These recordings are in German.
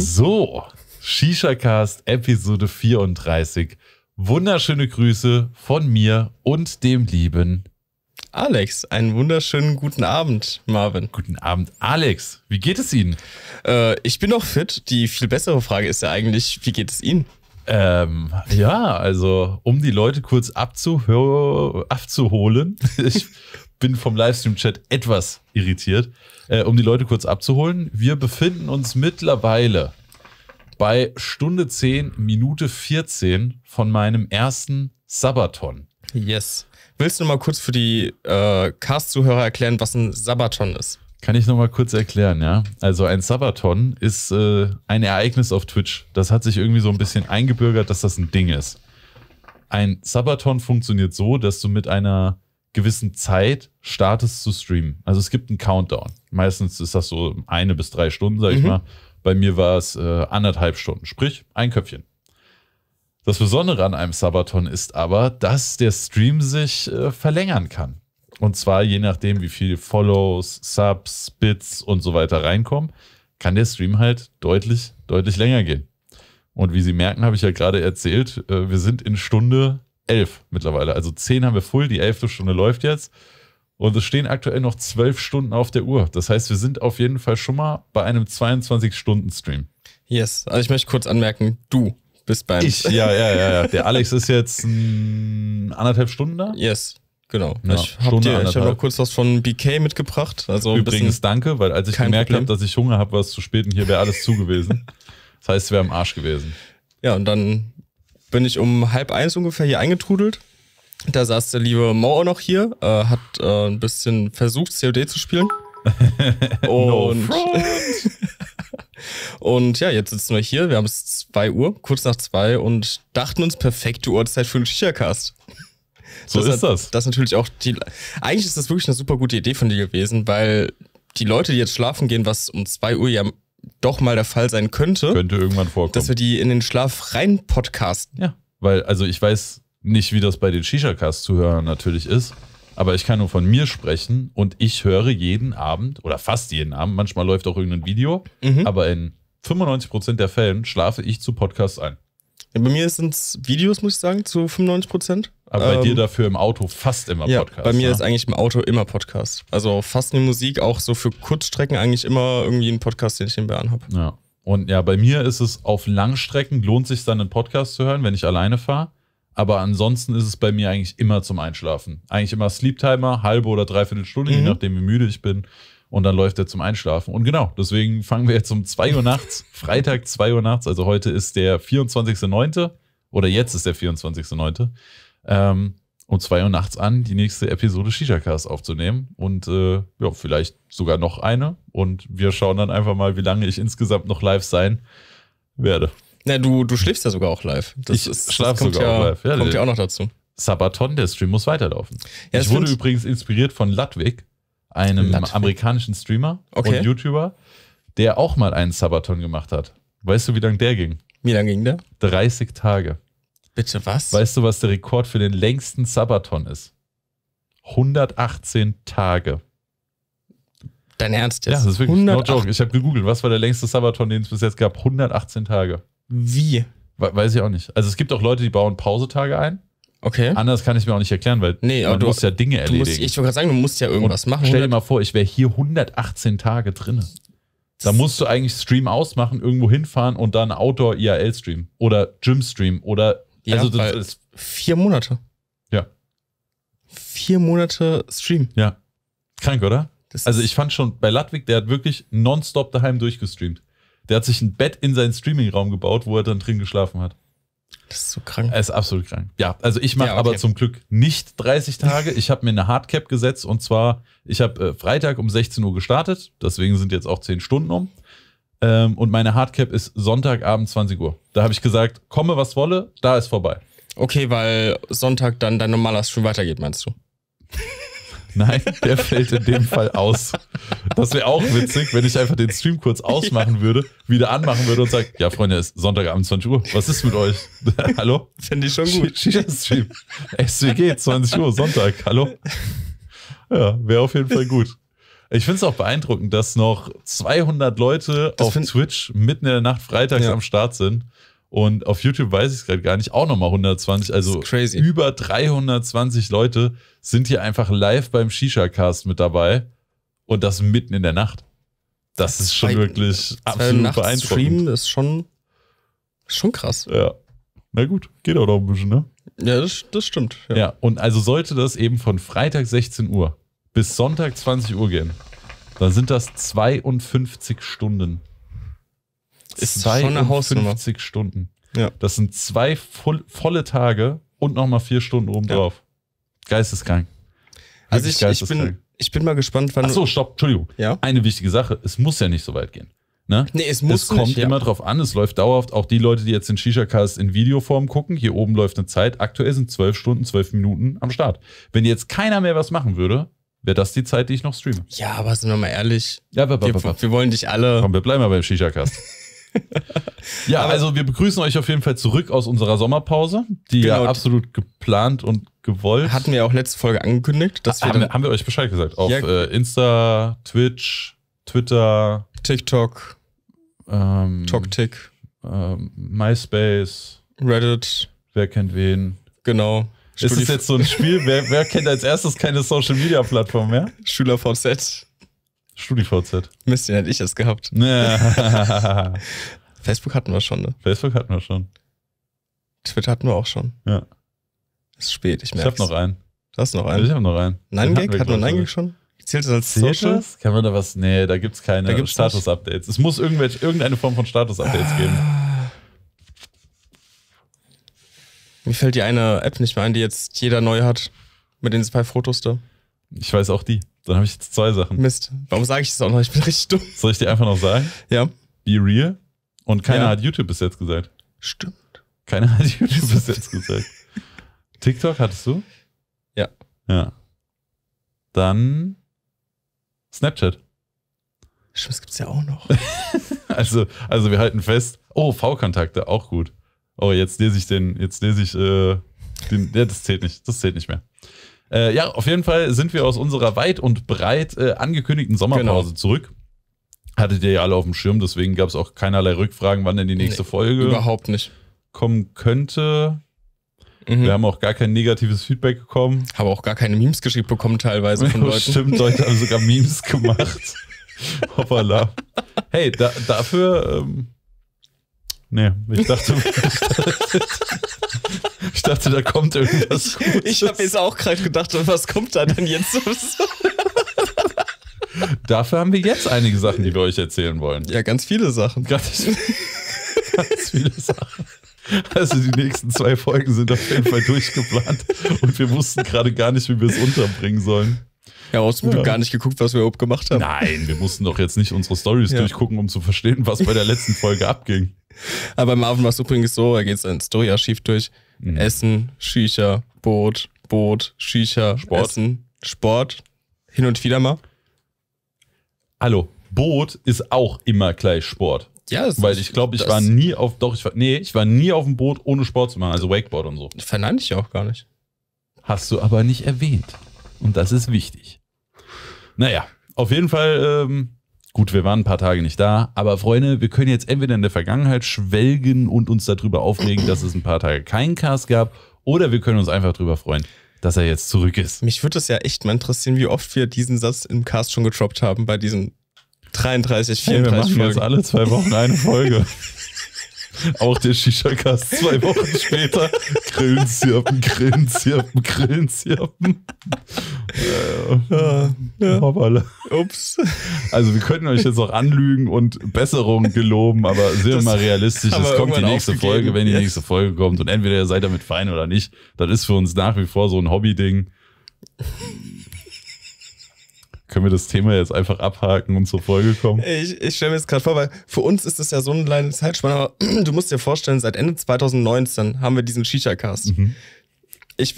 So, Shisha Cast Episode 34. Wunderschöne Grüße von mir und dem lieben Alex. Einen wunderschönen guten Abend, Marvin. Guten Abend, Alex. Wie geht es Ihnen? Äh, ich bin noch fit. Die viel bessere Frage ist ja eigentlich, wie geht es Ihnen? Ähm, ja, also um die Leute kurz abzuholen, ich bin vom Livestream-Chat etwas irritiert. Äh, um die Leute kurz abzuholen, wir befinden uns mittlerweile bei Stunde 10, Minute 14 von meinem ersten Sabaton. Yes. Willst du noch mal kurz für die äh, Cast-Zuhörer erklären, was ein Sabaton ist? Kann ich nochmal kurz erklären, ja. Also ein Sabaton ist äh, ein Ereignis auf Twitch. Das hat sich irgendwie so ein bisschen eingebürgert, dass das ein Ding ist. Ein Sabaton funktioniert so, dass du mit einer gewissen Zeit startest zu streamen. Also es gibt einen Countdown. Meistens ist das so eine bis drei Stunden, sag mhm. ich mal. Bei mir war es äh, anderthalb Stunden, sprich ein Köpfchen. Das Besondere an einem Sabaton ist aber, dass der Stream sich äh, verlängern kann. Und zwar je nachdem, wie viele Follows, Subs, Bits und so weiter reinkommen, kann der Stream halt deutlich, deutlich länger gehen. Und wie Sie merken, habe ich ja gerade erzählt, äh, wir sind in Stunde elf mittlerweile. Also zehn haben wir voll, die elfte Stunde läuft jetzt. Und es stehen aktuell noch zwölf Stunden auf der Uhr. Das heißt, wir sind auf jeden Fall schon mal bei einem 22-Stunden-Stream. Yes, also ich möchte kurz anmerken, du bist beim. Ich, ja, ja, ja, ja. Der Alex ist jetzt mh, anderthalb Stunden da. Yes. Genau. Ja, ich habe hab noch kurz was von BK mitgebracht. Also Übrigens danke, weil als ich gemerkt habe, dass ich Hunger habe, war es zu spät und hier wäre alles zu gewesen. Das heißt, wir wären am Arsch gewesen. Ja, und dann bin ich um halb eins ungefähr hier eingetrudelt. Da saß der liebe Mo auch noch hier, äh, hat äh, ein bisschen versucht, COD zu spielen. und, und ja, jetzt sitzen wir hier. Wir haben es 2 Uhr, kurz nach 2 und dachten uns perfekte Uhrzeit für einen Shisha-Cast. So das ist hat, das. Das natürlich auch die. Eigentlich ist das wirklich eine super gute Idee von dir gewesen, weil die Leute, die jetzt schlafen gehen, was um 2 Uhr ja doch mal der Fall sein könnte. Könnte irgendwann vorkommen. Dass wir die in den Schlaf rein podcasten. Ja, weil, also ich weiß nicht, wie das bei den Shisha-Cast-Zuhörern natürlich ist, aber ich kann nur von mir sprechen und ich höre jeden Abend oder fast jeden Abend, manchmal läuft auch irgendein Video, mhm. aber in 95% der Fällen schlafe ich zu Podcasts ein. Ja, bei mir sind es Videos, muss ich sagen, zu 95%. Aber bei ähm, dir dafür im Auto fast immer ja, Podcast. Bei mir ja? Ne? ist eigentlich im Auto immer Podcast. Also fast eine Musik, auch so für Kurzstrecken eigentlich immer irgendwie ein Podcast, den ich in Bern habe. Ja. Und ja, bei mir ist es auf Langstrecken, lohnt sich dann einen Podcast zu hören, wenn ich alleine fahre. Aber ansonsten ist es bei mir eigentlich immer zum Einschlafen. Eigentlich immer Sleep Timer, halbe oder dreiviertel Stunde, mhm. je nachdem wie müde ich bin. Und dann läuft er zum Einschlafen. Und genau, deswegen fangen wir jetzt um 2 Uhr nachts, Freitag 2 Uhr nachts. Also heute ist der 24.09. oder jetzt ist der 24.09 ähm, um zwei Uhr nachts an, die nächste Episode Shisha-Cast aufzunehmen und äh, ja, vielleicht sogar noch eine. Und wir schauen dann einfach mal, wie lange ich insgesamt noch live sein werde. Na, du, du schläfst ja sogar auch live. Das, ich schlafe sogar ja, auch live. Ja, kommt ja auch noch dazu. Sabaton, der Stream muss weiterlaufen. Ja, ich wurde übrigens inspiriert von Ludwig, einem Ludwig. amerikanischen Streamer okay. und YouTuber, der auch mal einen Sabaton gemacht hat. Weißt du, wie lang der ging? Wie lang ging der? 30 Tage. Bitte was? Weißt du, was der Rekord für den längsten Sabaton ist? 118 Tage. Dein Ernst jetzt? Ja, das ist wirklich 108. no joke. Ich habe gegoogelt, was war der längste Sabaton, den es bis jetzt gab? 118 Tage. Wie? Weiß ich auch nicht. Also es gibt auch Leute, die bauen Pausetage ein. Okay. Anders kann ich mir auch nicht erklären, weil nee, man du musst ja Dinge erledigen. Musst, ich wollte gerade sagen, du musst ja irgendwas Und machen. Stell dir mal vor, ich wäre hier 118 Tage drin. Da musst du eigentlich Stream ausmachen, irgendwo hinfahren und dann Outdoor IRL stream oder Gym stream oder ja, also das ist vier Monate. Ja. Vier Monate Stream. Ja. Krank, oder? Das also ich fand schon bei Ludwig, der hat wirklich nonstop daheim durchgestreamt. Der hat sich ein Bett in seinen Streamingraum gebaut, wo er dann drin geschlafen hat. Das ist so krank. Er ist absolut krank. Ja, also ich mache ja, okay. aber zum Glück nicht 30 Tage. Ich habe mir eine Hardcap gesetzt und zwar, ich habe äh, Freitag um 16 Uhr gestartet, deswegen sind jetzt auch 10 Stunden um. Ähm, und meine Hardcap ist Sonntagabend 20 Uhr. Da habe ich gesagt, komme was wolle, da ist vorbei. Okay, weil Sonntag dann dein normaler Stream weitergeht, meinst du? Nein, der fällt in dem Fall aus. Das wäre auch witzig, wenn ich einfach den Stream kurz ausmachen ja. würde, wieder anmachen würde und sage, ja Freunde, es ist Sonntagabend 20 Uhr. Was ist mit euch? hallo? Finde ich schon gut. Shisha-Stream. SWG, 20 Uhr, Sonntag. Hallo? Ja, wäre auf jeden Fall gut. Ich finde es auch beeindruckend, dass noch 200 Leute das auf Twitch mitten in der Nacht freitags ja. am Start sind. Und auf YouTube weiß ich es gerade gar nicht, auch nochmal 120, also über 320 Leute sind hier einfach live beim Shisha-Cast mit dabei. Und das mitten in der Nacht. Das ist schon Zwei, wirklich absolut Nacht beeindruckend. Stream ist schon, schon krass. Ja. Na gut, geht auch noch ein bisschen, ne? Ja, das, das stimmt. Ja. ja. und also sollte das eben von Freitag 16 Uhr bis Sonntag 20 Uhr gehen. Dann sind das 52 Stunden. Das Ist 52 Stunden. Ja. Das sind zwei volle Tage und nochmal vier Stunden oben drauf. Ja. Geisteskrank. also ich, ich, bin, ich bin mal gespannt, wann. Achso, stopp, Entschuldigung. Ja? Eine wichtige Sache, es muss ja nicht so weit gehen. Ne? Nee, es muss. Es kommt nicht, immer ja. drauf an, es läuft dauerhaft. Auch die Leute, die jetzt den Shisha-Cast in Videoform gucken, hier oben läuft eine Zeit. Aktuell sind zwölf Stunden, zwölf Minuten am Start. Wenn jetzt keiner mehr was machen würde, Wäre das die Zeit, die ich noch streame? Ja, aber sind wir mal ehrlich. Ja, wir, wir, wir wollen dich alle. Komm, wir bleiben mal beim Shisha-Cast. ja, aber also wir begrüßen euch auf jeden Fall zurück aus unserer Sommerpause, die genau, ja absolut geplant und gewollt. Hatten wir auch letzte Folge angekündigt. Dass ah, wir haben, haben, wir euch Bescheid gesagt. Auf ja. äh, Insta, Twitch, Twitter, TikTok, ähm, TokTik, ähm, MySpace, Reddit. Wer kennt wen? Genau. Ist das jetzt so ein Spiel? wer, wer kennt als erstes keine Social-Media-Plattform mehr? SchülerVZ. StudiVZ. Mist, den hätte ich jetzt gehabt. Ja. Facebook hatten wir schon, ne? Facebook hatten wir schon. Twitter hatten wir auch schon. Ja. Ist spät, ich merke. Ich hab noch einen. Du hast noch einen? Ich hab noch einen. Nein-Gag? Hatten wir Nein-Gag schon? Zählt das als Zählt Social? Das? Kann man da was? Nee, da gibt's keine Status-Updates. Es muss irgendwelche, irgendeine Form von Status-Updates geben. Ah. Mir fällt die eine App nicht mehr ein, die jetzt jeder neu hat. Mit den zwei Fotos da. Ich weiß auch die. Dann habe ich jetzt zwei Sachen. Mist. Warum sage ich das auch noch? Ich bin richtig dumm. Soll ich dir einfach noch sagen? Ja. Be real. Und keiner ja. hat YouTube bis jetzt gesagt. Stimmt. Keiner hat YouTube bis jetzt gesagt. TikTok hattest du? Ja. Ja. Dann Snapchat. Stimmt, gibt es ja auch noch. also, also wir halten fest. Oh, V-Kontakte, auch gut. Oh, jetzt lese ich den, jetzt lese ich äh, den, das zählt nicht, das zählt nicht mehr. Äh, ja, auf jeden Fall sind wir aus unserer weit und breit äh, angekündigten Sommerpause genau. zurück. Hattet ihr ja alle auf dem Schirm, deswegen gab es auch keinerlei Rückfragen, wann denn die nächste nee, Folge überhaupt nicht kommen könnte. Mhm. Wir haben auch gar kein negatives Feedback bekommen. Habe auch gar keine Memes geschickt bekommen teilweise von Leuten. Stimmt, Leute haben sogar Memes gemacht. Hoppala. Hey, da, dafür ähm, Nee, ich dachte, ich dachte, da kommt irgendwas. Gutes. Ich, habe jetzt auch gerade gedacht, was kommt da denn jetzt? Dafür haben wir jetzt einige Sachen, die wir euch erzählen wollen. Ja, ganz viele Sachen. Ganz, ganz viele Sachen. Also die nächsten zwei Folgen sind auf jeden Fall durchgeplant und wir wussten gerade gar nicht, wie wir es unterbringen sollen. Ja, aus dem ja. gar nicht geguckt, was wir überhaupt gemacht haben. Nein, wir mussten doch jetzt nicht unsere Stories ja. durchgucken, um zu verstehen, was bei der letzten Folge abging. Aber beim Hafen war es übrigens so, er geht sein Story-Archiv durch. Mhm. Essen, Schücher, Boot, Boot, Schücher, Sport. Essen, Sport, hin und wieder mal. Hallo, Boot ist auch immer gleich Sport. Ja, das Weil ich glaube, ich war nie auf, doch, ich war, nee, ich war nie auf dem Boot ohne Sport zu machen, also Wakeboard und so. Verneinte ich auch gar nicht. Hast du aber nicht erwähnt. Und das ist wichtig. Naja, auf jeden Fall ähm, Gut, wir waren ein paar Tage nicht da, aber Freunde, wir können jetzt entweder in der Vergangenheit schwelgen und uns darüber aufregen, dass es ein paar Tage keinen Cast gab, oder wir können uns einfach darüber freuen, dass er jetzt zurück ist. Mich würde es ja echt mal interessieren, wie oft wir diesen Satz im Cast schon getroppt haben bei diesen 33, 34 hey, wir machen jetzt alle zwei Wochen eine Folge. Auch der Shisha-Cast zwei Wochen später. Grillen, zirpen, grillen, zirpen, grillen, zirpen. Äh, ja, ja. Hoppala. Ups. Also wir könnten euch jetzt auch anlügen und Besserungen geloben, aber sind wir mal realistisch. Es kommt die nächste Folge, wenn die jetzt. nächste Folge kommt. Und entweder ihr seid damit fein oder nicht. Das ist für uns nach wie vor so ein Hobby-Ding können wir das Thema jetzt einfach abhaken und zur Folge kommen? Ich, ich stelle mir jetzt gerade vor, weil für uns ist das ja so eine kleine Zeitspanne, aber du musst dir vorstellen, seit Ende 2019 haben wir diesen Shisha-Cast. Mhm. Ich,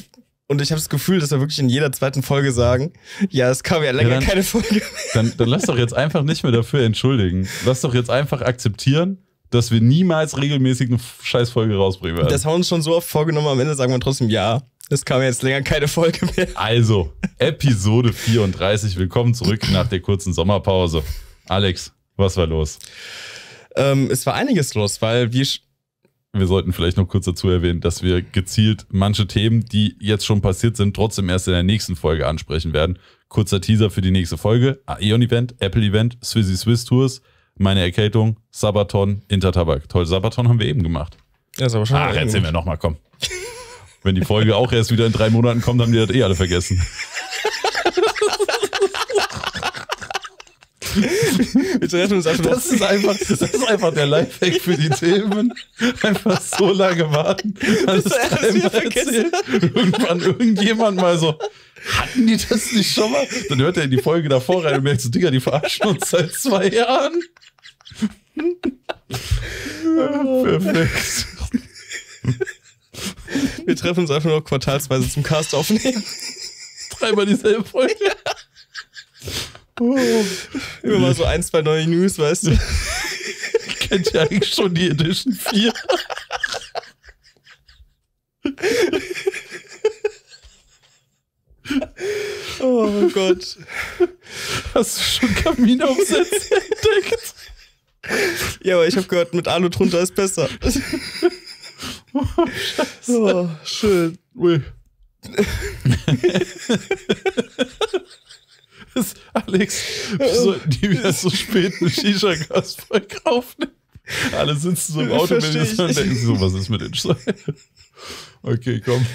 und ich habe das Gefühl, dass wir wirklich in jeder zweiten Folge sagen, ja, es kam ja länger ja, dann, keine Folge Dann, dann lass doch jetzt einfach nicht mehr dafür entschuldigen. Lass doch jetzt einfach akzeptieren, dass wir niemals regelmäßig eine Scheißfolge rausbringen werden. Das haben wir uns schon so oft vorgenommen, am Ende sagen wir trotzdem ja. Es kam jetzt länger keine Folge mehr. Also, Episode 34. Willkommen zurück nach der kurzen Sommerpause. Alex, was war los? Ähm, es war einiges los, weil wir. Wir sollten vielleicht noch kurz dazu erwähnen, dass wir gezielt manche Themen, die jetzt schon passiert sind, trotzdem erst in der nächsten Folge ansprechen werden. Kurzer Teaser für die nächste Folge: Aeon Event, Apple Event, Swissy Swiss Tours, meine Erkältung, Sabaton, Intertabak. Toll, Sabaton haben wir eben gemacht. Ja, ist aber schon. Ach, erzählen wir nochmal, komm. Wenn die Folge auch erst wieder in drei Monaten kommt, haben die das eh alle vergessen. das, ist einfach, das ist einfach der Lifehack für die Themen. Einfach so lange warten, dass es dreimal erzählt. Irgendwann irgendjemand mal so, hatten die das nicht schon mal? Dann hört er in die Folge davor rein und merkt so, Digga, die verarschen uns seit zwei Jahren. Perfekt. Wir treffen uns einfach nur quartalsweise zum Cast aufnehmen. Dreimal dieselbe Folge. Oh. Immer mal so ein, zwei neue News, weißt du. Kennt ihr eigentlich schon die Edition 4. Oh Gott. Hast du schon Kaminaufsätze entdeckt? Ja, aber ich habe gehört, mit Alu drunter ist besser oh, oh, schön. Ui. Alex, wieso sollten äh, die äh. wieder so spät einen shisha gas aufnehmen. Alle sitzen so im Auto mit und denken so, was ist mit den Schreiben? Okay, komm.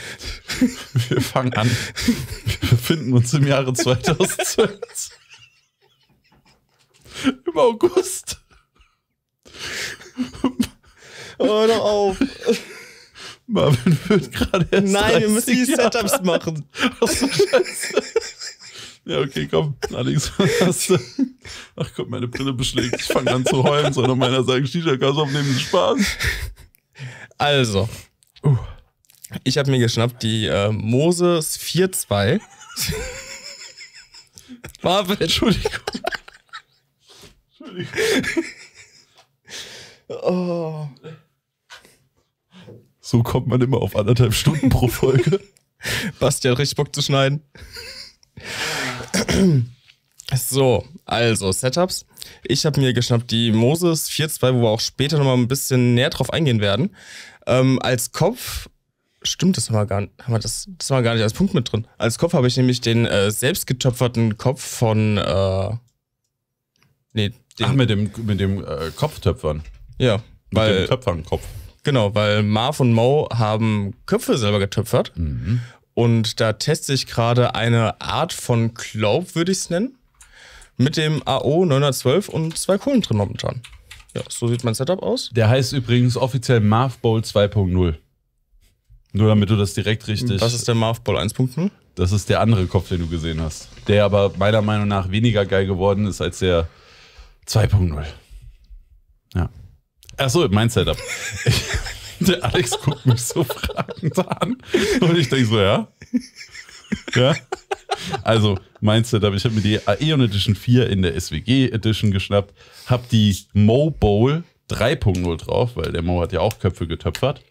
Wir fangen an. Wir befinden uns im Jahre 2012. Im August. Hör doch auf. Marvin wird gerade erst. Nein, wir müssen die Jahre. Setups machen. Ach so, Scheiße. Ja, okay, komm. Alex, hast du? Ach Gott, meine Brille beschlägt. Ich fange an zu heulen, sondern meiner sagen, Shisha, kannst aufnehmen, Spaß. Also. Uh. Ich habe mir geschnappt die äh, Moses 4.2. Marvin. Entschuldigung. Entschuldigung. oh. So kommt man immer auf anderthalb Stunden pro Folge. Basti hat richtig Bock zu schneiden. so, also Setups. Ich habe mir geschnappt die Moses 4.2, wo wir auch später nochmal ein bisschen näher drauf eingehen werden. Ähm, als Kopf, stimmt, das haben wir gar nicht, haben wir das, das haben gar nicht als Punkt mit drin. Als Kopf habe ich nämlich den äh, selbstgetöpferten Kopf von, äh, nee. Den, Ach, mit dem, mit dem äh, Kopftöpfern. Ja. Mit weil, dem Töpfernkopf. Genau, weil Marv und Mo haben Köpfe selber getöpfert. Mhm. Und da teste ich gerade eine Art von Glaub, würde ich es nennen. Mit dem AO 912 und zwei Kohlen drin momentan. Ja, so sieht mein Setup aus. Der heißt übrigens offiziell Marv Bowl 2.0. Nur damit du das direkt richtig. Was ist der Marv Bowl 1.0? Das ist der andere Kopf, den du gesehen hast. Der aber meiner Meinung nach weniger geil geworden ist als der 2.0. Ja. Achso, mein Setup. der Alex guckt mich so fragend an. Und ich denke so, ja. Ja. Also, mein Setup, ich habe mir die Aeon Edition 4 in der SWG Edition geschnappt, habe die Mo Bowl 3.0 drauf, weil der Mo hat ja auch Köpfe getöpfert.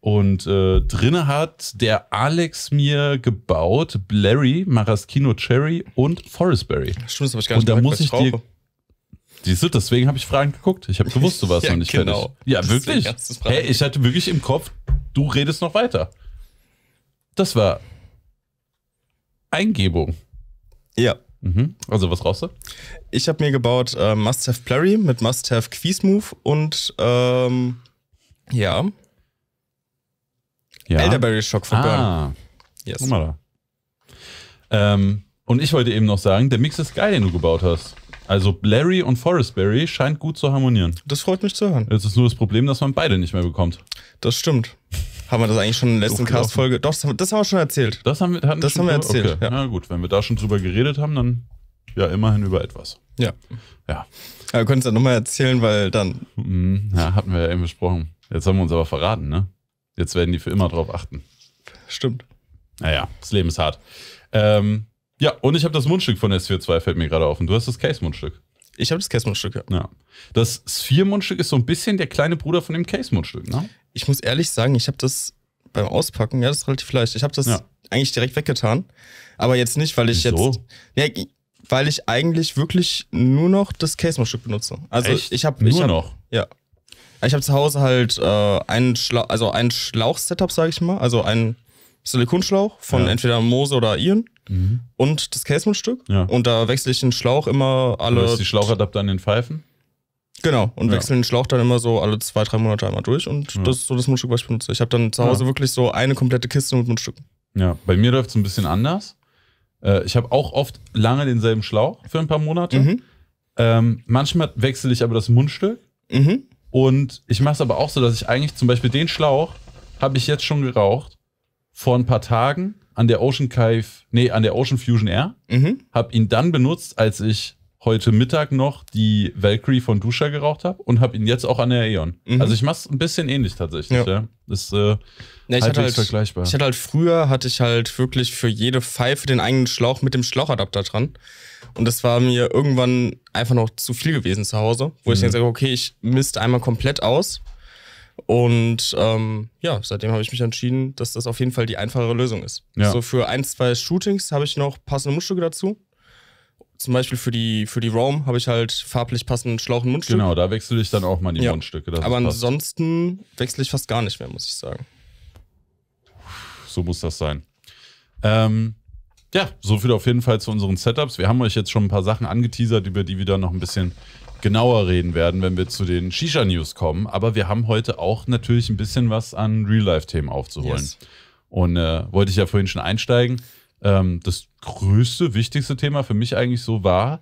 Und äh, drinne hat der Alex mir gebaut Blairy, Maraschino Cherry und Forestberry. Stimmt, das habe ich gar nicht Und da muss ich, ich dir Siehst du, deswegen habe ich Fragen geguckt. Ich habe gewusst, du warst ja, noch nicht genau. fertig. Ja, wirklich. Hey, ich hatte wirklich im Kopf, du redest noch weiter. Das war Eingebung. Ja. Mhm. Also, was brauchst du? Ich habe mir gebaut äh, Must Have Plary mit Must Have Quiz Move und ähm, ja. ja. Elderberry Shock von ah. Yes. Guck mal da. Ähm, und ich wollte eben noch sagen, der Mix ist geil, den du gebaut hast. Also Larry und Forestberry scheint gut zu harmonieren. Das freut mich zu hören. Jetzt ist nur das Problem, dass man beide nicht mehr bekommt. Das stimmt. Haben wir das eigentlich schon in der letzten Cast-Folge? Doch, das haben wir schon erzählt. Das haben wir, das haben wir erzählt. Okay. Ja. Na gut, wenn wir da schon drüber geredet haben, dann ja immerhin über etwas. Ja. Ja. Aber wir können es ja nochmal erzählen, weil dann. Mhm. Ja, hatten wir ja eben besprochen. Jetzt haben wir uns aber verraten, ne? Jetzt werden die für immer drauf achten. Stimmt. Naja, das Leben ist hart. Ähm, ja, und ich habe das Mundstück von der Sphere 2, fällt mir gerade auf. Und du hast das Case-Mundstück. Ich habe das Case-Mundstück, ja. ja. Das Sphere-Mundstück ist so ein bisschen der kleine Bruder von dem Case-Mundstück, ne? Ich muss ehrlich sagen, ich habe das beim Auspacken, ja, das ist relativ leicht. Ich habe das ja. eigentlich direkt weggetan. Aber jetzt nicht, weil ich Wieso? jetzt. Ja, weil ich eigentlich wirklich nur noch das Case-Mundstück benutze. Also Echt? ich habe. Nur hab, noch? Ja. Ich habe zu Hause halt äh, einen, Schla also ein Schlauch-Setup, sage ich mal. Also ein Silikonschlauch von ja. entweder Mose oder Ian mhm. und das Käsemundstück. Ja. Und da wechsle ich den Schlauch immer alle. Du die Schlauchadapter an den Pfeifen? Genau, und ja. wechsle den Schlauch dann immer so alle zwei, drei Monate einmal durch und ja. das ist so das Mundstück, was ich benutze. Ich habe dann zu Hause wirklich so eine komplette Kiste mit Mundstücken. Ja, bei mir läuft es ein bisschen anders. Äh, ich habe auch oft lange denselben Schlauch für ein paar Monate. Mhm. Ähm, manchmal wechsle ich aber das Mundstück. Mhm. Und ich mache es aber auch so, dass ich eigentlich zum Beispiel den Schlauch habe ich jetzt schon geraucht vor ein paar Tagen an der Ocean Cave, nee, an der Ocean Fusion Air. Mhm. Hab ihn dann benutzt, als ich heute Mittag noch die Valkyrie von Duscha geraucht habe und habe ihn jetzt auch an der Eon. Mhm. Also ich mach's ein bisschen ähnlich tatsächlich. Ja. ja. Ist äh, ja, ich hatte halt, vergleichbar. Ich hatte halt früher hatte ich halt wirklich für jede Pfeife den eigenen Schlauch mit dem Schlauchadapter dran und das war mir irgendwann einfach noch zu viel gewesen zu Hause, wo mhm. ich dann sage, okay, ich misst einmal komplett aus und ähm, ja, seitdem habe ich mich entschieden, dass das auf jeden Fall die einfachere Lösung ist. Ja. So für ein, zwei Shootings habe ich noch passende Mundstücke dazu. Zum Beispiel für die, für die Rome habe ich halt farblich passenden Schlauch und Mundstück. Genau, da wechsle ich dann auch mal die ja. Mundstücke. Aber ansonsten wechsle ich fast gar nicht mehr, muss ich sagen. So muss das sein. Ähm, ja, so viel auf jeden Fall zu unseren Setups. Wir haben euch jetzt schon ein paar Sachen angeteasert, über die wir dann noch ein bisschen genauer reden werden, wenn wir zu den Shisha-News kommen. Aber wir haben heute auch natürlich ein bisschen was an Real-Life-Themen aufzuholen. Yes. Und äh, wollte ich ja vorhin schon einsteigen. Ähm, das größte, wichtigste Thema für mich eigentlich so war,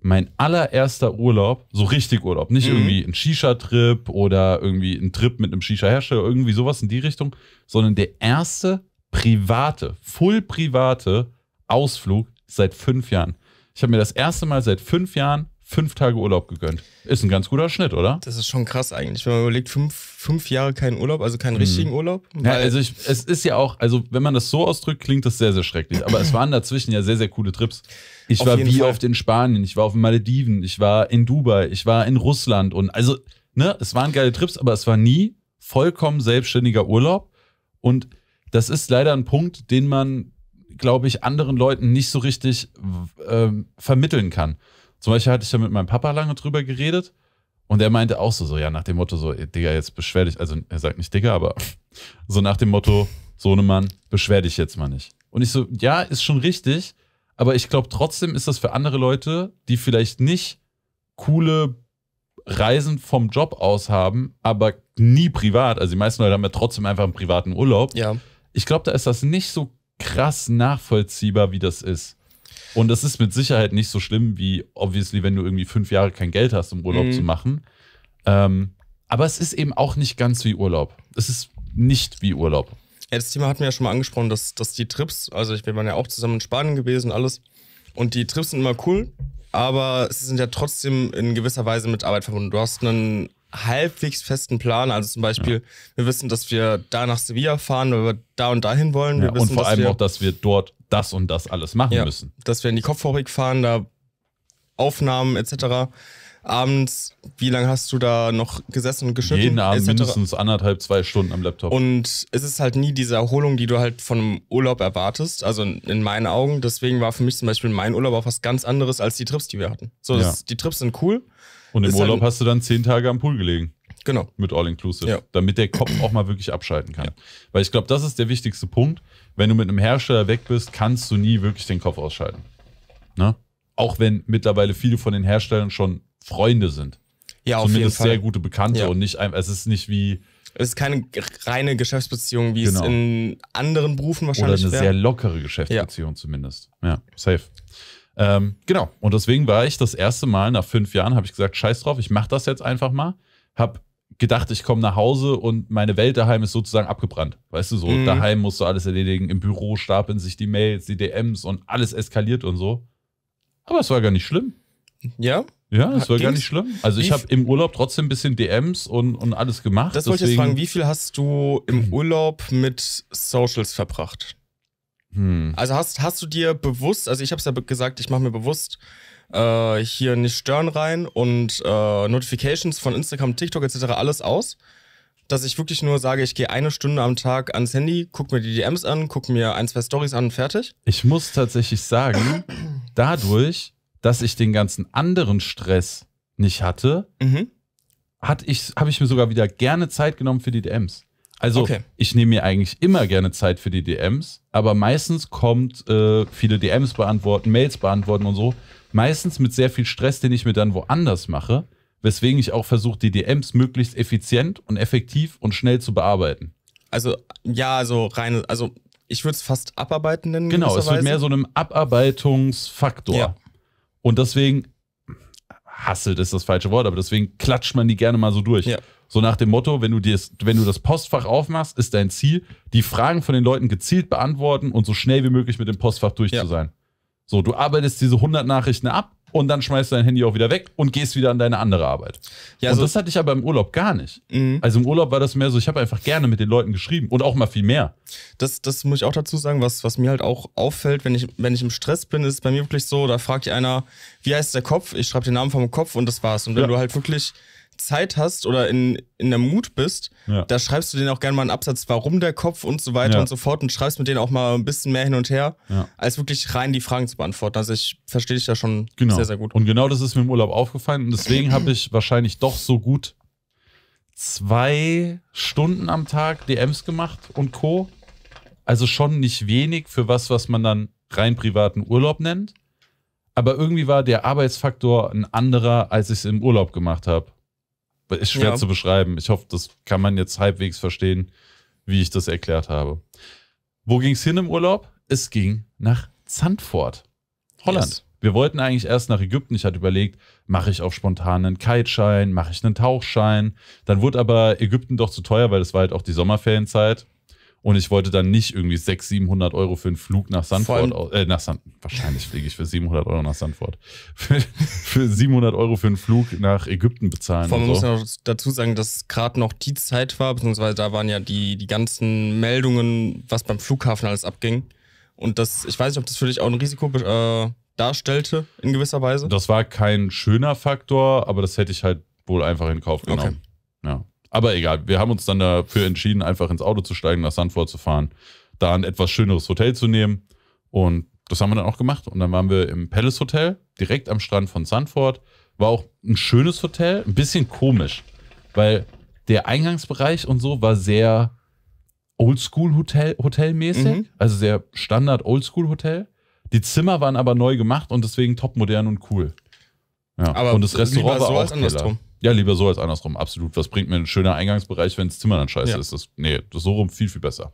mein allererster Urlaub, so richtig Urlaub, nicht mhm. irgendwie ein Shisha-Trip oder irgendwie ein Trip mit einem Shisha-Hersteller, irgendwie sowas in die Richtung, sondern der erste private, full private Ausflug seit fünf Jahren. Ich habe mir das erste Mal seit fünf Jahren fünf Tage Urlaub gegönnt. Ist ein ganz guter Schnitt, oder? Das ist schon krass eigentlich. Wenn man überlegt, fünf, fünf Jahre keinen Urlaub, also keinen richtigen mhm. Urlaub. Ja, also ich, es ist ja auch, also wenn man das so ausdrückt, klingt das sehr, sehr schrecklich. Aber es waren dazwischen ja sehr, sehr coole Trips. Ich auf war wie Fall. oft in Spanien, ich war auf den Malediven, ich war in Dubai, ich war in Russland und also, ne, es waren geile Trips, aber es war nie vollkommen selbstständiger Urlaub und das ist leider ein Punkt, den man glaube ich, anderen Leuten nicht so richtig ähm, vermitteln kann. Zum Beispiel hatte ich ja mit meinem Papa lange drüber geredet und er meinte auch so, so ja, nach dem Motto, so, Digga, jetzt beschwer dich, also er sagt nicht Digga, aber so nach dem Motto, Sohnemann, beschwer dich jetzt mal nicht. Und ich so, ja, ist schon richtig, aber ich glaube trotzdem ist das für andere Leute, die vielleicht nicht coole Reisen vom Job aus haben, aber nie privat, also die meisten Leute haben ja trotzdem einfach einen privaten Urlaub. Ja. Ich glaube, da ist das nicht so krass nachvollziehbar, wie das ist. Und das ist mit Sicherheit nicht so schlimm, wie obviously, wenn du irgendwie fünf Jahre kein Geld hast, um Urlaub mhm. zu machen. Ähm, aber es ist eben auch nicht ganz wie Urlaub. Es ist nicht wie Urlaub. Ja, das Thema hatten wir ja schon mal angesprochen, dass, dass die Trips, also ich bin ja auch zusammen in Spanien gewesen, alles. Und die Trips sind immer cool, aber sie sind ja trotzdem in gewisser Weise mit Arbeit verbunden. Du hast einen halbwegs festen Plan. Also zum Beispiel, ja. wir wissen, dass wir da nach Sevilla fahren, weil wir da und dahin wollen. Ja, wissen, und vor allem wir, auch, dass wir dort das und das alles machen ja, müssen. Dass wir in die Kopffabrik fahren, da Aufnahmen etc. Abends, wie lange hast du da noch gesessen und geschnitten? Jeden Abend mindestens anderthalb, zwei Stunden am Laptop. Und es ist halt nie diese Erholung, die du halt von einem Urlaub erwartest. Also in meinen Augen. Deswegen war für mich zum Beispiel mein Urlaub auch was ganz anderes als die Trips, die wir hatten. So, das, die Trips sind cool und im ist halt Urlaub ein, hast du dann zehn Tage am Pool gelegen. Genau. Mit All Inclusive. Ja. Damit der Kopf auch mal wirklich abschalten kann. Ja. Weil ich glaube, das ist der wichtigste Punkt. Wenn du mit einem Hersteller weg bist, kannst du nie wirklich den Kopf ausschalten. Ne? Auch wenn mittlerweile viele von den Herstellern schon Freunde sind. Ja, auf Zumindest jeden Fall. sehr gute Bekannte ja. und nicht einfach, es ist nicht wie, es ist keine reine Geschäftsbeziehung, wie genau. es in anderen Berufen wahrscheinlich ist. Oder eine wär. sehr lockere Geschäftsbeziehung ja. zumindest. Ja, safe. Ähm, genau, und deswegen war ich das erste Mal nach fünf Jahren, habe ich gesagt, scheiß drauf, ich mache das jetzt einfach mal. Habe gedacht, ich komme nach Hause und meine Welt daheim ist sozusagen abgebrannt. Weißt du, so mhm. daheim musst du alles erledigen, im Büro stapeln sich die Mails, die DMs und alles eskaliert und so. Aber es war gar nicht schlimm. Ja? Ja, es war gar nicht schlimm. Also ich habe im Urlaub trotzdem ein bisschen DMs und, und alles gemacht. Das wollte ich jetzt fragen, wie viel hast du im Urlaub mit Socials verbracht? Hm. Also hast, hast du dir bewusst, also ich habe es ja gesagt, ich mache mir bewusst äh, hier nicht stören rein und äh, Notifications von Instagram, TikTok etc. alles aus, dass ich wirklich nur sage, ich gehe eine Stunde am Tag ans Handy, guck mir die DMs an, guck mir ein, zwei Stories an und fertig. Ich muss tatsächlich sagen, dadurch, dass ich den ganzen anderen Stress nicht hatte, mhm. hatte ich, habe ich mir sogar wieder gerne Zeit genommen für die DMs. Also okay. ich nehme mir eigentlich immer gerne Zeit für die DMs, aber meistens kommt äh, viele DMs beantworten, Mails beantworten und so. Meistens mit sehr viel Stress, den ich mir dann woanders mache, weswegen ich auch versuche, die DMs möglichst effizient und effektiv und schnell zu bearbeiten. Also ja, also rein, also ich würde es fast abarbeiten nennen. Genau, es wird mehr so einem Abarbeitungsfaktor. Ja. Und deswegen hasselt ist das falsche Wort, aber deswegen klatscht man die gerne mal so durch. Ja. So nach dem Motto, wenn du, dir, wenn du das Postfach aufmachst, ist dein Ziel, die Fragen von den Leuten gezielt beantworten und so schnell wie möglich mit dem Postfach durch ja. zu sein. So, du arbeitest diese 100 Nachrichten ab und dann schmeißt du dein Handy auch wieder weg und gehst wieder an deine andere Arbeit. Ja, und so das hatte ich aber im Urlaub gar nicht. Mhm. Also im Urlaub war das mehr so, ich habe einfach gerne mit den Leuten geschrieben und auch mal viel mehr. Das, das muss ich auch dazu sagen, was, was mir halt auch auffällt, wenn ich, wenn ich im Stress bin, ist bei mir wirklich so, da fragt einer, wie heißt der Kopf? Ich schreibe den Namen vom Kopf und das war's. Und wenn ja. du halt wirklich Zeit hast oder in, in der Mut bist, ja. da schreibst du denen auch gerne mal einen Absatz, warum der Kopf und so weiter ja. und so fort und schreibst mit denen auch mal ein bisschen mehr hin und her, ja. als wirklich rein die Fragen zu beantworten. Also ich verstehe dich da schon genau. sehr, sehr gut. Und genau das ist mir im Urlaub aufgefallen und deswegen habe ich wahrscheinlich doch so gut zwei Stunden am Tag DMs gemacht und Co. Also schon nicht wenig für was, was man dann rein privaten Urlaub nennt. Aber irgendwie war der Arbeitsfaktor ein anderer, als ich es im Urlaub gemacht habe. Ist schwer ja. zu beschreiben. Ich hoffe, das kann man jetzt halbwegs verstehen, wie ich das erklärt habe. Wo ging es hin im Urlaub? Es ging nach Zandvoort, Holland. Yes. Wir wollten eigentlich erst nach Ägypten. Ich hatte überlegt, mache ich auch spontan einen Kiteschein, mache ich einen Tauchschein. Dann wurde aber Ägypten doch zu teuer, weil es war halt auch die Sommerferienzeit. Und ich wollte dann nicht irgendwie 600, 700 Euro für einen Flug nach Sandford, äh, nach San, wahrscheinlich fliege ich für 700 Euro nach Sandford, für, für 700 Euro für einen Flug nach Ägypten bezahlen. Vor allem so. muss man noch dazu sagen, dass gerade noch die Zeit war, beziehungsweise da waren ja die, die ganzen Meldungen, was beim Flughafen alles abging. Und das, ich weiß nicht, ob das für dich auch ein Risiko äh, darstellte, in gewisser Weise. Das war kein schöner Faktor, aber das hätte ich halt wohl einfach in Kauf genommen. Okay. Ja. Aber egal, wir haben uns dann dafür entschieden, einfach ins Auto zu steigen, nach Sanford zu fahren, da ein etwas schöneres Hotel zu nehmen. Und das haben wir dann auch gemacht. Und dann waren wir im Palace Hotel, direkt am Strand von Sanford. War auch ein schönes Hotel, ein bisschen komisch, weil der Eingangsbereich und so war sehr Oldschool-Hotel-mäßig, -Hotel mhm. also sehr Standard-Oldschool-Hotel. Die Zimmer waren aber neu gemacht und deswegen topmodern und cool. Ja. Aber und das Restaurant war so auch andersrum. Ja, lieber so als andersrum, absolut. Was bringt mir ein schöner Eingangsbereich, wenn das Zimmer dann scheiße ja. ist? Das, nee, das so rum viel, viel besser.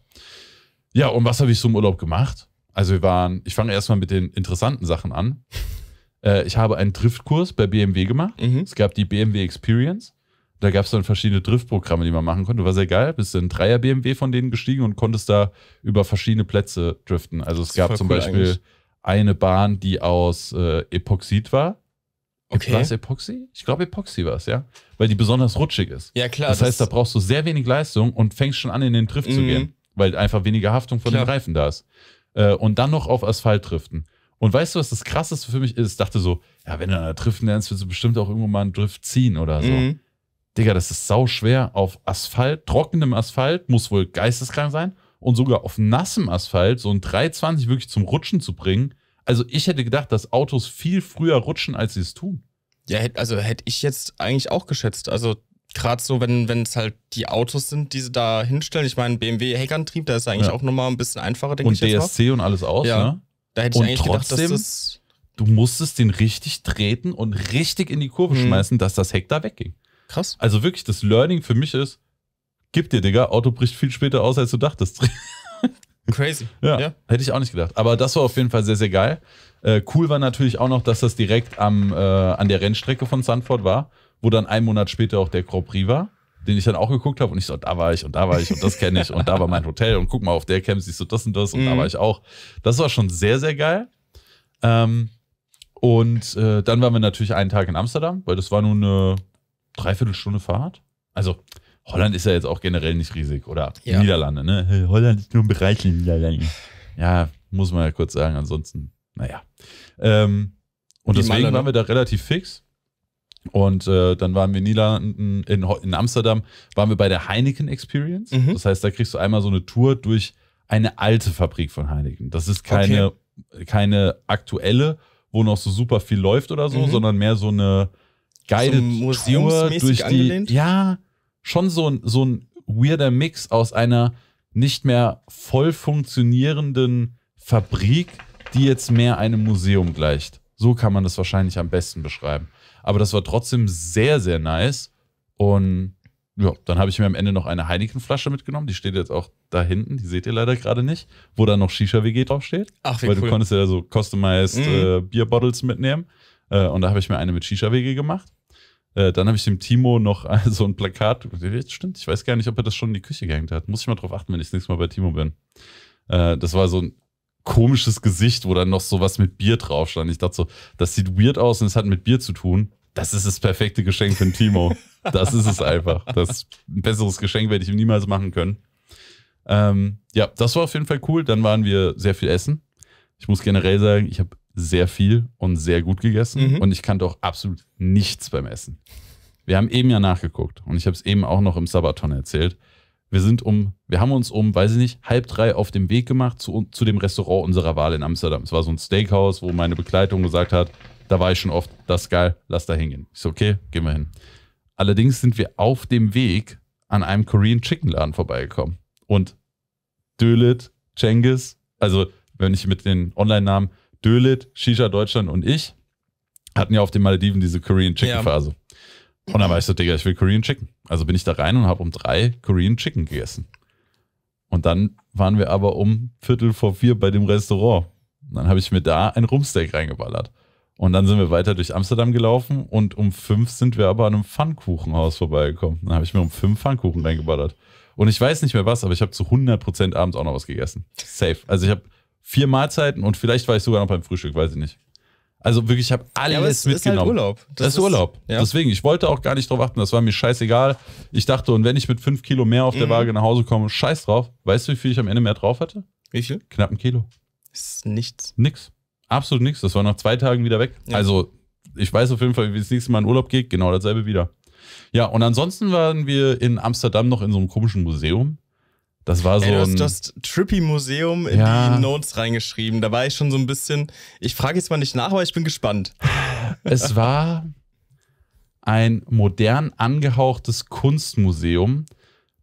Ja, und was habe ich so im Urlaub gemacht? Also wir waren, ich fange erstmal mit den interessanten Sachen an. äh, ich habe einen Driftkurs bei BMW gemacht. Mhm. Es gab die BMW Experience. Da gab es dann verschiedene Driftprogramme, die man machen konnte. War sehr geil. Bist du in Dreier BMW von denen gestiegen und konntest da über verschiedene Plätze driften. Also es gab zum cool Beispiel eigentlich. eine Bahn, die aus äh, Epoxid war Okay. War es Epoxy? Ich glaube, Epoxy war es, ja. Weil die besonders rutschig ist. Ja, klar. Das, das heißt, da brauchst du sehr wenig Leistung und fängst schon an, in den Drift mhm. zu gehen, weil einfach weniger Haftung von klar. den Reifen da ist. Äh, und dann noch auf Asphalt driften. Und weißt du, was das Krasseste für mich ist? Ich dachte so, ja, wenn du da driften lernst, wirst du bestimmt auch irgendwo mal einen Drift ziehen oder so. Mhm. Digga, das ist sau schwer. Auf Asphalt, trockenem Asphalt, muss wohl geisteskrank sein. Und sogar auf nassem Asphalt so ein 320 wirklich zum Rutschen zu bringen, also ich hätte gedacht, dass Autos viel früher rutschen, als sie es tun. Ja, also hätte ich jetzt eigentlich auch geschätzt. Also gerade so, wenn es halt die Autos sind, die sie da hinstellen. Ich meine, BMW Heckantrieb, da ist eigentlich ja. auch nochmal ein bisschen einfacher, denke und ich. Und DSC jetzt und alles aus, ja. ne? Da hätte ich und eigentlich trotzdem, gedacht, dass das du musstest den richtig treten und richtig in die Kurve mhm. schmeißen, dass das Heck da wegging. Krass. Also wirklich, das Learning für mich ist, gib dir, Digga, Auto bricht viel später aus, als du dachtest. Crazy. Ja, ja, Hätte ich auch nicht gedacht. Aber das war auf jeden Fall sehr, sehr geil. Äh, cool war natürlich auch noch, dass das direkt am, äh, an der Rennstrecke von Sanford war, wo dann einen Monat später auch der Grand Prix war, den ich dann auch geguckt habe. Und ich so, da war ich und da war ich und das kenne ich und da war mein Hotel und guck mal, auf der Cam siehst du das und das und mhm. da war ich auch. Das war schon sehr, sehr geil. Ähm, und äh, dann waren wir natürlich einen Tag in Amsterdam, weil das war nur eine Dreiviertelstunde Fahrt. Also Holland ist ja jetzt auch generell nicht riesig. Oder ja. Niederlande, ne? Holland ist nur ein Bereich in Niederlanden. Ja, muss man ja kurz sagen. Ansonsten, naja. Ähm, und Die deswegen Maler, waren wir da relativ fix. Und äh, dann waren wir in Niederlanden, in, in, Amsterdam, waren wir bei der Heineken Experience. Mhm. Das heißt, da kriegst du einmal so eine Tour durch eine alte Fabrik von Heineken. Das ist keine, okay. keine aktuelle, wo noch so super viel läuft oder so, mhm. sondern mehr so eine geile so Tour durch die. Angelehnt? Ja, schon so ein, so ein weirder Mix aus einer nicht mehr voll funktionierenden Fabrik, die jetzt mehr einem Museum gleicht. So kann man das wahrscheinlich am besten beschreiben. Aber das war trotzdem sehr, sehr nice. Und ja, dann habe ich mir am Ende noch eine Heinekenflasche mitgenommen. Die steht jetzt auch da hinten. Die seht ihr leider gerade nicht, wo da noch Shisha-WG draufsteht. Ach, wie Weil cool. du konntest ja so customized mm. äh, Bierbottles mitnehmen. Äh, und da habe ich mir eine mit Shisha-WG gemacht. Äh, dann habe ich dem Timo noch äh, so ein Plakat. stimmt, ich weiß gar nicht, ob er das schon in die Küche gehängt hat. Muss ich mal drauf achten, wenn ich das nächste Mal bei Timo bin. Äh, das war so ein komisches Gesicht, wo dann noch so was mit Bier drauf stand. Ich dachte so, das sieht weird aus und es hat mit Bier zu tun. Das ist das perfekte Geschenk für den Timo. Das ist es einfach. Das, ein besseres Geschenk werde ich ihm niemals machen können. Ähm, ja, das war auf jeden Fall cool. Dann waren wir sehr viel essen. Ich muss generell sagen, ich habe sehr viel und sehr gut gegessen mhm. und ich kannte auch absolut nichts beim Essen. Wir haben eben ja nachgeguckt und ich habe es eben auch noch im Sabaton erzählt. Wir sind um, wir haben uns um, weiß ich nicht, halb drei auf dem Weg gemacht zu, zu dem Restaurant unserer Wahl in Amsterdam. Es war so ein Steakhouse, wo meine Begleitung gesagt hat, da war ich schon oft, das ist geil, lass da hingehen. Ich so, okay, gehen wir hin. Allerdings sind wir auf dem Weg an einem Korean Chicken Laden vorbeigekommen. Und Dölit, Cengiz, also wenn ich mit den Online-Namen Dölit, Shisha Deutschland und ich hatten ja auf den Malediven diese Korean Chicken Phase. Ja. Und dann war ich so, Digga, ich will Korean Chicken. Also bin ich da rein und habe um drei Korean Chicken gegessen. Und dann waren wir aber um Viertel vor vier bei dem Restaurant. Und dann habe ich mir da ein Rumsteak reingeballert. Und dann sind wir weiter durch Amsterdam gelaufen und um fünf sind wir aber an einem Pfannkuchenhaus vorbeigekommen. Dann habe ich mir um fünf Pfannkuchen reingeballert. Und ich weiß nicht mehr was, aber ich habe zu 100% abends auch noch was gegessen. Safe. Also ich habe vier Mahlzeiten und vielleicht war ich sogar noch beim Frühstück, weiß ich nicht. Also wirklich, ich habe alles ja, es, mitgenommen. Ist halt Urlaub. Das, das ist, ist Urlaub. Ja. Deswegen, ich wollte auch gar nicht drauf achten. Das war mir scheißegal. Ich dachte, und wenn ich mit fünf Kilo mehr auf der mhm. Waage nach Hause komme, scheiß drauf. Weißt du, wie viel ich am Ende mehr drauf hatte? Wie viel? Knapp ein Kilo. Ist nichts. Nix. Absolut nichts. Das war nach zwei Tagen wieder weg. Ja. Also, ich weiß auf jeden Fall, wie es nächste Mal in Urlaub geht. Genau dasselbe wieder. Ja, und ansonsten waren wir in Amsterdam noch in so einem komischen Museum. Das war so. Ey, du hast das Trippy-Museum in ja. die Notes reingeschrieben. Da war ich schon so ein bisschen. Ich frage jetzt mal nicht nach, aber ich bin gespannt. Es war ein modern angehauchtes Kunstmuseum,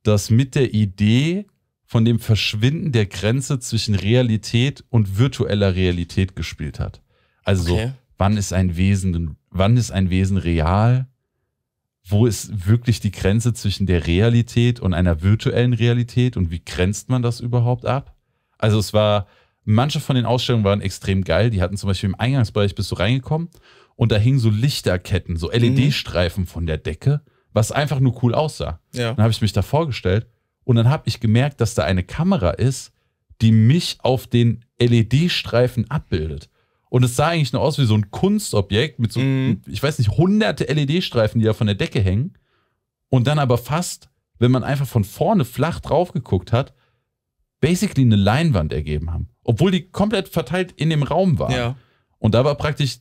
das mit der Idee von dem Verschwinden der Grenze zwischen Realität und virtueller Realität gespielt hat. Also, okay. wann ist ein Wesen, wann ist ein Wesen real wo ist wirklich die Grenze zwischen der Realität und einer virtuellen Realität und wie grenzt man das überhaupt ab? Also es war, manche von den Ausstellungen waren extrem geil. Die hatten zum Beispiel im Eingangsbereich bist du reingekommen und da hingen so Lichterketten, so mhm. LED-Streifen von der Decke, was einfach nur cool aussah. Ja. Dann habe ich mich da vorgestellt und dann habe ich gemerkt, dass da eine Kamera ist, die mich auf den LED-Streifen abbildet. Und es sah eigentlich nur aus wie so ein Kunstobjekt mit so, mm. ich weiß nicht, hunderte LED-Streifen, die da von der Decke hängen. Und dann aber fast, wenn man einfach von vorne flach drauf geguckt hat, basically eine Leinwand ergeben haben. Obwohl die komplett verteilt in dem Raum war. Ja. Und da war praktisch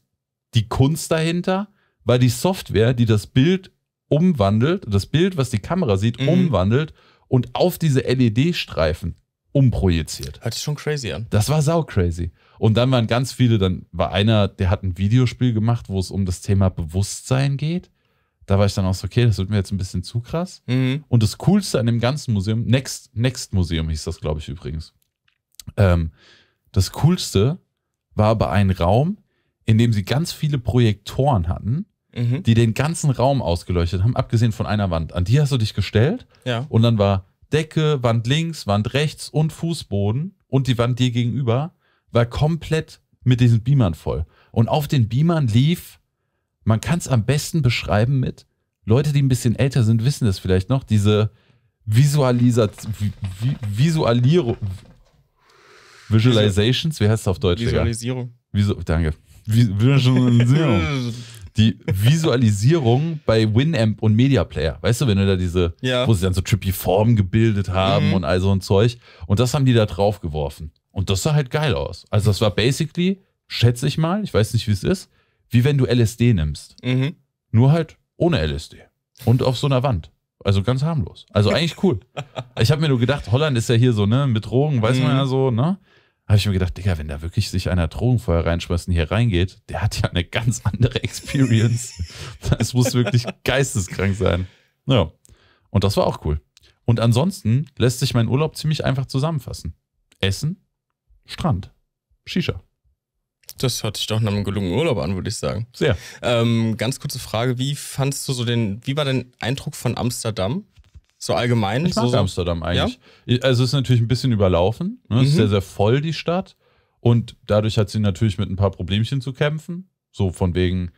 die Kunst dahinter, war die Software, die das Bild umwandelt, das Bild, was die Kamera sieht, mm. umwandelt und auf diese LED-Streifen umprojiziert. Hört sich schon crazy an. Das war sau crazy. Und dann waren ganz viele, dann war einer, der hat ein Videospiel gemacht, wo es um das Thema Bewusstsein geht. Da war ich dann auch so, okay, das wird mir jetzt ein bisschen zu krass. Mhm. Und das Coolste an dem ganzen Museum, Next, Next Museum hieß das, glaube ich, übrigens. Ähm, das Coolste war aber ein Raum, in dem sie ganz viele Projektoren hatten, mhm. die den ganzen Raum ausgeleuchtet haben, abgesehen von einer Wand. An die hast du dich gestellt. Ja. Und dann war Decke, Wand links, Wand rechts und Fußboden und die Wand dir gegenüber war komplett mit diesen Beamern voll. Und auf den Beamern lief, man kann es am besten beschreiben mit, Leute, die ein bisschen älter sind, wissen das vielleicht noch, diese Visualisation, Visualierung, Visualizations, wie heißt es auf Deutsch? Visualisierung. Visu danke. Visualisierung. die Visualisierung bei Winamp und Media Player. Weißt du, wenn du da diese, ja. wo sie dann so trippy Formen gebildet haben mhm. und all so ein Zeug. Und das haben die da drauf geworfen. Und das sah halt geil aus. Also das war basically, schätze ich mal, ich weiß nicht, wie es ist, wie wenn du LSD nimmst. Mhm. Nur halt ohne LSD. Und auf so einer Wand. Also ganz harmlos. Also eigentlich cool. Ich habe mir nur gedacht, Holland ist ja hier so, ne, mit Drogen, weiß mhm. man ja so, ne? habe ich mir gedacht, Digga, wenn da wirklich sich einer Drogenfeuer reinschmeißt und hier reingeht, der hat ja eine ganz andere Experience. Es muss wirklich geisteskrank sein. Ja. Und das war auch cool. Und ansonsten lässt sich mein Urlaub ziemlich einfach zusammenfassen. Essen, Strand, Shisha. Das hört sich doch nach einem gelungenen Urlaub an, würde ich sagen. Sehr. Ähm, ganz kurze Frage, wie fandst du so den, wie war dein Eindruck von Amsterdam? So allgemein? Ich mag so Amsterdam eigentlich. Ja? Also es ist natürlich ein bisschen überlaufen. Ne? Mhm. ist sehr, sehr voll, die Stadt. Und dadurch hat sie natürlich mit ein paar Problemchen zu kämpfen. So von wegen,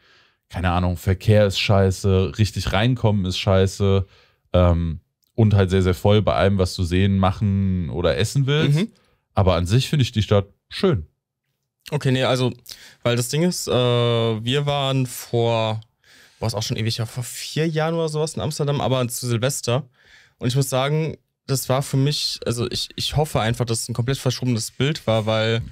keine Ahnung, Verkehr ist scheiße, richtig reinkommen ist scheiße. Ähm, und halt sehr, sehr voll bei allem, was du sehen, machen oder essen willst. Mhm. Aber an sich finde ich die Stadt schön. Okay, nee, also, weil das Ding ist, äh, wir waren vor, war es auch schon ewig, ja, vor vier Jahren oder sowas in Amsterdam, aber zu Silvester. Und ich muss sagen, das war für mich, also ich, ich hoffe einfach, dass es ein komplett verschobenes Bild war, weil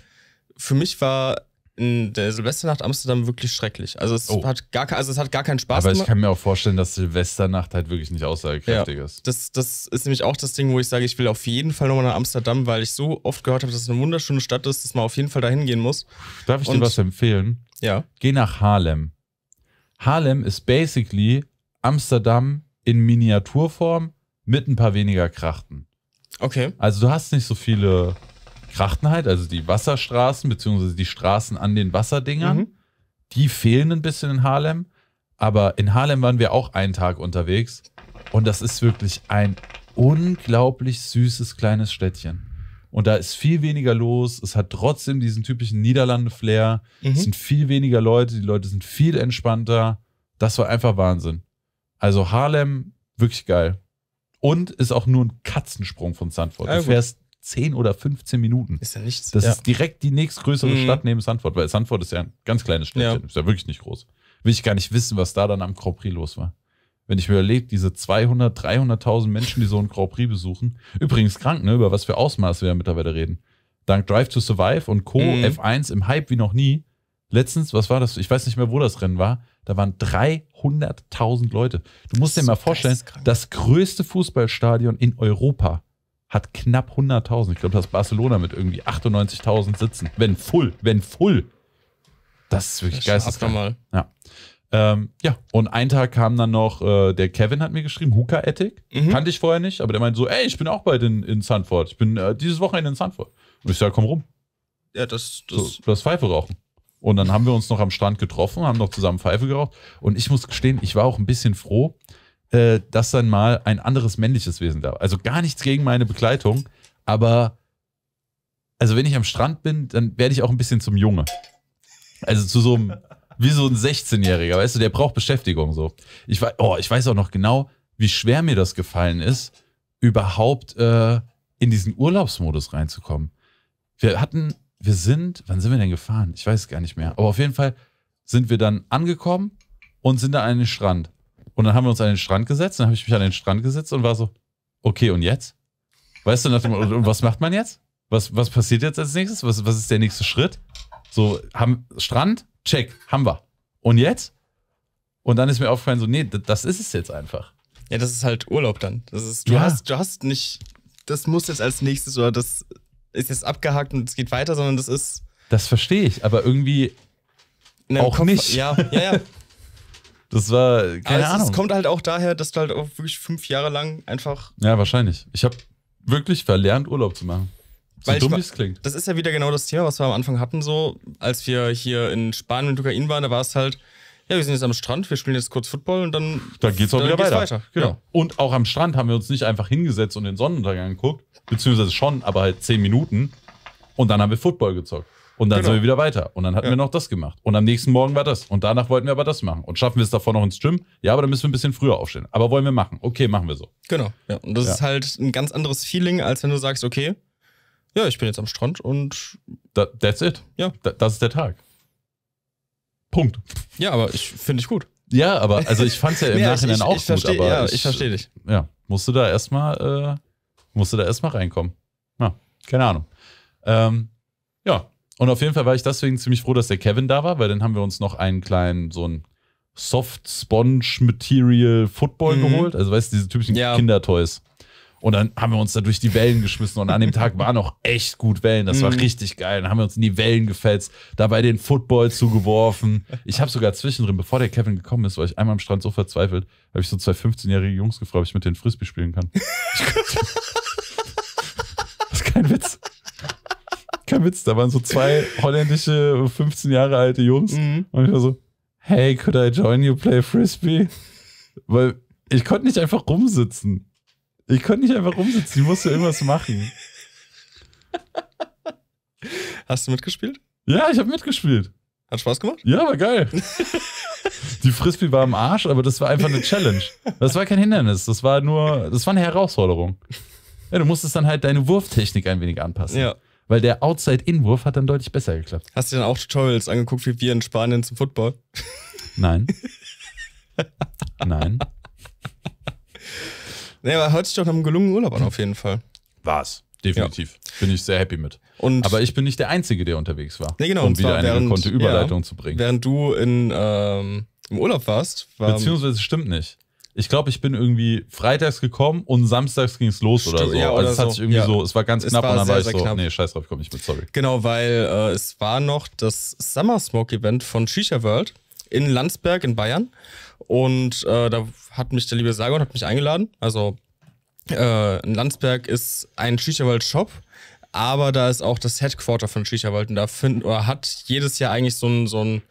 für mich war in der Silvesternacht Amsterdam wirklich schrecklich. Also es, oh. hat, gar, also es hat gar keinen Spaß Aber gemacht. Aber ich kann mir auch vorstellen, dass Silvesternacht halt wirklich nicht aussagekräftig ja, ist. Das, das ist nämlich auch das Ding, wo ich sage, ich will auf jeden Fall nochmal nach Amsterdam, weil ich so oft gehört habe, dass es eine wunderschöne Stadt ist, dass man auf jeden Fall dahin gehen muss. Darf ich Und, dir was empfehlen? Ja. Geh nach Harlem. Harlem ist basically Amsterdam in Miniaturform mit ein paar weniger Krachten. Okay. Also du hast nicht so viele Krachten halt, also die Wasserstraßen, beziehungsweise die Straßen an den Wasserdingern, mhm. die fehlen ein bisschen in Harlem. Aber in Harlem waren wir auch einen Tag unterwegs. Und das ist wirklich ein unglaublich süßes kleines Städtchen. Und da ist viel weniger los. Es hat trotzdem diesen typischen Niederlande-Flair. Mhm. Es sind viel weniger Leute. Die Leute sind viel entspannter. Das war einfach Wahnsinn. Also Harlem, wirklich geil. Und ist auch nur ein Katzensprung von Sanford. Ja, du fährst 10 oder 15 Minuten. Ist ja nichts. Das ja. ist direkt die nächstgrößere mhm. Stadt neben Sanford, weil Sanford ist ja ein ganz kleines Städtchen. Ja. Ist ja wirklich nicht groß. Will ich gar nicht wissen, was da dann am Grand Prix los war. Wenn ich mir überlege, diese 200, 300.000 Menschen, die so ein Grand Prix besuchen. Übrigens krank, ne? Über was für Ausmaß wir ja mittlerweile reden. Dank Drive to Survive und Co. Mhm. F1 im Hype wie noch nie Letztens, was war das? Ich weiß nicht mehr, wo das Rennen war. Da waren 300.000 Leute. Du musst dir mal vorstellen, das größte Fußballstadion in Europa hat knapp 100.000. Ich glaube, das ist Barcelona mit irgendwie 98.000 sitzen. Wenn full, wenn full. Das ist wirklich geisteskrank. Ja. Ähm, ja, und einen Tag kam dann noch, äh, der Kevin hat mir geschrieben, Huka Ethic. Mhm. Kannte ich vorher nicht, aber der meinte so, ey, ich bin auch bald in, in Sanford. Ich bin äh, dieses Wochenende in Sanford. Und ich sage, komm rum. Ja, das. das so, das Pfeife rauchen. Und dann haben wir uns noch am Strand getroffen, haben noch zusammen Pfeife geraucht. Und ich muss gestehen, ich war auch ein bisschen froh, äh, dass dann mal ein anderes männliches Wesen da war. Also gar nichts gegen meine Begleitung, aber also wenn ich am Strand bin, dann werde ich auch ein bisschen zum Junge. Also zu so einem, wie so ein 16-Jähriger, weißt du, der braucht Beschäftigung so. Ich, weiß, oh, ich weiß auch noch genau, wie schwer mir das gefallen ist, überhaupt äh, in diesen Urlaubsmodus reinzukommen. Wir hatten wir sind, wann sind wir denn gefahren? Ich weiß gar nicht mehr. Aber auf jeden Fall sind wir dann angekommen und sind dann an den Strand. Und dann haben wir uns an den Strand gesetzt, dann habe ich mich an den Strand gesetzt und war so, okay, und jetzt? Weißt du, und was macht man jetzt? Was, was passiert jetzt als nächstes? Was, was ist der nächste Schritt? So, haben, Strand, check, haben wir. Und jetzt? Und dann ist mir aufgefallen, so, nee, das ist es jetzt einfach. Ja, das ist halt Urlaub dann. Das ist, du, ja. hast, du hast nicht, das muss jetzt als nächstes oder das ist jetzt abgehakt und es geht weiter, sondern das ist. Das verstehe ich, aber irgendwie auch Kopf, nicht. Ja, ja, ja. Das war keine es, Ahnung. Es kommt halt auch daher, dass du halt auch wirklich fünf Jahre lang einfach. Ja, wahrscheinlich. Ich habe wirklich verlernt, Urlaub zu machen. So Weil dumm, wie es klingt. Das ist ja wieder genau das Thema, was wir am Anfang hatten, so als wir hier in Spanien und Ukraine waren, da war es halt, ja, wir sind jetzt am Strand, wir spielen jetzt kurz Football und dann, dann geht's auch wieder weiter. weiter. Genau. Ja. Und auch am Strand haben wir uns nicht einfach hingesetzt und den Sonnenuntergang geguckt, beziehungsweise schon, aber halt zehn Minuten. Und dann haben wir Football gezockt. Und dann genau. sind wir wieder weiter. Und dann hatten ja. wir noch das gemacht. Und am nächsten Morgen war das. Und danach wollten wir aber das machen. Und schaffen wir es davor noch ins Gym? Ja, aber dann müssen wir ein bisschen früher aufstehen. Aber wollen wir machen? Okay, machen wir so. Genau. Ja. Und das ja. ist halt ein ganz anderes Feeling, als wenn du sagst, okay, ja, ich bin jetzt am Strand und. That, that's it. Ja. Da, das ist der Tag. Punkt. Ja, aber ich finde ich gut. Ja, aber also ich fand es ja im ja, Nachhinein ich, auch ich, ich gut, versteh, aber ja, ich, ich verstehe dich. Ja, musste da erstmal äh, musste da erstmal reinkommen. Ja, keine Ahnung. Ähm, ja, und auf jeden Fall war ich deswegen ziemlich froh, dass der Kevin da war, weil dann haben wir uns noch einen kleinen so ein Soft Sponge Material Football mhm. geholt, also weißt du diese typischen ja. Kindertoys. Und dann haben wir uns da durch die Wellen geschmissen. Und an dem Tag waren auch echt gut Wellen. Das war mhm. richtig geil. Dann haben wir uns in die Wellen gefetzt, dabei den Football zugeworfen. Ich habe sogar zwischendrin, bevor der Kevin gekommen ist, war ich einmal am Strand so verzweifelt, habe ich so zwei 15-jährige Jungs gefragt, ob ich mit denen Frisbee spielen kann. das ist kein Witz. Kein Witz, da waren so zwei holländische 15 Jahre alte Jungs. Mhm. Und ich war so, hey, could I join you play Frisbee? Weil ich konnte nicht einfach rumsitzen. Ich konnte nicht einfach rumsitzen, ich musste irgendwas machen. Hast du mitgespielt? Ja, ich habe mitgespielt. Hat Spaß gemacht? Ja, war geil. Die Frisbee war im Arsch, aber das war einfach eine Challenge. Das war kein Hindernis, das war nur, das war eine Herausforderung. Ja, du musstest dann halt deine Wurftechnik ein wenig anpassen. Ja. Weil der Outside-In-Wurf hat dann deutlich besser geklappt. Hast du dann auch Tutorials angeguckt, wie wir in Spanien zum Football? Nein. Nein. Nee, aber hört sich doch einem gelungenen Urlaub an, auf jeden Fall. War's. Definitiv. Ja. Bin ich sehr happy mit. Und aber ich bin nicht der Einzige, der unterwegs war. Nee, genau. Um und wieder eine während, konnte Überleitung ja, zu bringen. Während du in, ähm, im Urlaub warst. War Beziehungsweise stimmt nicht. Ich glaube, ich bin irgendwie freitags gekommen und samstags ging es los oder so. Ja, also oder also es so. hat sich irgendwie so, es war ganz es knapp war und dann sehr, war ich so, knapp. nee, scheiß drauf, ich komm nicht mit, sorry. Genau, weil äh, es war noch das Summer Smoke Event von Shisha World in Landsberg in Bayern. Und äh, da hat mich der liebe Sargon hat mich eingeladen. Also äh, in Landsberg ist ein Schicherwald-Shop, aber da ist auch das Headquarter von Schicherwald. Und da find, oder hat jedes Jahr eigentlich so ein, so ein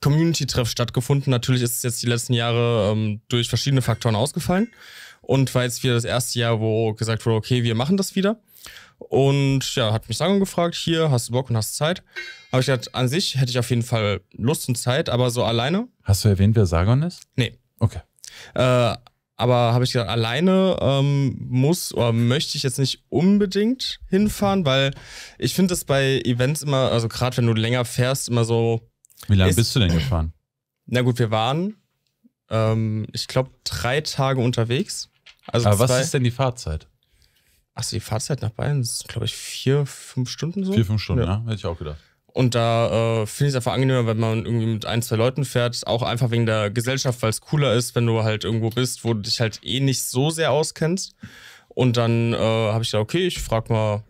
Community-Treff stattgefunden. Natürlich ist es jetzt die letzten Jahre ähm, durch verschiedene Faktoren ausgefallen. Und war jetzt wieder das erste Jahr, wo gesagt wurde, okay, wir machen das wieder. Und ja, hat mich Sango gefragt, hier, hast du Bock und hast Zeit? Habe ich gesagt, an sich hätte ich auf jeden Fall Lust und Zeit, aber so alleine. Hast du erwähnt, wer Sargon ist? Nee. Okay. Äh, aber habe ich gesagt, alleine ähm, muss oder möchte ich jetzt nicht unbedingt hinfahren, weil ich finde das bei Events immer, also gerade wenn du länger fährst, immer so. Wie lange ist, bist du denn gefahren? Na gut, wir waren, ähm, ich glaube, drei Tage unterwegs. Also aber zwei, was ist denn die Fahrzeit? Achso, die Fahrzeit nach Bayern ist, glaube ich, vier, fünf Stunden so. Vier, fünf Stunden, ja. ja hätte ich auch gedacht. Und da äh, finde ich es einfach angenehmer, wenn man irgendwie mit ein, zwei Leuten fährt. Auch einfach wegen der Gesellschaft, weil es cooler ist, wenn du halt irgendwo bist, wo du dich halt eh nicht so sehr auskennst. Und dann äh, habe ich gesagt, okay, ich frage mal.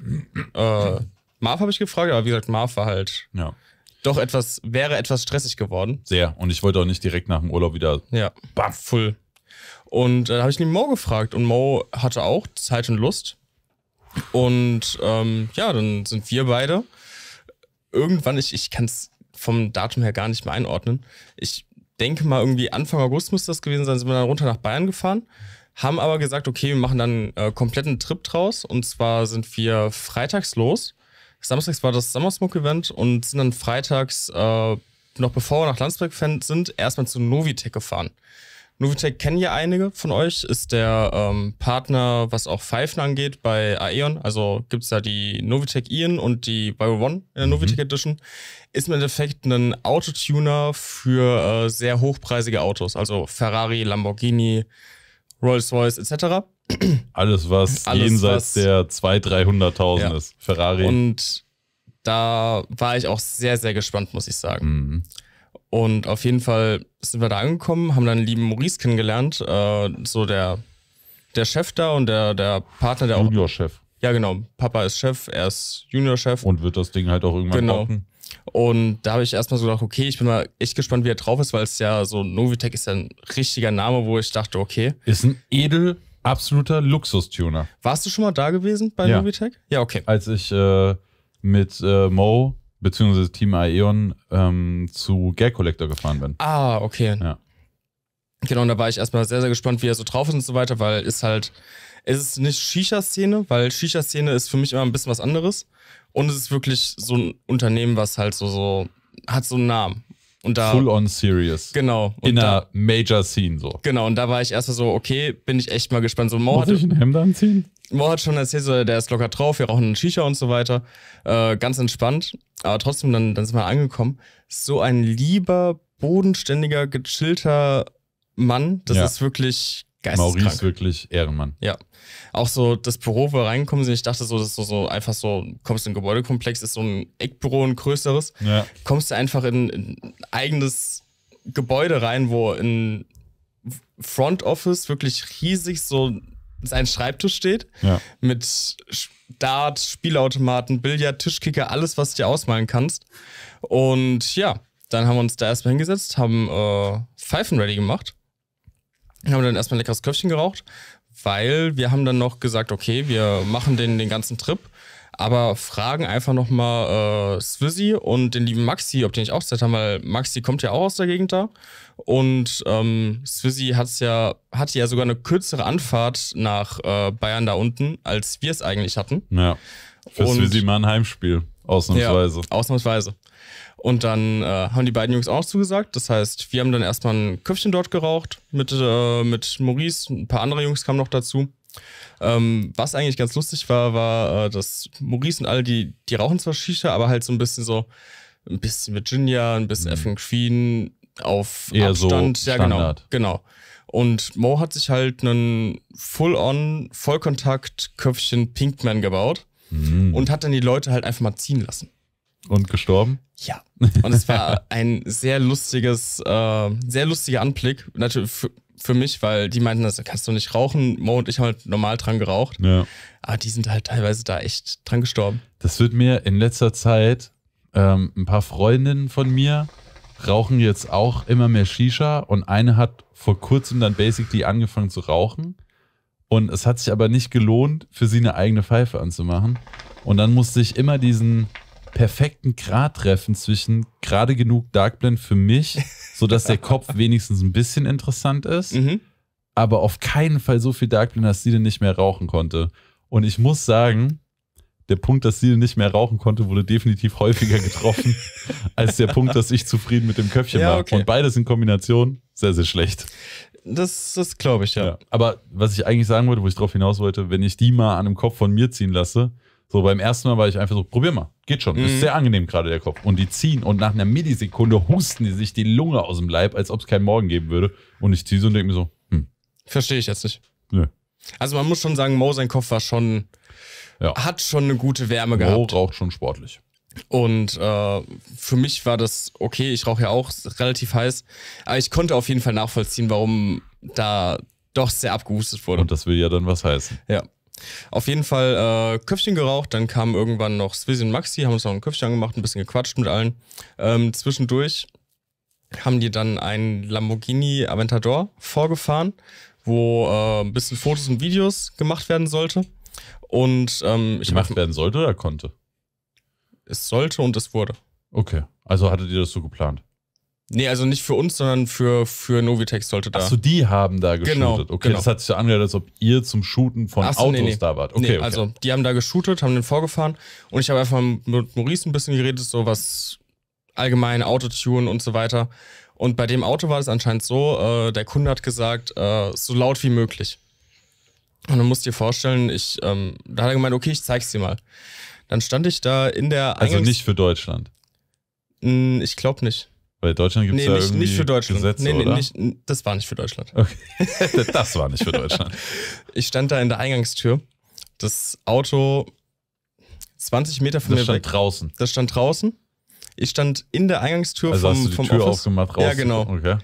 Äh, Marv habe ich gefragt, aber wie gesagt, Marv war halt. Ja. Doch etwas, wäre etwas stressig geworden. Sehr. Und ich wollte auch nicht direkt nach dem Urlaub wieder. Ja. Bam. Full. Und da äh, habe ich den Mo gefragt. Und Mo hatte auch Zeit und Lust. Und ähm, ja, dann sind wir beide. Irgendwann, ich, ich kann es vom Datum her gar nicht mehr einordnen. Ich denke mal, irgendwie Anfang August muss das gewesen sein, sind wir dann runter nach Bayern gefahren. Haben aber gesagt, okay, wir machen dann äh, kompletten Trip draus. Und zwar sind wir freitags los. Samstags war das summersmoke Event und sind dann freitags, äh, noch bevor wir nach Landsberg sind, erstmal zu Novitec gefahren. Novitec kennen ja einige von euch, ist der ähm, Partner, was auch Pfeifen angeht, bei Aeon. Also gibt es da die Novitec Ian und die Bio One in der mhm. Novitec Edition. Ist im Endeffekt ein Autotuner für äh, sehr hochpreisige Autos, also Ferrari, Lamborghini, Rolls-Royce etc. Alles, was Alles, jenseits was der 200.000, 300.000 ja. ist. Ferrari. Und da war ich auch sehr, sehr gespannt, muss ich sagen. Mhm. Und auf jeden Fall sind wir da angekommen, haben dann den lieben Maurice kennengelernt, äh, so der, der Chef da und der, der Partner, der Junior auch. Ja, genau. Papa ist Chef, er ist Juniorchef. Und wird das Ding halt auch irgendwann genau. Kochen. Und da habe ich erstmal so gedacht, okay, ich bin mal echt gespannt, wie er drauf ist, weil es ja so, Novitec ist ja ein richtiger Name, wo ich dachte, okay. Ist ein edel, absoluter Luxustuner. Warst du schon mal da gewesen bei ja. Novitec? Ja, okay. Als ich äh, mit äh, Mo beziehungsweise Team Aeon ähm, zu Gag Collector gefahren bin. Ah, okay. Ja. Genau, und da war ich erstmal sehr, sehr gespannt, wie er so drauf ist und so weiter, weil ist halt, es ist nicht Shisha-Szene, weil Shisha-Szene ist für mich immer ein bisschen was anderes. Und es ist wirklich so ein Unternehmen, was halt so, so hat so einen Namen. Und da, Full on serious. Genau. In einer Major Scene so. Genau, und da war ich erstmal so, okay, bin ich echt mal gespannt. So, Mo Muss hatte, ich ein Hemd anziehen? Mo hat schon erzählt, so, der ist locker drauf, wir rauchen einen Shisha und so weiter. Äh, ganz entspannt. Aber trotzdem, dann, dann sind wir angekommen. So ein lieber, bodenständiger, gechillter Mann. Das ja. ist wirklich geisteskrank. Maurice wirklich Ehrenmann. Ja. Auch so das Büro, wo wir reingekommen sind, ich dachte so, das ist so, so einfach so, kommst du in ein Gebäudekomplex, ist so ein Eckbüro, ein größeres. Ja. Kommst du einfach in, ein eigenes Gebäude rein, wo in Front Office wirklich riesig so ein Schreibtisch steht ja. mit Dart, Spielautomaten, Billard, Tischkicker, alles, was du dir ausmalen kannst. Und ja, dann haben wir uns da erstmal hingesetzt, haben äh, Pfeifen ready gemacht, haben dann erstmal ein leckeres Köpfchen geraucht, weil wir haben dann noch gesagt, okay, wir machen den, den ganzen Trip, aber fragen einfach nochmal äh, Swizzy und den lieben Maxi, ob die nicht auch Zeit haben, weil Maxi kommt ja auch aus der Gegend da. Und ähm, Swizzy hat's ja, hatte ja sogar eine kürzere Anfahrt nach äh, Bayern da unten, als wir es eigentlich hatten. Ja. Für und, Swizzy mal ein Heimspiel, ausnahmsweise. Ja, ausnahmsweise. Und dann äh, haben die beiden Jungs auch zugesagt. Das heißt, wir haben dann erstmal ein Köpfchen dort geraucht mit, äh, mit Maurice. Ein paar andere Jungs kamen noch dazu. Ähm, was eigentlich ganz lustig war, war, äh, dass Maurice und alle, die, die rauchen zwar Shisha, aber halt so ein bisschen so, ein bisschen Virginia, ein bisschen mhm. Effing Queen, auf Eher Abstand. So ja, genau. Genau. Und Mo hat sich halt einen Full-on, Vollkontakt-Köpfchen Pinkman gebaut mhm. und hat dann die Leute halt einfach mal ziehen lassen. Und gestorben? Ja. Und es war ein sehr lustiges, äh, sehr lustiger Anblick. Natürlich für, für, mich, weil die meinten, das kannst du nicht rauchen. Mo und ich haben halt normal dran geraucht. Ja. Aber die sind halt teilweise da echt dran gestorben. Das wird mir in letzter Zeit ähm, ein paar Freundinnen von mir rauchen jetzt auch immer mehr Shisha und eine hat vor kurzem dann basically angefangen zu rauchen. Und es hat sich aber nicht gelohnt, für sie eine eigene Pfeife anzumachen. Und dann musste ich immer diesen perfekten Grad treffen zwischen gerade genug Darkblend für mich, sodass der Kopf wenigstens ein bisschen interessant ist, mhm. aber auf keinen Fall so viel Darkblend, dass sie dann nicht mehr rauchen konnte. Und ich muss sagen, der Punkt, dass sie nicht mehr rauchen konnte, wurde definitiv häufiger getroffen als der Punkt, dass ich zufrieden mit dem Köpfchen ja, war. Okay. Und beides in Kombination sehr, sehr schlecht. Das, das glaube ich, ja. ja. Aber was ich eigentlich sagen wollte, wo ich drauf hinaus wollte, wenn ich die mal an dem Kopf von mir ziehen lasse, so beim ersten Mal war ich einfach so, probier mal, geht schon, mhm. ist sehr angenehm gerade der Kopf. Und die ziehen und nach einer Millisekunde husten die sich die Lunge aus dem Leib, als ob es keinen Morgen geben würde. Und ich ziehe so und denke mir so, hm. Verstehe ich jetzt nicht. Nö. Also man muss schon sagen, Mo, sein Kopf war schon ja. hat schon eine gute Wärme Mo gehabt. raucht schon sportlich. Und äh, für mich war das okay, ich rauche ja auch relativ heiß, aber ich konnte auf jeden Fall nachvollziehen, warum da doch sehr abgehustet wurde. Und das will ja dann was heißen. Ja. Auf jeden Fall äh, Köpfchen geraucht, dann kam irgendwann noch Swizzy und Maxi, haben uns noch ein Köpfchen angemacht, ein bisschen gequatscht mit allen. Ähm, zwischendurch haben die dann einen Lamborghini Aventador vorgefahren, wo äh, ein bisschen Fotos und Videos gemacht werden sollte. Und ähm, ich gemacht werden sollte oder konnte? Es sollte und es wurde. Okay. Also hattet ihr das so geplant? Nee, also nicht für uns, sondern für, für Novitex sollte da. Achso, die haben da genau, geshootet. Genau, okay, genau. das hat sich ja angehört, als ob ihr zum Shooten von so, Autos nee, nee. da wart. Okay, nee, okay. Also, die haben da geshootet, haben den vorgefahren und ich habe einfach mit Maurice ein bisschen geredet, so was allgemein Autotune und so weiter. Und bei dem Auto war es anscheinend so, äh, der Kunde hat gesagt, äh, so laut wie möglich. Und du musst dir vorstellen, ich, ähm, da hat er gemeint, okay, ich zeig's dir mal. Dann stand ich da in der also Eingangs Also nicht für Deutschland. Mh, hm, Ich glaube nicht. Weil Deutschland gibt es Nee, ja nicht, nicht für Deutschland. Gesetze, nee, nee, oder? nicht, das war nicht für Deutschland. Okay. Das war nicht für Deutschland. Ich stand da in der Eingangstür. Das Auto 20 Meter von Das mir stand weg. draußen. Das stand draußen. Ich stand in der Eingangstür Also vom, hast du die vom Tür Office. aufgemacht, raus. Ja, genau. Okay.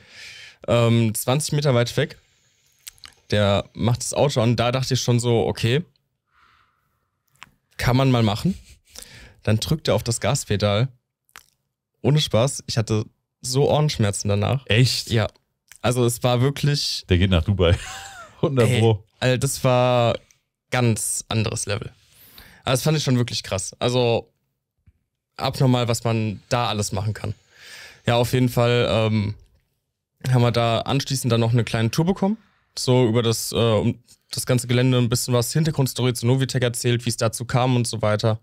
Ähm, 20 Meter weit weg der macht das Auto an. Da dachte ich schon so, okay, kann man mal machen. Dann drückt er auf das Gaspedal. Ohne Spaß, ich hatte so Ohrenschmerzen danach. Echt? Ja. Also es war wirklich. Der geht nach Dubai. 100 Pro. Also das war ganz anderes Level. Also das fand ich schon wirklich krass. Also abnormal, was man da alles machen kann. Ja, auf jeden Fall ähm, haben wir da anschließend dann noch eine kleine Tour bekommen so über das, äh, um das ganze Gelände ein bisschen was Hintergrundstory zu Novitec erzählt, wie es dazu kam und so weiter.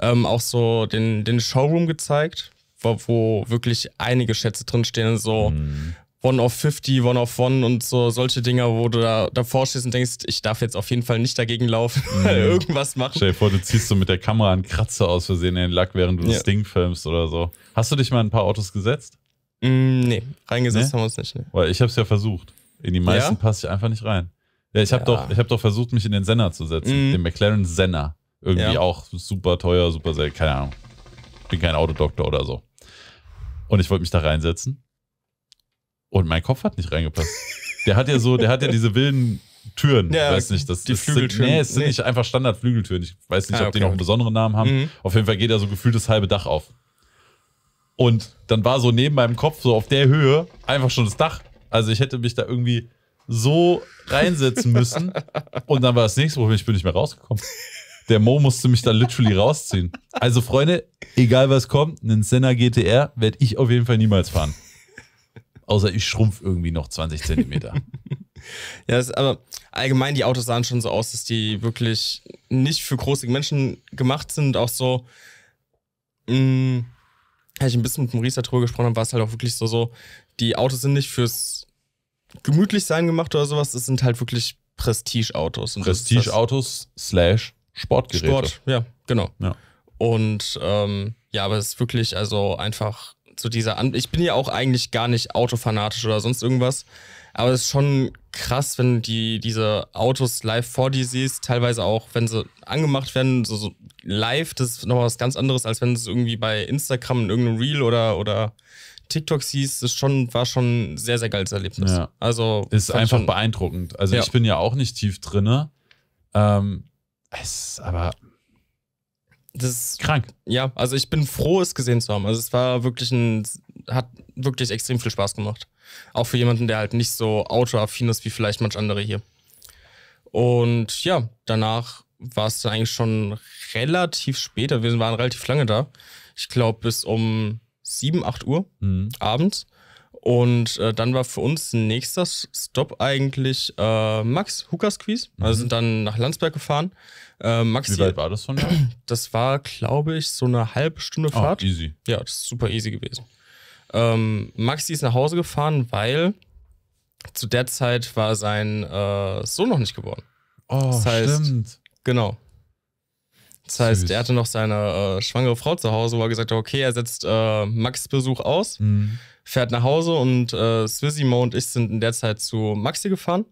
Ähm, auch so den, den Showroom gezeigt, wo, wo wirklich einige Schätze drinstehen, so mhm. One of 50, One of One und so solche Dinger, wo du da davor stehst und denkst, ich darf jetzt auf jeden Fall nicht dagegen laufen, mhm. irgendwas machen. Stell dir vor, du ziehst so mit der Kamera einen Kratzer aus Versehen in den Lack, während du ja. das Ding filmst oder so. Hast du dich mal in ein paar Autos gesetzt? Mm, nee, reingesetzt nee? haben wir uns nicht. Nee. Weil ich habe es ja versucht. In die meisten ja? passe ich einfach nicht rein. Ja, ich habe ja. doch, hab doch versucht, mich in den Senna zu setzen. Mhm. Den McLaren Senna. Irgendwie ja. auch super teuer, super selten. Keine Ahnung. Bin kein Autodoktor oder so. Und ich wollte mich da reinsetzen. Und mein Kopf hat nicht reingepasst. der hat ja so, der hat ja diese wilden Türen. Ja, weiß nicht, das, die das Flügeltüren. Sind, nee, es sind nee. nicht einfach Standardflügeltüren. Ich weiß nicht, ah, ob okay. die noch einen besonderen Namen haben. Mhm. Auf jeden Fall geht da so gefühlt das halbe Dach auf. Und dann war so neben meinem Kopf, so auf der Höhe, einfach schon das Dach. Also ich hätte mich da irgendwie so reinsetzen müssen. Und dann war das nächste Problem, ich bin nicht mehr rausgekommen. Der Mo musste mich da literally rausziehen. Also Freunde, egal was kommt, einen Senna GTR werde ich auf jeden Fall niemals fahren. Außer ich schrumpf irgendwie noch 20 Zentimeter. Ja, das, aber allgemein, die Autos sahen schon so aus, dass die wirklich nicht für große Menschen gemacht sind. Auch so, mh, hm, als ich ein bisschen mit Maurice darüber gesprochen habe, war es halt auch wirklich so, so, die Autos sind nicht fürs gemütlich sein gemacht oder sowas. Das sind halt wirklich Prestigeautos. Prestigeautos slash Sportgeräte. Sport, ja, genau. Ja. Und ähm, ja, aber es ist wirklich also einfach zu so dieser An Ich bin ja auch eigentlich gar nicht autofanatisch oder sonst irgendwas. Aber es ist schon krass, wenn die diese Autos live vor dir siehst, teilweise auch, wenn sie angemacht werden, so, so live, das ist nochmal was ganz anderes, als wenn es irgendwie bei Instagram in irgendeinem Reel oder, oder TikToks siehst, das schon, war schon ein sehr, sehr geiles Erlebnis. Ja. Also ist einfach schon, beeindruckend. Also ja. ich bin ja auch nicht tief drin. Ähm, es, aber das ist krank. Ja, also ich bin froh, es gesehen zu haben. Also es war wirklich ein, hat wirklich extrem viel Spaß gemacht. Auch für jemanden, der halt nicht so autoaffin ist wie vielleicht manch andere hier. Und ja, danach war es dann eigentlich schon relativ später. Wir waren relativ lange da. Ich glaube, bis um 7, 8 Uhr mhm. abends. Und äh, dann war für uns nächster Stop eigentlich äh, Max Hookers Quiz. Also mhm. Also sind dann nach Landsberg gefahren. Äh, Max Wie weit war das von da? Das war, glaube ich, so eine halbe Stunde oh, Fahrt. easy. Ja, das ist super easy gewesen. Ähm, Maxi ist nach Hause gefahren, weil zu der Zeit war sein äh, Sohn noch nicht geboren. Oh, das heißt, stimmt. Genau. Das heißt, Süß. er hatte noch seine äh, schwangere Frau zu Hause, wo er gesagt hat, okay, er setzt äh, Max Besuch aus, mhm. fährt nach Hause und äh, Swizzy, Mo und ich sind in der Zeit zu Maxi gefahren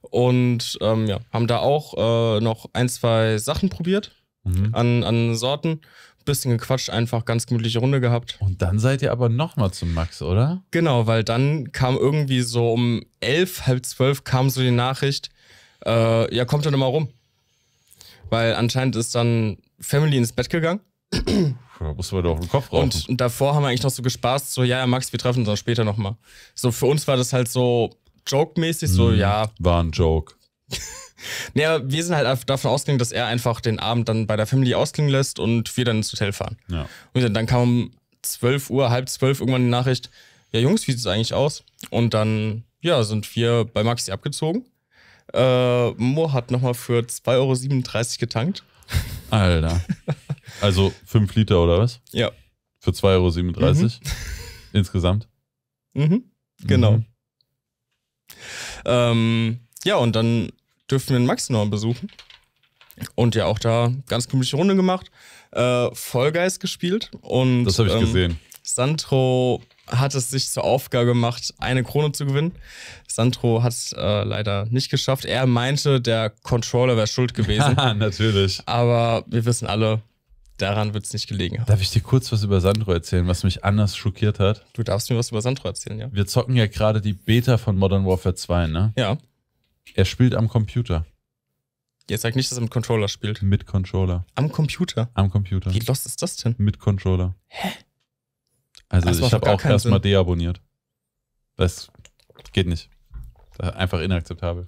und ähm, ja, haben da auch äh, noch ein, zwei Sachen probiert mhm. an, an Sorten. Bisschen gequatscht, einfach ganz gemütliche Runde gehabt. Und dann seid ihr aber nochmal zum Max, oder? Genau, weil dann kam irgendwie so um elf, halb zwölf kam so die Nachricht, äh, ja, kommt doch nochmal rum. Weil anscheinend ist dann Family ins Bett gegangen. Da mussten wir doch auf den Kopf rauchen. Und, davor haben wir eigentlich noch so gespaßt, so, ja, ja, Max, wir treffen uns dann später nochmal. So, für uns war das halt so joke-mäßig, so, hm, ja. War ein Joke. naja, wir sind halt davon ausgegangen, dass er einfach den Abend dann bei der Family ausklingen lässt und wir dann ins Hotel fahren. Ja. Und dann kam um 12 Uhr, halb zwölf irgendwann die Nachricht, ja, Jungs, wie sieht es eigentlich aus? Und dann, ja, sind wir bei Maxi abgezogen. Äh, Moore hat nochmal für 2,37 Euro getankt. Alter. Also 5 Liter oder was? Ja. Für 2,37 Euro mhm. insgesamt. Mhm. Genau. Mhm. Ähm, ja, und dann dürfen wir den Maximum besuchen. Und ja, auch da ganz gemütliche Runde gemacht. Äh, Vollgeist gespielt und. Das habe ich ähm, gesehen. Sandro hat es sich zur Aufgabe gemacht, eine Krone zu gewinnen. Sandro hat es äh, leider nicht geschafft. Er meinte, der Controller wäre schuld gewesen. Natürlich. Aber wir wissen alle, daran wird es nicht gelegen haben. Darf ich dir kurz was über Sandro erzählen, was mich anders schockiert hat? Du darfst mir was über Sandro erzählen, ja. Wir zocken ja gerade die Beta von Modern Warfare 2, ne? Ja. Er spielt am Computer. Jetzt sag nicht, dass er mit Controller spielt. Mit Controller. Am Computer? Am Computer. Wie lost ist das denn? Mit Controller. Hä? Also das ich habe auch erstmal deabonniert. Das geht nicht. Einfach inakzeptabel.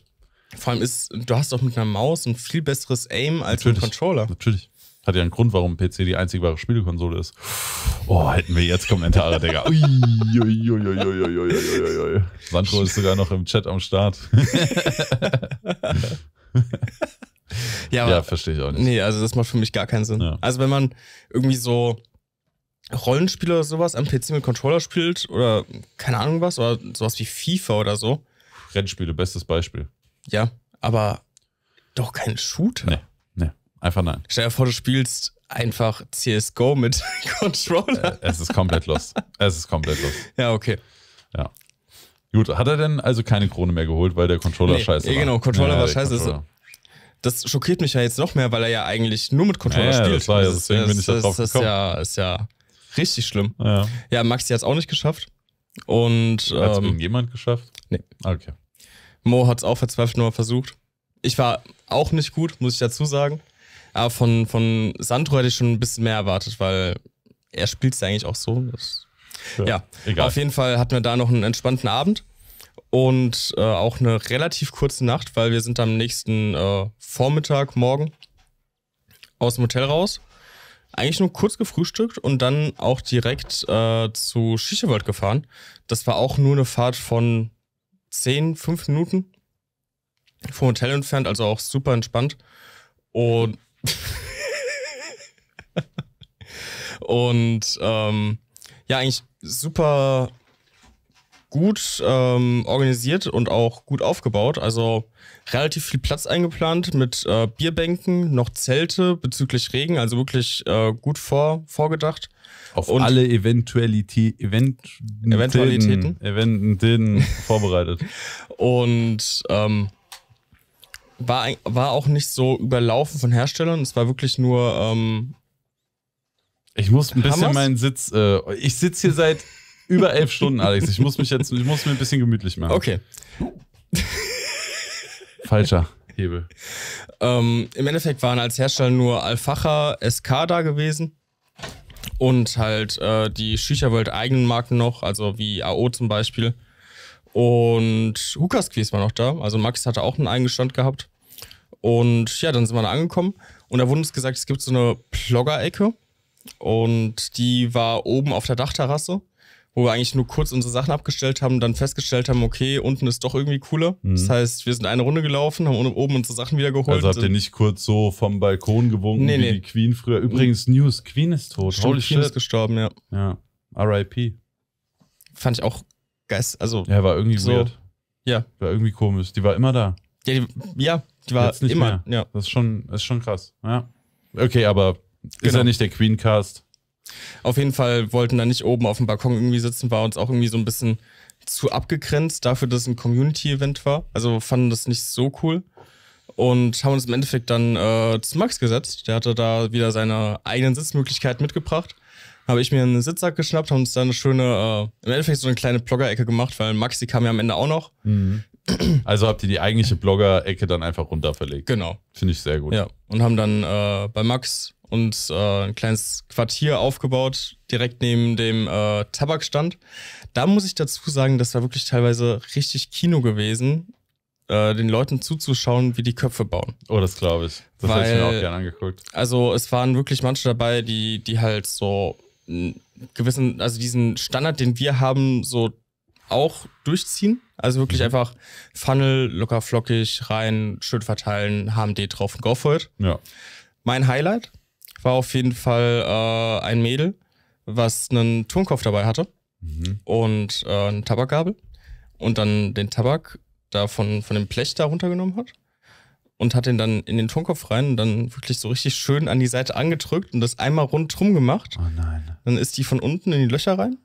Vor allem ist, du hast auch mit einer Maus ein viel besseres Aim als mit Controller. Natürlich. Hat ja einen Grund, warum PC die einzig wahre Spielekonsole ist. Oh, hätten wir jetzt Kommentare, Digga. Ui, Sandro ist sogar noch im Chat am Start. ja, ja, verstehe ich auch nicht. Nee, also das macht für mich gar keinen Sinn. Ja. Also wenn man irgendwie so Rollenspiel oder sowas am PC mit Controller spielt oder keine Ahnung was oder sowas wie FIFA oder so. Rennspiele, bestes Beispiel. Ja, aber doch kein Shooter. Nee, nee, einfach nein. Stell dir vor, du spielst einfach CSGO mit Controller. Äh, es ist komplett los. Es ist komplett los. Ja, okay. Ja. Gut, hat er denn also keine Krone mehr geholt, weil der Controller nee, scheiße war? Genau, Controller ja, war scheiße. Controller. Das schockiert mich ja jetzt noch mehr, weil er ja eigentlich nur mit Controller ja, spielt. Ja, das war ja, deswegen das, bin ich da drauf das, gekommen. ist ja, ist ja Richtig schlimm. Ja, ja Maxi hat es auch nicht geschafft. hat es ähm, irgendjemand geschafft? Nee. Ah, okay. Mo hat es auch verzweifelt nur versucht. Ich war auch nicht gut, muss ich dazu sagen. Aber von, von Sandro hätte ich schon ein bisschen mehr erwartet, weil er spielt es ja eigentlich auch so. Das, ja, ja. Egal. auf jeden Fall hatten wir da noch einen entspannten Abend und äh, auch eine relativ kurze Nacht, weil wir sind am nächsten äh, Vormittag, morgen aus dem Hotel raus eigentlich nur kurz gefrühstückt und dann auch direkt äh, zu World gefahren. Das war auch nur eine Fahrt von 10, 5 Minuten vom Hotel entfernt, also auch super entspannt. Und, und ähm, ja, eigentlich super gut ähm, organisiert und auch gut aufgebaut. Also relativ viel Platz eingeplant mit äh, Bierbänken, noch Zelte bezüglich Regen, also wirklich äh, gut vor, vorgedacht. Auf und alle Eventuality, Event Eventualitäten, Eventen vorbereitet. Und ähm, war, war auch nicht so überlaufen von Herstellern. Es war wirklich nur ähm, ich muss ein bisschen meinen Sitz. Äh, ich sitze hier seit über elf Stunden, Alex. Ich muss mich jetzt, ich muss mir ein bisschen gemütlich machen. Okay. Falscher Hebel. Ähm, Im Endeffekt waren als Hersteller nur Alfacher SK da gewesen und halt äh, die Shisha-World eigenen Marken noch, also wie AO zum Beispiel. Und Hukas Quiz war noch da. Also Max hatte auch einen eigenen Stand gehabt. Und ja, dann sind wir da angekommen. Und da wurde uns gesagt, es gibt so eine Plogger-Ecke. Und die war oben auf der Dachterrasse wo wir eigentlich nur kurz unsere Sachen abgestellt haben und dann festgestellt haben, okay, unten ist doch irgendwie cooler. Mhm. Das heißt, wir sind eine Runde gelaufen, haben oben unsere Sachen wieder geholt. Also habt ihr nicht kurz so vom Balkon gewunken nee, wie nee. die Queen früher. Übrigens, nee. News, Queen ist tot. Stimmt, Holy Queen shit. ist gestorben, ja. Ja, R.I.P. Fand ich auch geist, also. Ja, war irgendwie so, weird. Ja. War irgendwie komisch. Die war immer da. Ja, die, ja, die war Jetzt nicht immer. Mehr. Ja. Das ist schon, ist schon krass. Ja. Okay, aber ist ja genau. nicht der Queen-Cast. Auf jeden Fall wollten da nicht oben auf dem Balkon irgendwie sitzen, war uns auch irgendwie so ein bisschen zu abgegrenzt dafür, dass es ein Community-Event war. Also fanden das nicht so cool und haben uns im Endeffekt dann äh, zu Max gesetzt. Der hatte da wieder seine eigenen Sitzmöglichkeiten mitgebracht. Habe ich mir einen Sitzsack geschnappt, haben uns dann eine schöne, äh, im Endeffekt so eine kleine Blogger-Ecke gemacht, weil Max, die kam ja am Ende auch noch. Mhm. Also habt ihr die eigentliche Blogger-Ecke dann einfach runter verlegt. Genau. Finde ich sehr gut. Ja, und haben dann äh, bei Max und äh, ein kleines Quartier aufgebaut, direkt neben dem äh, Tabakstand. Da muss ich dazu sagen, das war wirklich teilweise richtig Kino gewesen, äh, den Leuten zuzuschauen, wie die Köpfe bauen. Oh, das glaube ich. Das habe ich mir auch gerne angeguckt. Also es waren wirklich manche dabei, die, die halt so gewissen, also diesen Standard, den wir haben, so auch durchziehen. Also wirklich mhm. einfach Funnel, locker flockig, rein, schön verteilen, HMD drauf und go for it. Ja. Mein Highlight war auf jeden Fall äh, ein Mädel, was einen Turnkopf dabei hatte mhm. und äh, eine Tabakgabel und dann den Tabak da von, von dem Blech da runtergenommen hat und hat den dann in den Tonkopf rein und dann wirklich so richtig schön an die Seite angedrückt und das einmal rundrum gemacht. Oh nein. Dann ist die von unten in die Löcher rein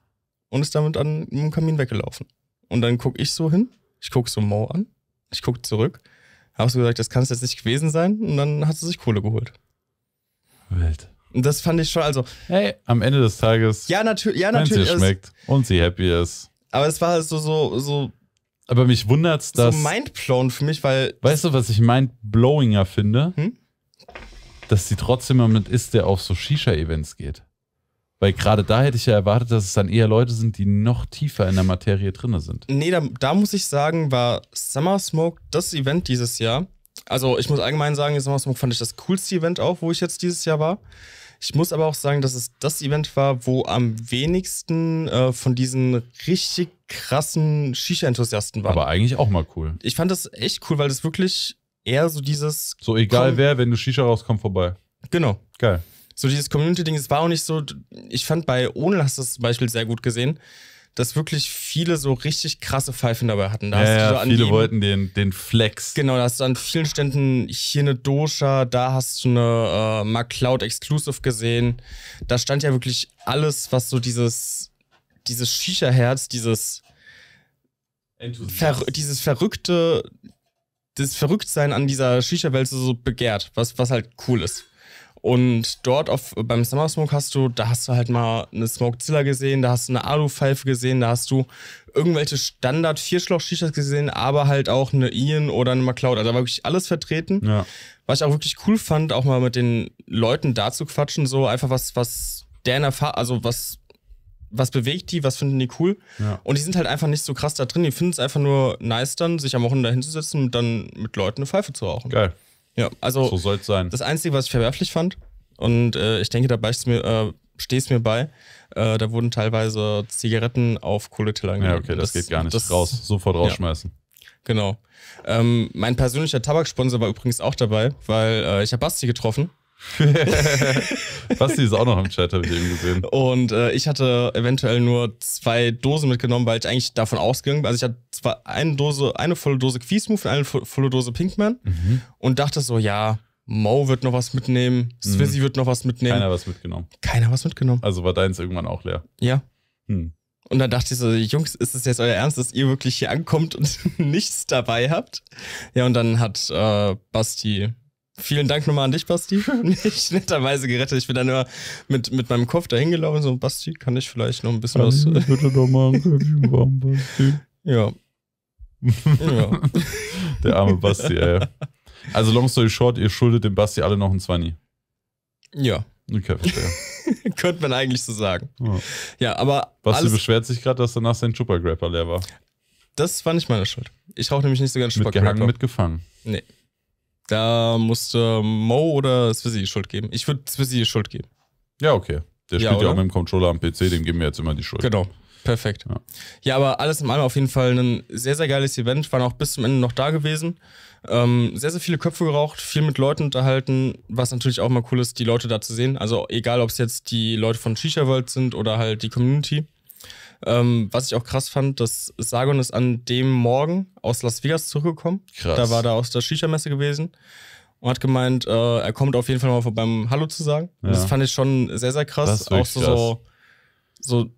und ist damit an dem Kamin weggelaufen. Und dann gucke ich so hin, ich gucke so Mo an, ich gucke zurück, habe so gesagt, das kann es jetzt nicht gewesen sein und dann hat sie sich Kohle geholt. Wild. Und das fand ich schon, also. Hey, am Ende des Tages. Ja, natürlich. Ja, natürlich. Sie schmeckt und sie happy ist. Aber es war halt so, so, so. Aber mich wundert's, dass. So mindblown für mich, weil. Weißt du, was ich mindblowinger finde? Hm? Dass sie trotzdem jemand ist, der auf so Shisha-Events geht. Weil gerade da hätte ich ja erwartet, dass es dann eher Leute sind, die noch tiefer in der Materie drin sind. Nee, da, da muss ich sagen, war Summer Smoke das Event dieses Jahr, also ich muss allgemein sagen, jetzt Smoke fand ich das coolste Event auch, wo ich jetzt dieses Jahr war. Ich muss aber auch sagen, dass es das Event war, wo am wenigsten äh, von diesen richtig krassen Shisha-Enthusiasten war. Aber eigentlich auch mal cool. Ich fand das echt cool, weil es wirklich eher so dieses. So egal wer, wenn du Shisha rauskommst, vorbei. Genau. Geil. So dieses Community-Ding, es war auch nicht so. Ich fand bei Ohne hast du das zum Beispiel sehr gut gesehen dass wirklich viele so richtig krasse Pfeifen dabei hatten. Da ja, ja, so viele jedem, wollten den, den Flex. Genau, da hast du an vielen Ständen hier eine Dosha, da hast du eine äh, MacLeod Exclusive gesehen. Da stand ja wirklich alles, was so dieses, dieses Shisha-Herz, dieses, Ver, dieses verrückte, das Verrücktsein an dieser Shisha-Welt so, so begehrt, was, was halt cool ist. Und dort auf, beim Summer Smoke hast du, da hast du halt mal eine Smokezilla gesehen, da hast du eine Alu-Pfeife gesehen, da hast du irgendwelche standard vierschlauch shishas gesehen, aber halt auch eine Ian oder eine McCloud. Also da war wirklich alles vertreten. Ja. Was ich auch wirklich cool fand, auch mal mit den Leuten da zu quatschen, so einfach was, was deren Erfahrung, also was was bewegt die, was finden die cool. Ja. Und die sind halt einfach nicht so krass da drin. Die finden es einfach nur nice dann, sich am Wochenende hinzusetzen und dann mit Leuten eine Pfeife zu rauchen. Geil. Ja, also so soll es sein. Das Einzige, was ich verwerflich fand, und äh, ich denke, da ist mir, äh, stehst mir bei, äh, da wurden teilweise Zigaretten auf Kohleteller angegeben. Ja, okay, das, das, geht gar nicht. Das, raus, sofort rausschmeißen. Ja, genau. Ähm, mein persönlicher Tabaksponsor war übrigens auch dabei, weil äh, ich habe Basti getroffen Basti ist auch noch im Chat, habe ich eben gesehen. Und äh, ich hatte eventuell nur zwei Dosen mitgenommen, weil ich eigentlich davon ausging. Also ich hatte zwar eine Dose, eine volle Dose Quiesmove und eine volle Dose Pinkman mhm. und dachte so, ja, Mo wird noch was mitnehmen, Swizzy mhm. wird noch was mitnehmen. Keiner was mitgenommen. Keiner was mitgenommen. Also war deins irgendwann auch leer. Ja. Hm. Und dann dachte ich so, Jungs, ist es jetzt euer Ernst, dass ihr wirklich hier ankommt und nichts dabei habt? Ja, und dann hat äh, Basti Vielen Dank nochmal an dich, Basti. Mich netterweise gerettet. Ich bin dann immer mit, mit meinem Kopf dahin gelaufen. So, Basti, kann ich vielleicht noch ein bisschen kann was. Ich äh, bitte nochmal mal ein Köpfchen warm, Basti. Ja. ja. Der arme Basti, ey. Also, long story short, ihr schuldet dem Basti alle noch ein Zwanni. Ja. Okay, verstehe. Könnte man eigentlich so sagen. Ja, ja aber. Basti beschwert sich gerade, dass danach sein Chupa Grapper leer war. Das war nicht meine Schuld. Ich rauche nämlich nicht so ganz Chupa Grapper. Mitgehangen, mitgefangen. Nee. Da musste Mo oder Swissy die Schuld geben. Ich würde Swissy die Schuld geben. Ja, okay. Der ja, spielt ja, auch mit dem Controller am PC, dem geben wir jetzt immer die Schuld. Genau. Perfekt. Ja. ja, aber alles in allem auf jeden Fall ein sehr, sehr geiles Event. Waren auch bis zum Ende noch da gewesen. Ähm, sehr, sehr viele Köpfe geraucht, viel mit Leuten unterhalten, was natürlich auch mal cool ist, die Leute da zu sehen. Also egal, ob es jetzt die Leute von Shisha World sind oder halt die Community. Ähm, was ich auch krass fand, dass Sargon ist an dem Morgen aus Las Vegas zurückgekommen. Krass. Da war er aus der Shisha-Messe gewesen und hat gemeint, äh, er kommt auf jeden Fall mal vorbei, um Hallo zu sagen. Ja. Das fand ich schon sehr, sehr krass. Auch so, krass. so, so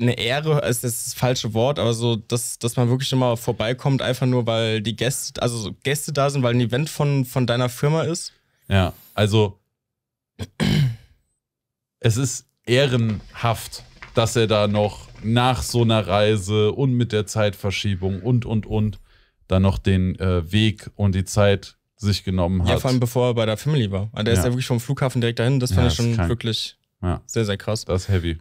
eine Ehre ist das falsche Wort, aber so, dass, dass man wirklich immer vorbeikommt, einfach nur, weil die Gäste, also Gäste da sind, weil ein Event von, von deiner Firma ist. Ja, also es ist ehrenhaft, dass er da noch nach so einer Reise und mit der Zeitverschiebung und, und, und dann noch den äh, Weg und die Zeit sich genommen hat. Ja, vor allem bevor er bei der Family war. Also der ja. ist ja wirklich vom Flughafen direkt dahin. Das fand ja, ich schon wirklich ja. sehr, sehr krass. Das ist heavy.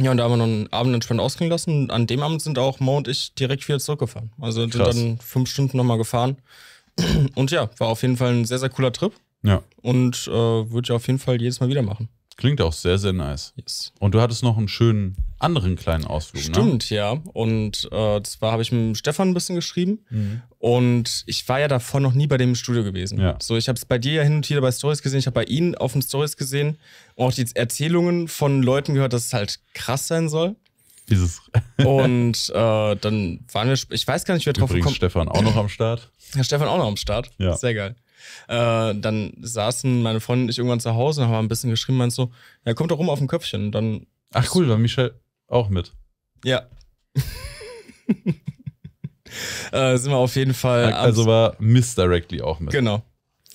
Ja, und da haben wir noch einen Abend entspannt ausklingen lassen. An dem Abend sind auch Mo und ich direkt wieder zurückgefahren. Also sind krass. dann fünf Stunden nochmal gefahren. Und ja, war auf jeden Fall ein sehr, sehr cooler Trip. Ja. Und äh, würde ich auf jeden Fall jedes Mal wieder machen. Klingt auch sehr, sehr nice. Yes. Und du hattest noch einen schönen anderen kleinen Ausflug. Ne? Stimmt, ne? ja. Und äh, zwar habe ich mit Stefan ein bisschen geschrieben. Mhm. Und ich war ja davor noch nie bei dem Studio gewesen. Ja. So, ich habe es bei dir ja hin und wieder bei Stories gesehen. Ich habe bei ihnen auf den Stories gesehen. Und auch die Erzählungen von Leuten gehört, dass es halt krass sein soll. Dieses. und äh, dann waren wir, ich weiß gar nicht, wer drauf Übrigens gekommen Stefan auch noch am Start. Ja, Stefan auch noch am Start. Ja. Sehr geil. Äh, dann saßen meine Freundin und ich irgendwann zu Hause und haben ein bisschen geschrieben, meinst so, ja, kommt doch rum auf dem Köpfchen. Dann Ach cool, war Michel auch mit. Ja. äh, sind wir auf jeden Fall. Also war Miss Directly auch mit. Genau.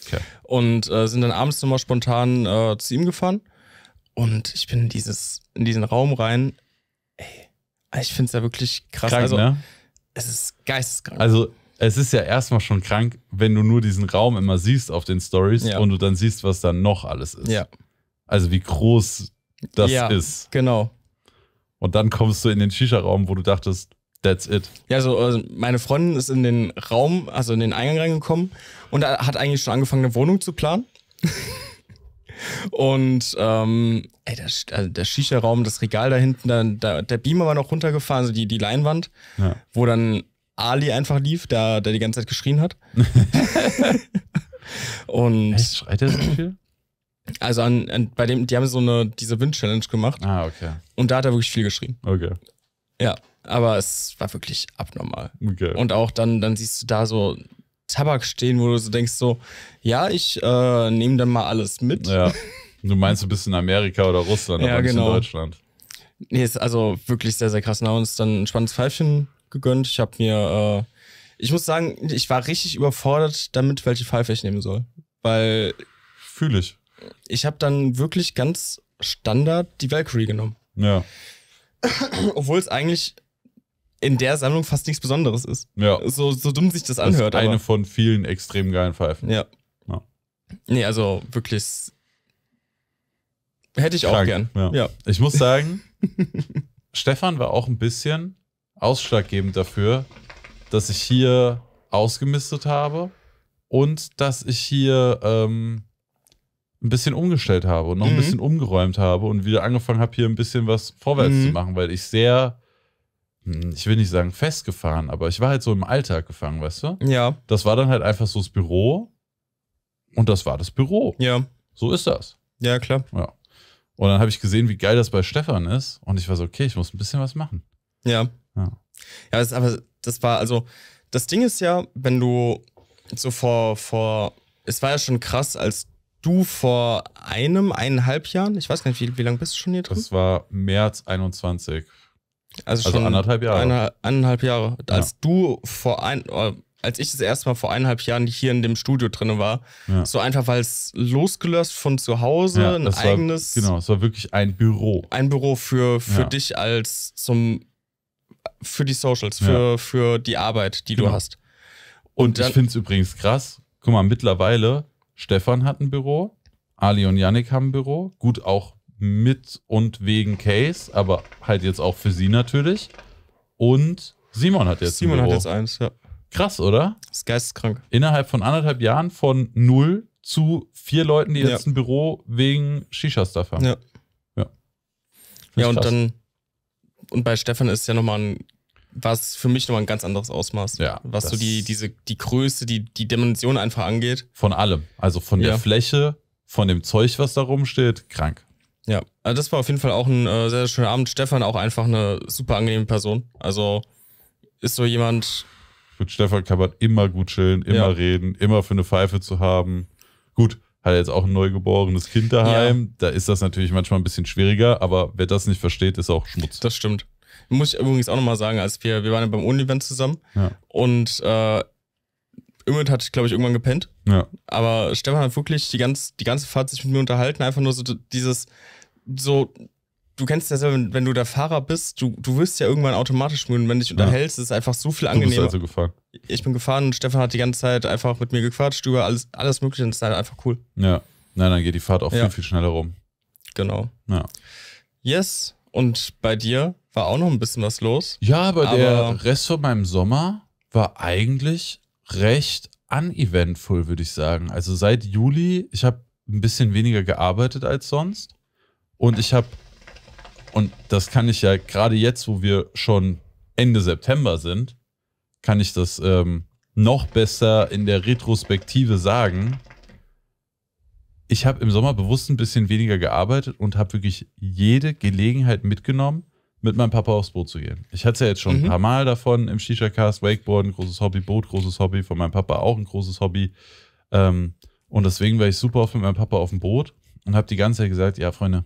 Okay. Und äh, sind dann abends nochmal spontan äh, zu ihm gefahren. Und ich bin in, dieses, in diesen Raum rein. Ey, ich finde es ja wirklich krass. Krank, also, ne? Es ist geisteskrank. Also, es ist ja erstmal schon krank, wenn du nur diesen Raum immer siehst auf den Stories ja. und du dann siehst, was da noch alles ist. Ja. Also wie groß das ja, ist. Genau. Und dann kommst du in den Shisha-Raum, wo du dachtest, that's it. Ja, also meine Freundin ist in den Raum, also in den Eingang reingekommen und hat eigentlich schon angefangen, eine Wohnung zu planen. und ähm, ey, der, also der Shisha-Raum, das Regal da hinten, da, da, der Beamer war noch runtergefahren, also die, die Leinwand, ja. wo dann Ali einfach lief, der, der die ganze Zeit geschrien hat. und Echt? Schreit er so viel? Also an, an, bei dem, die haben so eine, diese Wind-Challenge gemacht. Ah, okay. Und da hat er wirklich viel geschrien. Okay. Ja, aber es war wirklich abnormal. Okay. Und auch dann, dann siehst du da so Tabak stehen, wo du so denkst so, ja, ich äh, nehme dann mal alles mit. Ja. Du meinst, du bist in Amerika oder Russland, ja, aber genau. nicht in genau. Deutschland. Nee, ist also wirklich sehr, sehr krass. Und haben uns dann ein spannendes Pfeifchen gegönnt. Ich habe mir, äh, ich muss sagen, ich war richtig überfordert damit, welche Pfeife ich nehmen soll. Weil. Fühle ich. Ich habe dann wirklich ganz Standard die Valkyrie genommen. Ja. Obwohl es eigentlich in der Sammlung fast nichts Besonderes ist. Ja. So, so dumm sich das anhört. Das ist eine aber. von vielen extrem geilen Pfeifen. Ja. ja. Nee, also wirklich. Hätte ich Krank. auch gern. Ja. ja. Ich muss sagen, Stefan war auch ein bisschen ausschlaggebend dafür, dass ich hier ausgemistet habe und dass ich hier ähm, ein bisschen umgestellt habe und noch mhm. ein bisschen umgeräumt habe und wieder angefangen habe, hier ein bisschen was vorwärts mhm. zu machen, weil ich sehr, hm, ich will nicht sagen festgefahren, aber ich war halt so im Alltag gefangen, weißt du? Ja. Das war dann halt einfach so das Büro und das war das Büro. Ja. So ist das. Ja, klar. Ja. Und dann habe ich gesehen, wie geil das bei Stefan ist und ich war so, okay, ich muss ein bisschen was machen. Ja. Ja, ja das, aber das war, also, das Ding ist ja, wenn du so vor, vor, es war ja schon krass, als du vor einem, eineinhalb Jahren, ich weiß gar nicht, wie, wie lange bist du schon hier drin? Das war März 21. Also, also schon anderthalb Jahre. Eine, eineinhalb Jahre. Als ja. du vor ein, äh, als ich das erste Mal vor eineinhalb Jahren hier in dem Studio drin war, ja. so einfach, weil es losgelöst von zu Hause, ja, ein eigenes. War, genau, es war wirklich ein Büro. Ein Büro für, für dich als zum für die Socials, für, ja. für die Arbeit, die genau. du hast. Und, und ich finde es übrigens krass. Guck mal, mittlerweile, Stefan hat ein Büro, Ali und Yannick haben ein Büro. Gut, auch mit und wegen Case, aber halt jetzt auch für sie natürlich. Und Simon hat jetzt Simon ein Büro. Simon hat jetzt eins, ja. Krass, oder? Das ist geisteskrank. Innerhalb von anderthalb Jahren von null zu vier Leuten, die ja. jetzt ein Büro wegen Shisha-Stuff haben. Ja. Ja, ja und dann und bei Stefan ist ja nochmal ein, was für mich nochmal ein ganz anderes Ausmaß. Ja. Was so die, diese, die Größe, die, die Dimension einfach angeht. Von allem. Also von der ja. Fläche, von dem Zeug, was da rumsteht, krank. Ja, also das war auf jeden Fall auch ein äh, sehr, sehr schöner Abend. Stefan auch einfach eine super angenehme Person. Also ist so jemand. Mit Stefan kann man immer gut chillen, immer ja. reden, immer für eine Pfeife zu haben hat jetzt auch ein neugeborenes Kind daheim. Ja. Da ist das natürlich manchmal ein bisschen schwieriger, aber wer das nicht versteht, ist auch Schmutz. Das stimmt. Muss ich übrigens auch nochmal sagen, als wir, wir waren ja beim Uni-Event zusammen ja. und äh, Ümit hat, glaube ich, irgendwann gepennt. Ja. Aber Stefan hat wirklich die, ganz, die ganze Fahrt sich mit mir unterhalten, einfach nur so dieses, so du kennst ja selber, wenn du der Fahrer bist, du, du wirst ja irgendwann automatisch müde. Wenn dich unterhältst, ja. ist einfach so viel angenehmer. Du bist also gefahren. Ich bin gefahren und Stefan hat die ganze Zeit einfach mit mir gequatscht über alles, alles Mögliche und es ist halt einfach cool. Ja, nein, dann geht die Fahrt auch ja. viel, viel schneller rum. Genau. Ja. Yes, und bei dir war auch noch ein bisschen was los. Ja, aber, aber der Rest von meinem Sommer war eigentlich recht uneventful, würde ich sagen. Also seit Juli, ich habe ein bisschen weniger gearbeitet als sonst und ich habe und das kann ich ja gerade jetzt, wo wir schon Ende September sind, kann ich das ähm, noch besser in der Retrospektive sagen. Ich habe im Sommer bewusst ein bisschen weniger gearbeitet und habe wirklich jede Gelegenheit mitgenommen, mit meinem Papa aufs Boot zu gehen. Ich hatte es ja jetzt schon mhm. ein paar Mal davon im Shisha-Cast, Wakeboarden, großes Hobby, Boot, großes Hobby, von meinem Papa auch ein großes Hobby. Ähm, und deswegen war ich super oft mit meinem Papa auf dem Boot und habe die ganze Zeit gesagt, ja Freunde,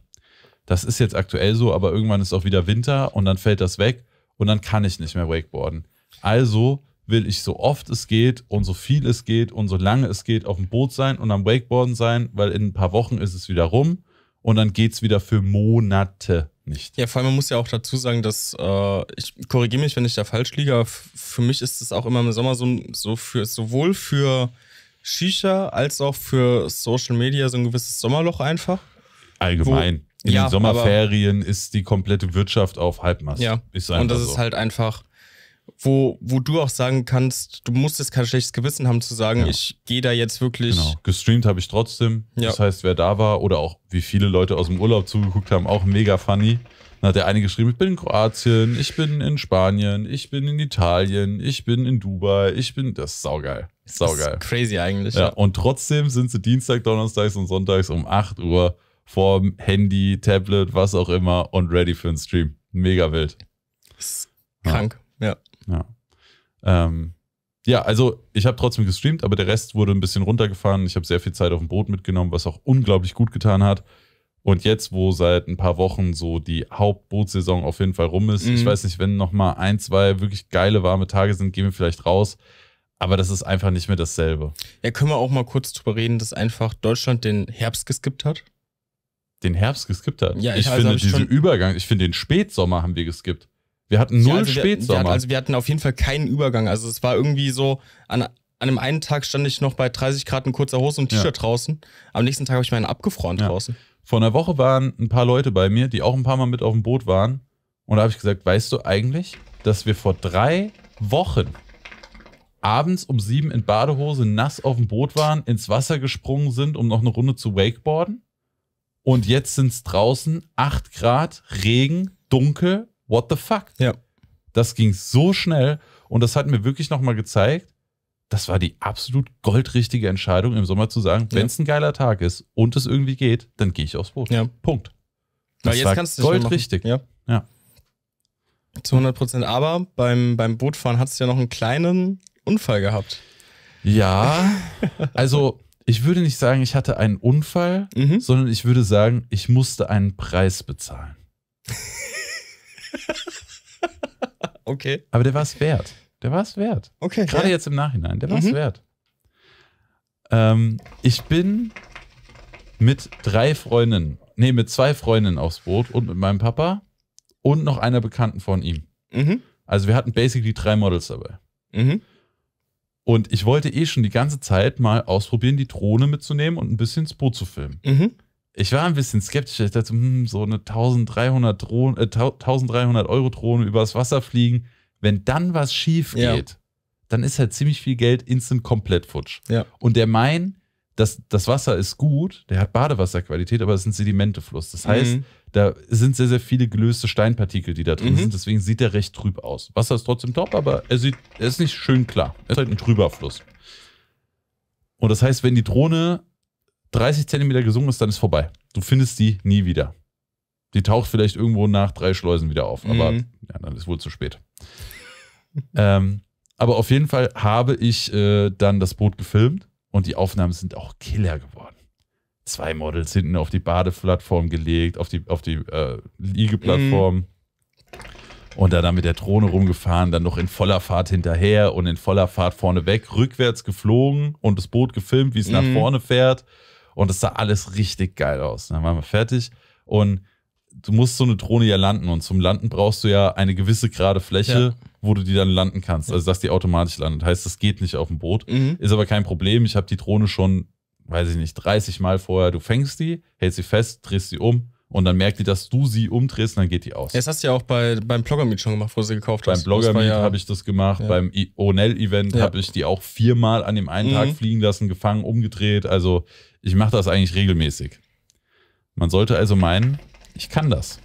das ist jetzt aktuell so, aber irgendwann ist auch wieder Winter und dann fällt das weg und dann kann ich nicht mehr wakeboarden. Also will ich so oft es geht und so viel es geht und so lange es geht auf dem Boot sein und am Wakeboarden sein, weil in ein paar Wochen ist es wieder rum und dann geht es wieder für Monate nicht. Ja, vor allem man muss ja auch dazu sagen, dass äh, ich korrigiere mich, wenn ich da falsch liege, für mich ist es auch immer im Sommer so, so für sowohl für Shisha als auch für Social Media so ein gewisses Sommerloch einfach. Allgemein in ja, den Sommerferien ist die komplette Wirtschaft auf Halbmast. Ja, und das so. ist halt einfach, wo, wo du auch sagen kannst, du musstest kein schlechtes Gewissen haben zu sagen, ja. ich gehe da jetzt wirklich. Genau, gestreamt habe ich trotzdem. Ja. Das heißt, wer da war oder auch wie viele Leute aus dem Urlaub zugeguckt haben, auch mega funny. Dann hat der eine geschrieben, ich bin in Kroatien, ich bin in Spanien, ich bin in Italien, ich bin in Dubai, ich bin. Das ist saugeil. Saugeil. Das ist crazy eigentlich. Ja, ja. Und trotzdem sind sie Dienstag, Donnerstags und Sonntags um 8 Uhr vorm Handy, Tablet, was auch immer und ready für einen Stream. Mega wild. Ist krank, ja. Ja, ja. Ähm, ja also ich habe trotzdem gestreamt, aber der Rest wurde ein bisschen runtergefahren. Ich habe sehr viel Zeit auf dem Boot mitgenommen, was auch unglaublich gut getan hat. Und jetzt, wo seit ein paar Wochen so die Hauptbootsaison auf jeden Fall rum ist, mhm. ich weiß nicht, wenn noch mal ein, zwei wirklich geile, warme Tage sind, gehen wir vielleicht raus. Aber das ist einfach nicht mehr dasselbe. Ja, können wir auch mal kurz drüber reden, dass einfach Deutschland den Herbst geskippt hat? den Herbst geskippt hat. Ja, ich, ich also finde diesen Übergang, ich finde den Spätsommer haben wir geskippt. Wir hatten null ja, also Spätsommer. Wir, hatten, also wir hatten auf jeden Fall keinen Übergang. Also es war irgendwie so, an, an dem einen Tag stand ich noch bei 30 Grad in kurzer Hose und T-Shirt ja. draußen. Am nächsten Tag habe ich meinen abgefroren ja. draußen. Vor einer Woche waren ein paar Leute bei mir, die auch ein paar Mal mit auf dem Boot waren. Und da habe ich gesagt, weißt du eigentlich, dass wir vor drei Wochen abends um sieben in Badehose nass auf dem Boot waren, ins Wasser gesprungen sind, um noch eine Runde zu wakeboarden? Und jetzt sind es draußen 8 Grad, Regen, dunkel. What the fuck? Ja. Das ging so schnell und das hat mir wirklich nochmal gezeigt, das war die absolut goldrichtige Entscheidung im Sommer zu sagen, wenn es ja. ein geiler Tag ist und es irgendwie geht, dann gehe ich aufs Boot. Ja. Punkt. Das ja, jetzt kannst goldrichtig. Ja. ja. Zu 100 Prozent. Aber beim, beim Bootfahren hat es ja noch einen kleinen Unfall gehabt. Ja, also ich würde nicht sagen, ich hatte einen Unfall, mhm. sondern ich würde sagen, ich musste einen Preis bezahlen. okay. Aber der war es wert. Der war es wert. Okay. Gerade ja. jetzt im Nachhinein, der war es mhm. wert. Ähm, ich bin mit drei Freundinnen, nee, mit zwei Freundinnen aufs Boot und mit meinem Papa und noch einer Bekannten von ihm. Mhm. Also wir hatten basically drei Models dabei. Mhm. Und ich wollte eh schon die ganze Zeit mal ausprobieren, die Drohne mitzunehmen und ein bisschen ins Boot zu filmen. Mhm. Ich war ein bisschen skeptisch. Ich dachte, hm, so eine 1300, Drohne, äh, 1300 Euro Drohne übers Wasser fliegen. Wenn dann was schief geht, ja. dann ist halt ziemlich viel Geld instant komplett futsch. Ja. Und der Main das, das Wasser ist gut, der hat Badewasserqualität, aber es sind Sedimentefluss. Das heißt, mhm. da sind sehr, sehr viele gelöste Steinpartikel, die da drin mhm. sind. Deswegen sieht er recht trüb aus. Wasser ist trotzdem top, aber er, sieht, er ist nicht schön klar. Er ist halt ein trüber Fluss. Und das heißt, wenn die Drohne 30 Zentimeter gesunken ist, dann ist vorbei. Du findest die nie wieder. Die taucht vielleicht irgendwo nach drei Schleusen wieder auf, aber mhm. ja, dann ist wohl zu spät. ähm, aber auf jeden Fall habe ich äh, dann das Boot gefilmt und die Aufnahmen sind auch Killer geworden. Zwei Models hinten auf die Badeplattform gelegt, auf die, auf die äh, Liegeplattform. Mhm. Und dann, dann mit der Drohne rumgefahren, dann noch in voller Fahrt hinterher und in voller Fahrt vorne weg, rückwärts geflogen und das Boot gefilmt, wie es mhm. nach vorne fährt. Und es sah alles richtig geil aus. Dann waren wir fertig. Und du musst so eine Drohne ja landen und zum Landen brauchst du ja eine gewisse gerade Fläche, ja. wo du die dann landen kannst. Also dass die automatisch landet. Heißt, das geht nicht auf dem Boot. Mhm. Ist aber kein Problem. Ich habe die Drohne schon, weiß ich nicht, 30 Mal vorher. Du fängst die, hältst sie fest, drehst sie um. Und dann merkt die, dass du sie umdrehst und dann geht die aus. das hast du ja auch bei, beim Blogger-Meet schon gemacht, wo du sie gekauft beim hast. Beim Blogger-Meet ja, habe ich das gemacht. Beim Onell-Event habe ich die auch viermal an dem einen mhm. Tag fliegen lassen, gefangen, umgedreht. Also ich mache das eigentlich regelmäßig. Man sollte also meinen, ich kann das.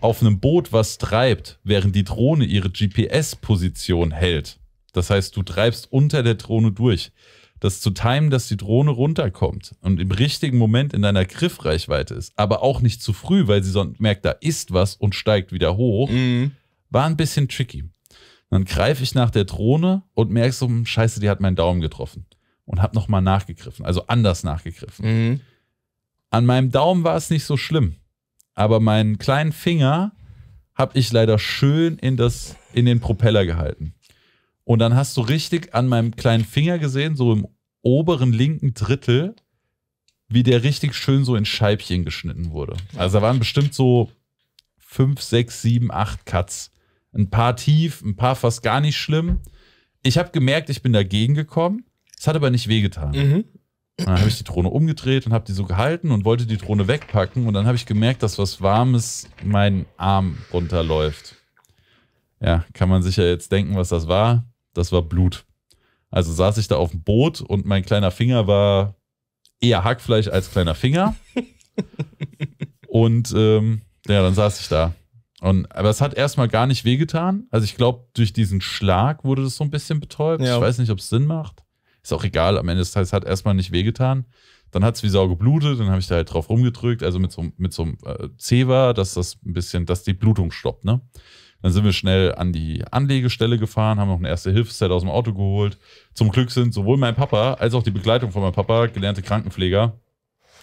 Auf einem Boot, was treibt, während die Drohne ihre GPS-Position hält. Das heißt, du treibst unter der Drohne durch. Das zu timen, dass die Drohne runterkommt und im richtigen Moment in deiner Griffreichweite ist, aber auch nicht zu früh, weil sie sonst merkt, da ist was und steigt wieder hoch, mhm. war ein bisschen tricky. Dann greife ich nach der Drohne und merkst so, hm, scheiße, die hat meinen Daumen getroffen. Und hab nochmal nachgegriffen, also anders nachgegriffen. Mhm. An meinem Daumen war es nicht so schlimm aber meinen kleinen Finger habe ich leider schön in, das, in den Propeller gehalten. Und dann hast du richtig an meinem kleinen Finger gesehen, so im oberen linken Drittel, wie der richtig schön so in Scheibchen geschnitten wurde. Also da waren bestimmt so fünf, sechs, sieben, acht Cuts. Ein paar tief, ein paar fast gar nicht schlimm. Ich habe gemerkt, ich bin dagegen gekommen. Es hat aber nicht wehgetan. Mhm. Und dann habe ich die Drohne umgedreht und habe die so gehalten und wollte die Drohne wegpacken. Und dann habe ich gemerkt, dass was Warmes meinen Arm runterläuft. Ja, kann man sich ja jetzt denken, was das war. Das war Blut. Also saß ich da auf dem Boot und mein kleiner Finger war eher Hackfleisch als kleiner Finger. und ähm, ja, dann saß ich da. Und, aber es hat erstmal gar nicht wehgetan. Also ich glaube, durch diesen Schlag wurde das so ein bisschen betäubt. Ja. Ich weiß nicht, ob es Sinn macht. Ist auch egal, am Ende des Tages hat erstmal nicht wehgetan. Dann hat es wie Sau geblutet, dann habe ich da halt drauf rumgedrückt, also mit so, mit so einem äh, Zewa, dass das ein bisschen, dass die Blutung stoppt, ne? Dann sind wir schnell an die Anlegestelle gefahren, haben noch ein erste Hilfszelt aus dem Auto geholt. Zum Glück sind sowohl mein Papa als auch die Begleitung von meinem Papa gelernte Krankenpfleger.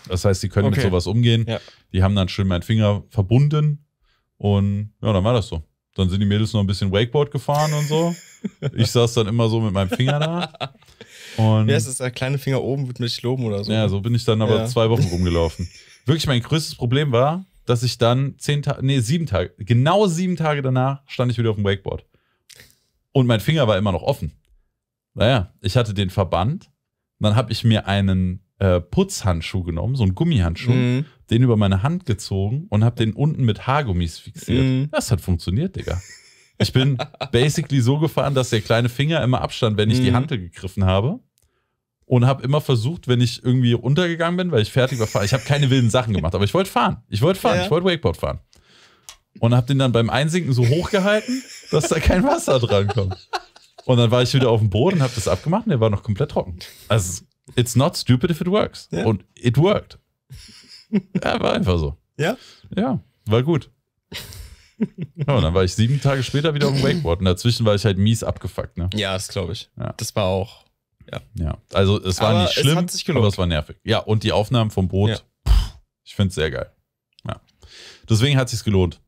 Das heißt, die können okay. mit sowas umgehen. Ja. Die haben dann schön meinen Finger verbunden und ja, dann war das so. Dann sind die Mädels noch ein bisschen Wakeboard gefahren und so. Ich saß dann immer so mit meinem Finger da. Und ja, es ist der kleine Finger oben, würde mich loben oder so. Ja, so bin ich dann aber ja. zwei Wochen rumgelaufen. Wirklich, mein größtes Problem war, dass ich dann zehn Tage, nee, sieben Tage, genau sieben Tage danach stand ich wieder auf dem Wakeboard. Und mein Finger war immer noch offen. Naja, ich hatte den Verband. Dann habe ich mir einen äh, Putzhandschuh genommen, so ein Gummihandschuh, mm. den über meine Hand gezogen und habe den unten mit Haargummis fixiert. Mm. Das hat funktioniert, Digga. Ich bin basically so gefahren, dass der kleine Finger immer abstand, wenn ich mm. die mhm. Hantel gegriffen habe. Und habe immer versucht, wenn ich irgendwie untergegangen bin, weil ich fertig war, ich habe keine wilden Sachen gemacht, aber ich wollte fahren. Ich wollte fahren, ja. ich wollte Wakeboard fahren. Und habe den dann beim Einsinken so hochgehalten, dass da kein Wasser dran kommt. Und dann war ich wieder auf dem Boden, habe das abgemacht und der war noch komplett trocken. Also it's not stupid if it works. Ja. Und it worked. ja, war einfach so. Ja? Ja, war gut. Ja, und dann war ich sieben Tage später wieder auf dem Wakeboard und dazwischen war ich halt mies abgefuckt, ne? Ja, das glaube ich. Ja. Das war auch. Ja. ja. Also es war aber nicht schlimm, es aber es war nervig. Ja, und die Aufnahmen vom Boot, ja. pff, ich finde es sehr geil. Ja. Deswegen hat es sich gelohnt.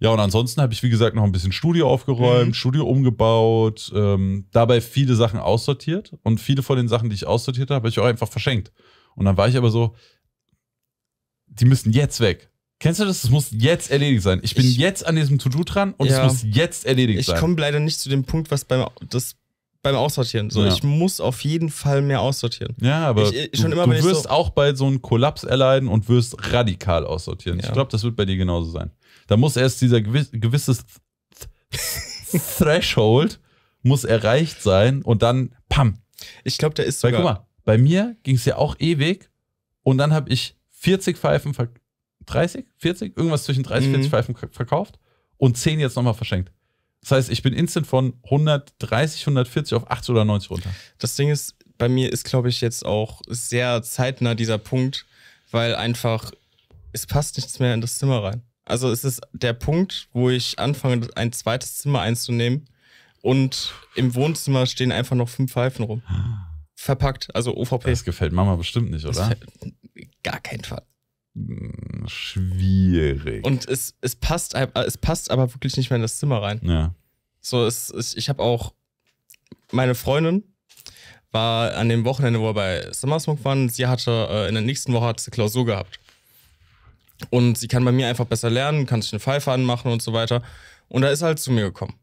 Ja, und ansonsten habe ich, wie gesagt, noch ein bisschen Studio aufgeräumt, mhm. Studio umgebaut, ähm, dabei viele Sachen aussortiert und viele von den Sachen, die ich aussortiert habe, habe ich auch einfach verschenkt. Und dann war ich aber so, die müssen jetzt weg. Kennst du das? Das muss jetzt erledigt sein. Ich bin ich, jetzt an diesem To-Do dran und es muss jetzt erledigt ich sein. Ich komme leider nicht zu dem Punkt, was beim, das beim Aussortieren. So, ja. ich muss auf jeden Fall mehr aussortieren. Ja, aber ich, äh, du, immer, du wirst so auch bald so einen Kollaps erleiden und wirst radikal aussortieren. Ja. Ich glaube, das wird bei dir genauso sein. Da muss erst dieser gewi gewisse Threshold muss erreicht sein und dann pam. Ich glaube, der ist sogar. Weil, guck mal, bei mir ging es ja auch ewig und dann habe ich 40 Pfeifen, 30, 40, irgendwas zwischen 30 mhm. 40 Pfeifen verkauft und 10 jetzt nochmal verschenkt. Das heißt, ich bin instant von 130, 140 auf 80 oder 90 runter. Das Ding ist, bei mir ist, glaube ich, jetzt auch sehr zeitnah dieser Punkt, weil einfach es passt nichts mehr in das Zimmer rein. Also es ist der Punkt, wo ich anfange, ein zweites Zimmer einzunehmen und im Wohnzimmer stehen einfach noch fünf Pfeifen rum. Verpackt, also OVP. Das gefällt Mama bestimmt nicht, oder? Gar kein Fall. Hm, schwierig. Und es, es, passt, es passt aber wirklich nicht mehr in das Zimmer rein. Ja. So, es, es, ich habe auch meine Freundin, war an dem Wochenende, wo wir bei Summersmoke waren, sie hatte äh, in der nächsten Woche hat sie Klausur gehabt. Und sie kann bei mir einfach besser lernen, kann sich eine Pfeife anmachen und so weiter. Und da ist halt zu mir gekommen.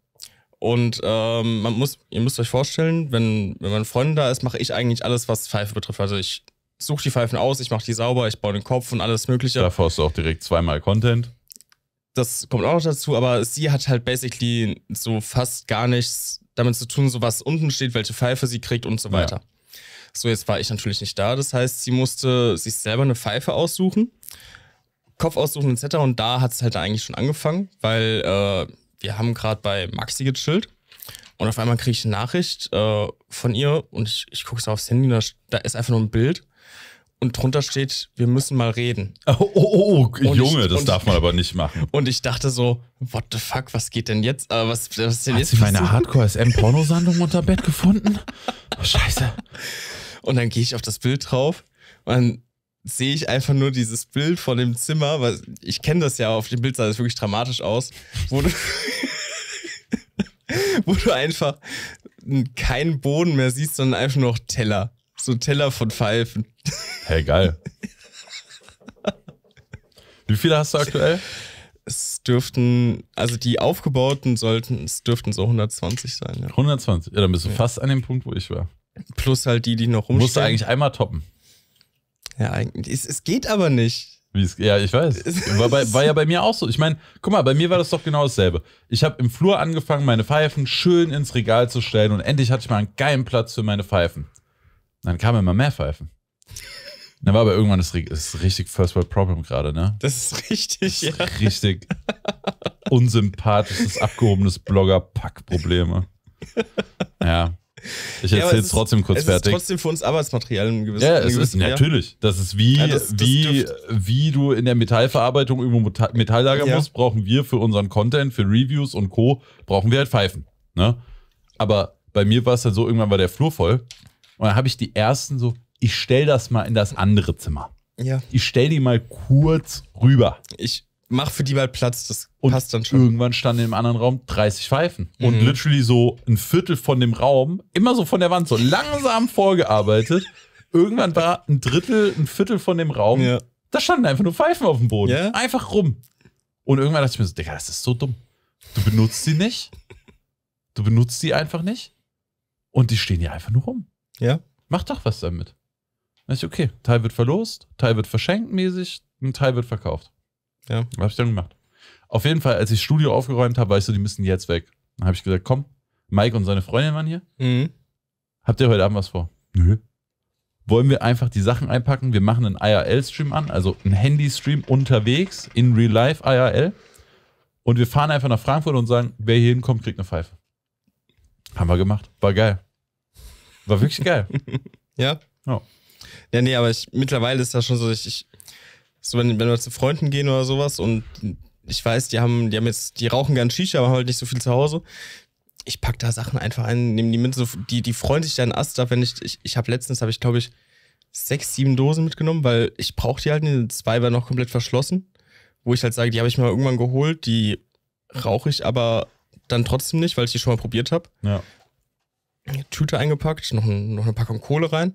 Und ähm, man muss, ihr müsst euch vorstellen, wenn, wenn meine Freundin da ist, mache ich eigentlich alles, was Pfeife betrifft. Also ich suche die Pfeifen aus, ich mache die sauber, ich baue den Kopf und alles Mögliche. Davor hast du auch direkt zweimal Content. Das kommt auch noch dazu, aber sie hat halt basically so fast gar nichts damit zu tun, so was unten steht, welche Pfeife sie kriegt und so weiter. Ja. So, jetzt war ich natürlich nicht da. Das heißt, sie musste sich selber eine Pfeife aussuchen. Kopf aussuchen etc. Und da hat es halt eigentlich schon angefangen, weil äh, wir haben gerade bei Maxi gechillt und auf einmal kriege ich eine Nachricht äh, von ihr und ich, ich gucke so aufs Handy da, da, ist einfach nur ein Bild und drunter steht, wir müssen mal reden. Oh, oh, oh, oh Junge, ich, das und, darf man aber nicht machen. Und ich dachte so, what the fuck, was geht denn jetzt? Äh, was, was ist denn Hat jetzt? Hast du meine Hardcore-SM-Pornosandung unter Bett gefunden? Oh, scheiße. Und dann gehe ich auf das Bild drauf und dann sehe ich einfach nur dieses Bild von dem Zimmer, weil ich kenne das ja, auf dem Bild sah das wirklich dramatisch aus, wo du, wo du einfach keinen Boden mehr siehst, sondern einfach nur noch Teller. So Teller von Pfeifen. Hey, geil. Wie viele hast du aktuell? Es dürften, also die aufgebauten sollten, es dürften so 120 sein. Ja. 120, ja, dann bist du ja. fast an dem Punkt, wo ich war. Plus halt die, die noch rumstehen. Musst du eigentlich einmal toppen. Ja, eigentlich. Es, es geht aber nicht. Wie's, ja, ich weiß. War, bei, war ja bei mir auch so. Ich meine, guck mal, bei mir war das doch genau dasselbe. Ich habe im Flur angefangen, meine Pfeifen schön ins Regal zu stellen und endlich hatte ich mal einen geilen Platz für meine Pfeifen. Dann kamen immer mehr Pfeifen. Dann war aber irgendwann das, das richtig First World Problem gerade, ne? Das ist richtig, das ist ja. Richtig unsympathisches, abgehobenes Blogger-Pack-Probleme. Ja. Ich erzähle ja, es trotzdem kurz es fertig. Es ist trotzdem für uns Arbeitsmaterial im gewissen Ja, es ist, natürlich. Das ist wie, ja, das, das wie, wie du in der Metallverarbeitung irgendwo Metall lagern ja. musst, brauchen wir für unseren Content, für Reviews und Co. brauchen wir halt Pfeifen. Ne? Aber bei mir war es dann halt so, irgendwann war der Flur voll. Und dann habe ich die ersten so, ich stell das mal in das andere Zimmer. Ja. Ich stell die mal kurz rüber. Ich, mach für die mal Platz, das und passt dann schon. Irgendwann standen im anderen Raum 30 Pfeifen. Mhm. Und literally so ein Viertel von dem Raum, immer so von der Wand, so langsam vorgearbeitet. Irgendwann war ein Drittel, ein Viertel von dem Raum. Ja. Da standen einfach nur Pfeifen auf dem Boden. Ja? Einfach rum. Und irgendwann dachte ich mir so, Digga, das ist so dumm. Du benutzt sie nicht. Du benutzt sie einfach nicht. Und die stehen hier einfach nur rum. Ja. Mach doch was damit. Dann ich, okay. Teil wird verlost, Teil wird verschenkt mäßig, ein Teil wird verkauft. Ja. Was hab ich dann gemacht? Auf jeden Fall, als ich Studio aufgeräumt habe, war ich so, die müssen jetzt weg. Dann habe ich gesagt, komm, Mike und seine Freundin waren hier. Mhm. Habt ihr heute Abend was vor? Nö. Wollen wir einfach die Sachen einpacken? Wir machen einen IRL-Stream an, also einen Handy-Stream unterwegs, in Real Life IRL. Und wir fahren einfach nach Frankfurt und sagen, wer hier hinkommt, kriegt eine Pfeife. Haben wir gemacht. War geil. War wirklich geil. ja? Ja. Ja, nee, aber ich, mittlerweile ist das schon so, ich, ich so, wenn, wenn wir zu Freunden gehen oder sowas und ich weiß, die haben, die haben jetzt, die rauchen gern Shisha, aber haben halt nicht so viel zu Hause. Ich pack da Sachen einfach ein, nehme die mit, so, die, die freuen sich dann Ast ab, wenn ich, ich, ich habe letztens, habe ich glaube ich sechs, sieben Dosen mitgenommen, weil ich brauche die halt, die zwei waren noch komplett verschlossen, wo ich halt sage, die habe ich mal irgendwann geholt, die rauche ich aber dann trotzdem nicht, weil ich die schon mal probiert habe. Ja. Tüte eingepackt, noch, ein, noch eine Packung Kohle rein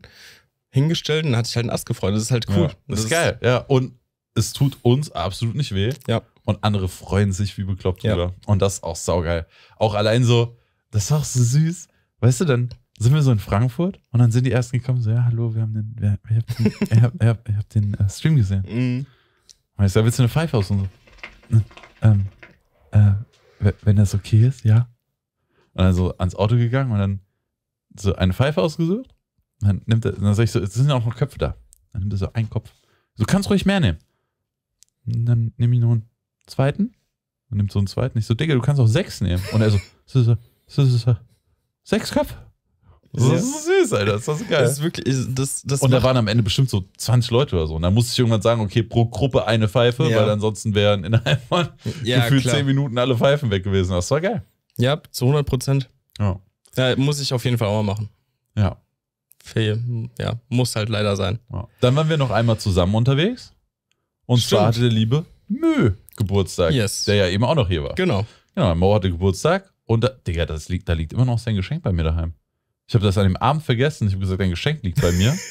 hingestellt und hat sich halt einen Ast gefreut. Das ist halt cool. Ja, das, ist geil. Ja, und es tut uns absolut nicht weh. Ja. Und andere freuen sich wie bekloppt, ja. Oder? Und das ist auch saugeil. Auch allein so, das ist auch so süß. Weißt du, dann sind wir so in Frankfurt und dann sind die ersten gekommen, so, ja, hallo, wir haben den, wir, wir habt den ihr habt, ihr habt, ihr den äh, Stream gesehen. Mhm. Und ich sag, willst du eine Pfeife aus und so? Ähm, äh, wenn das okay ist, ja. Und dann so ans Auto gegangen und dann so eine Pfeife ausgesucht dann nimmt er, dann sag ich so, es sind ja auch noch Köpfe da. Dann nimmt er so einen Kopf. So, kannst ruhig mehr nehmen. Und dann nehme ich noch einen zweiten. Und nimmt so einen zweiten. Ich so, Digga, du kannst auch sechs nehmen. Und er so, sechs Köpfe. Das ja. ist süß, Alter. Das ist geil. Das ist wirklich, das, das und da waren am Ende bestimmt so 20 Leute oder so. Und da musste ich irgendwann sagen, okay, pro Gruppe eine Pfeife, ja. weil ansonsten wären innerhalb von ja, gefühlt klar. 10 Minuten alle Pfeifen weg gewesen. Das war geil. Ja, zu 100 Prozent. Ja. ja. Muss ich auf jeden Fall auch mal machen. Ja. Ja, muss halt leider sein. Ja. Dann waren wir noch einmal zusammen unterwegs. Und Stimmt. zwar hatte der liebe Mö Geburtstag, yes. der ja eben auch noch hier war. Genau. Genau, Mo hatte Geburtstag und da, Digga, das liegt, da liegt immer noch sein Geschenk bei mir daheim. Ich habe das an dem Abend vergessen. Ich habe gesagt, dein Geschenk liegt bei mir.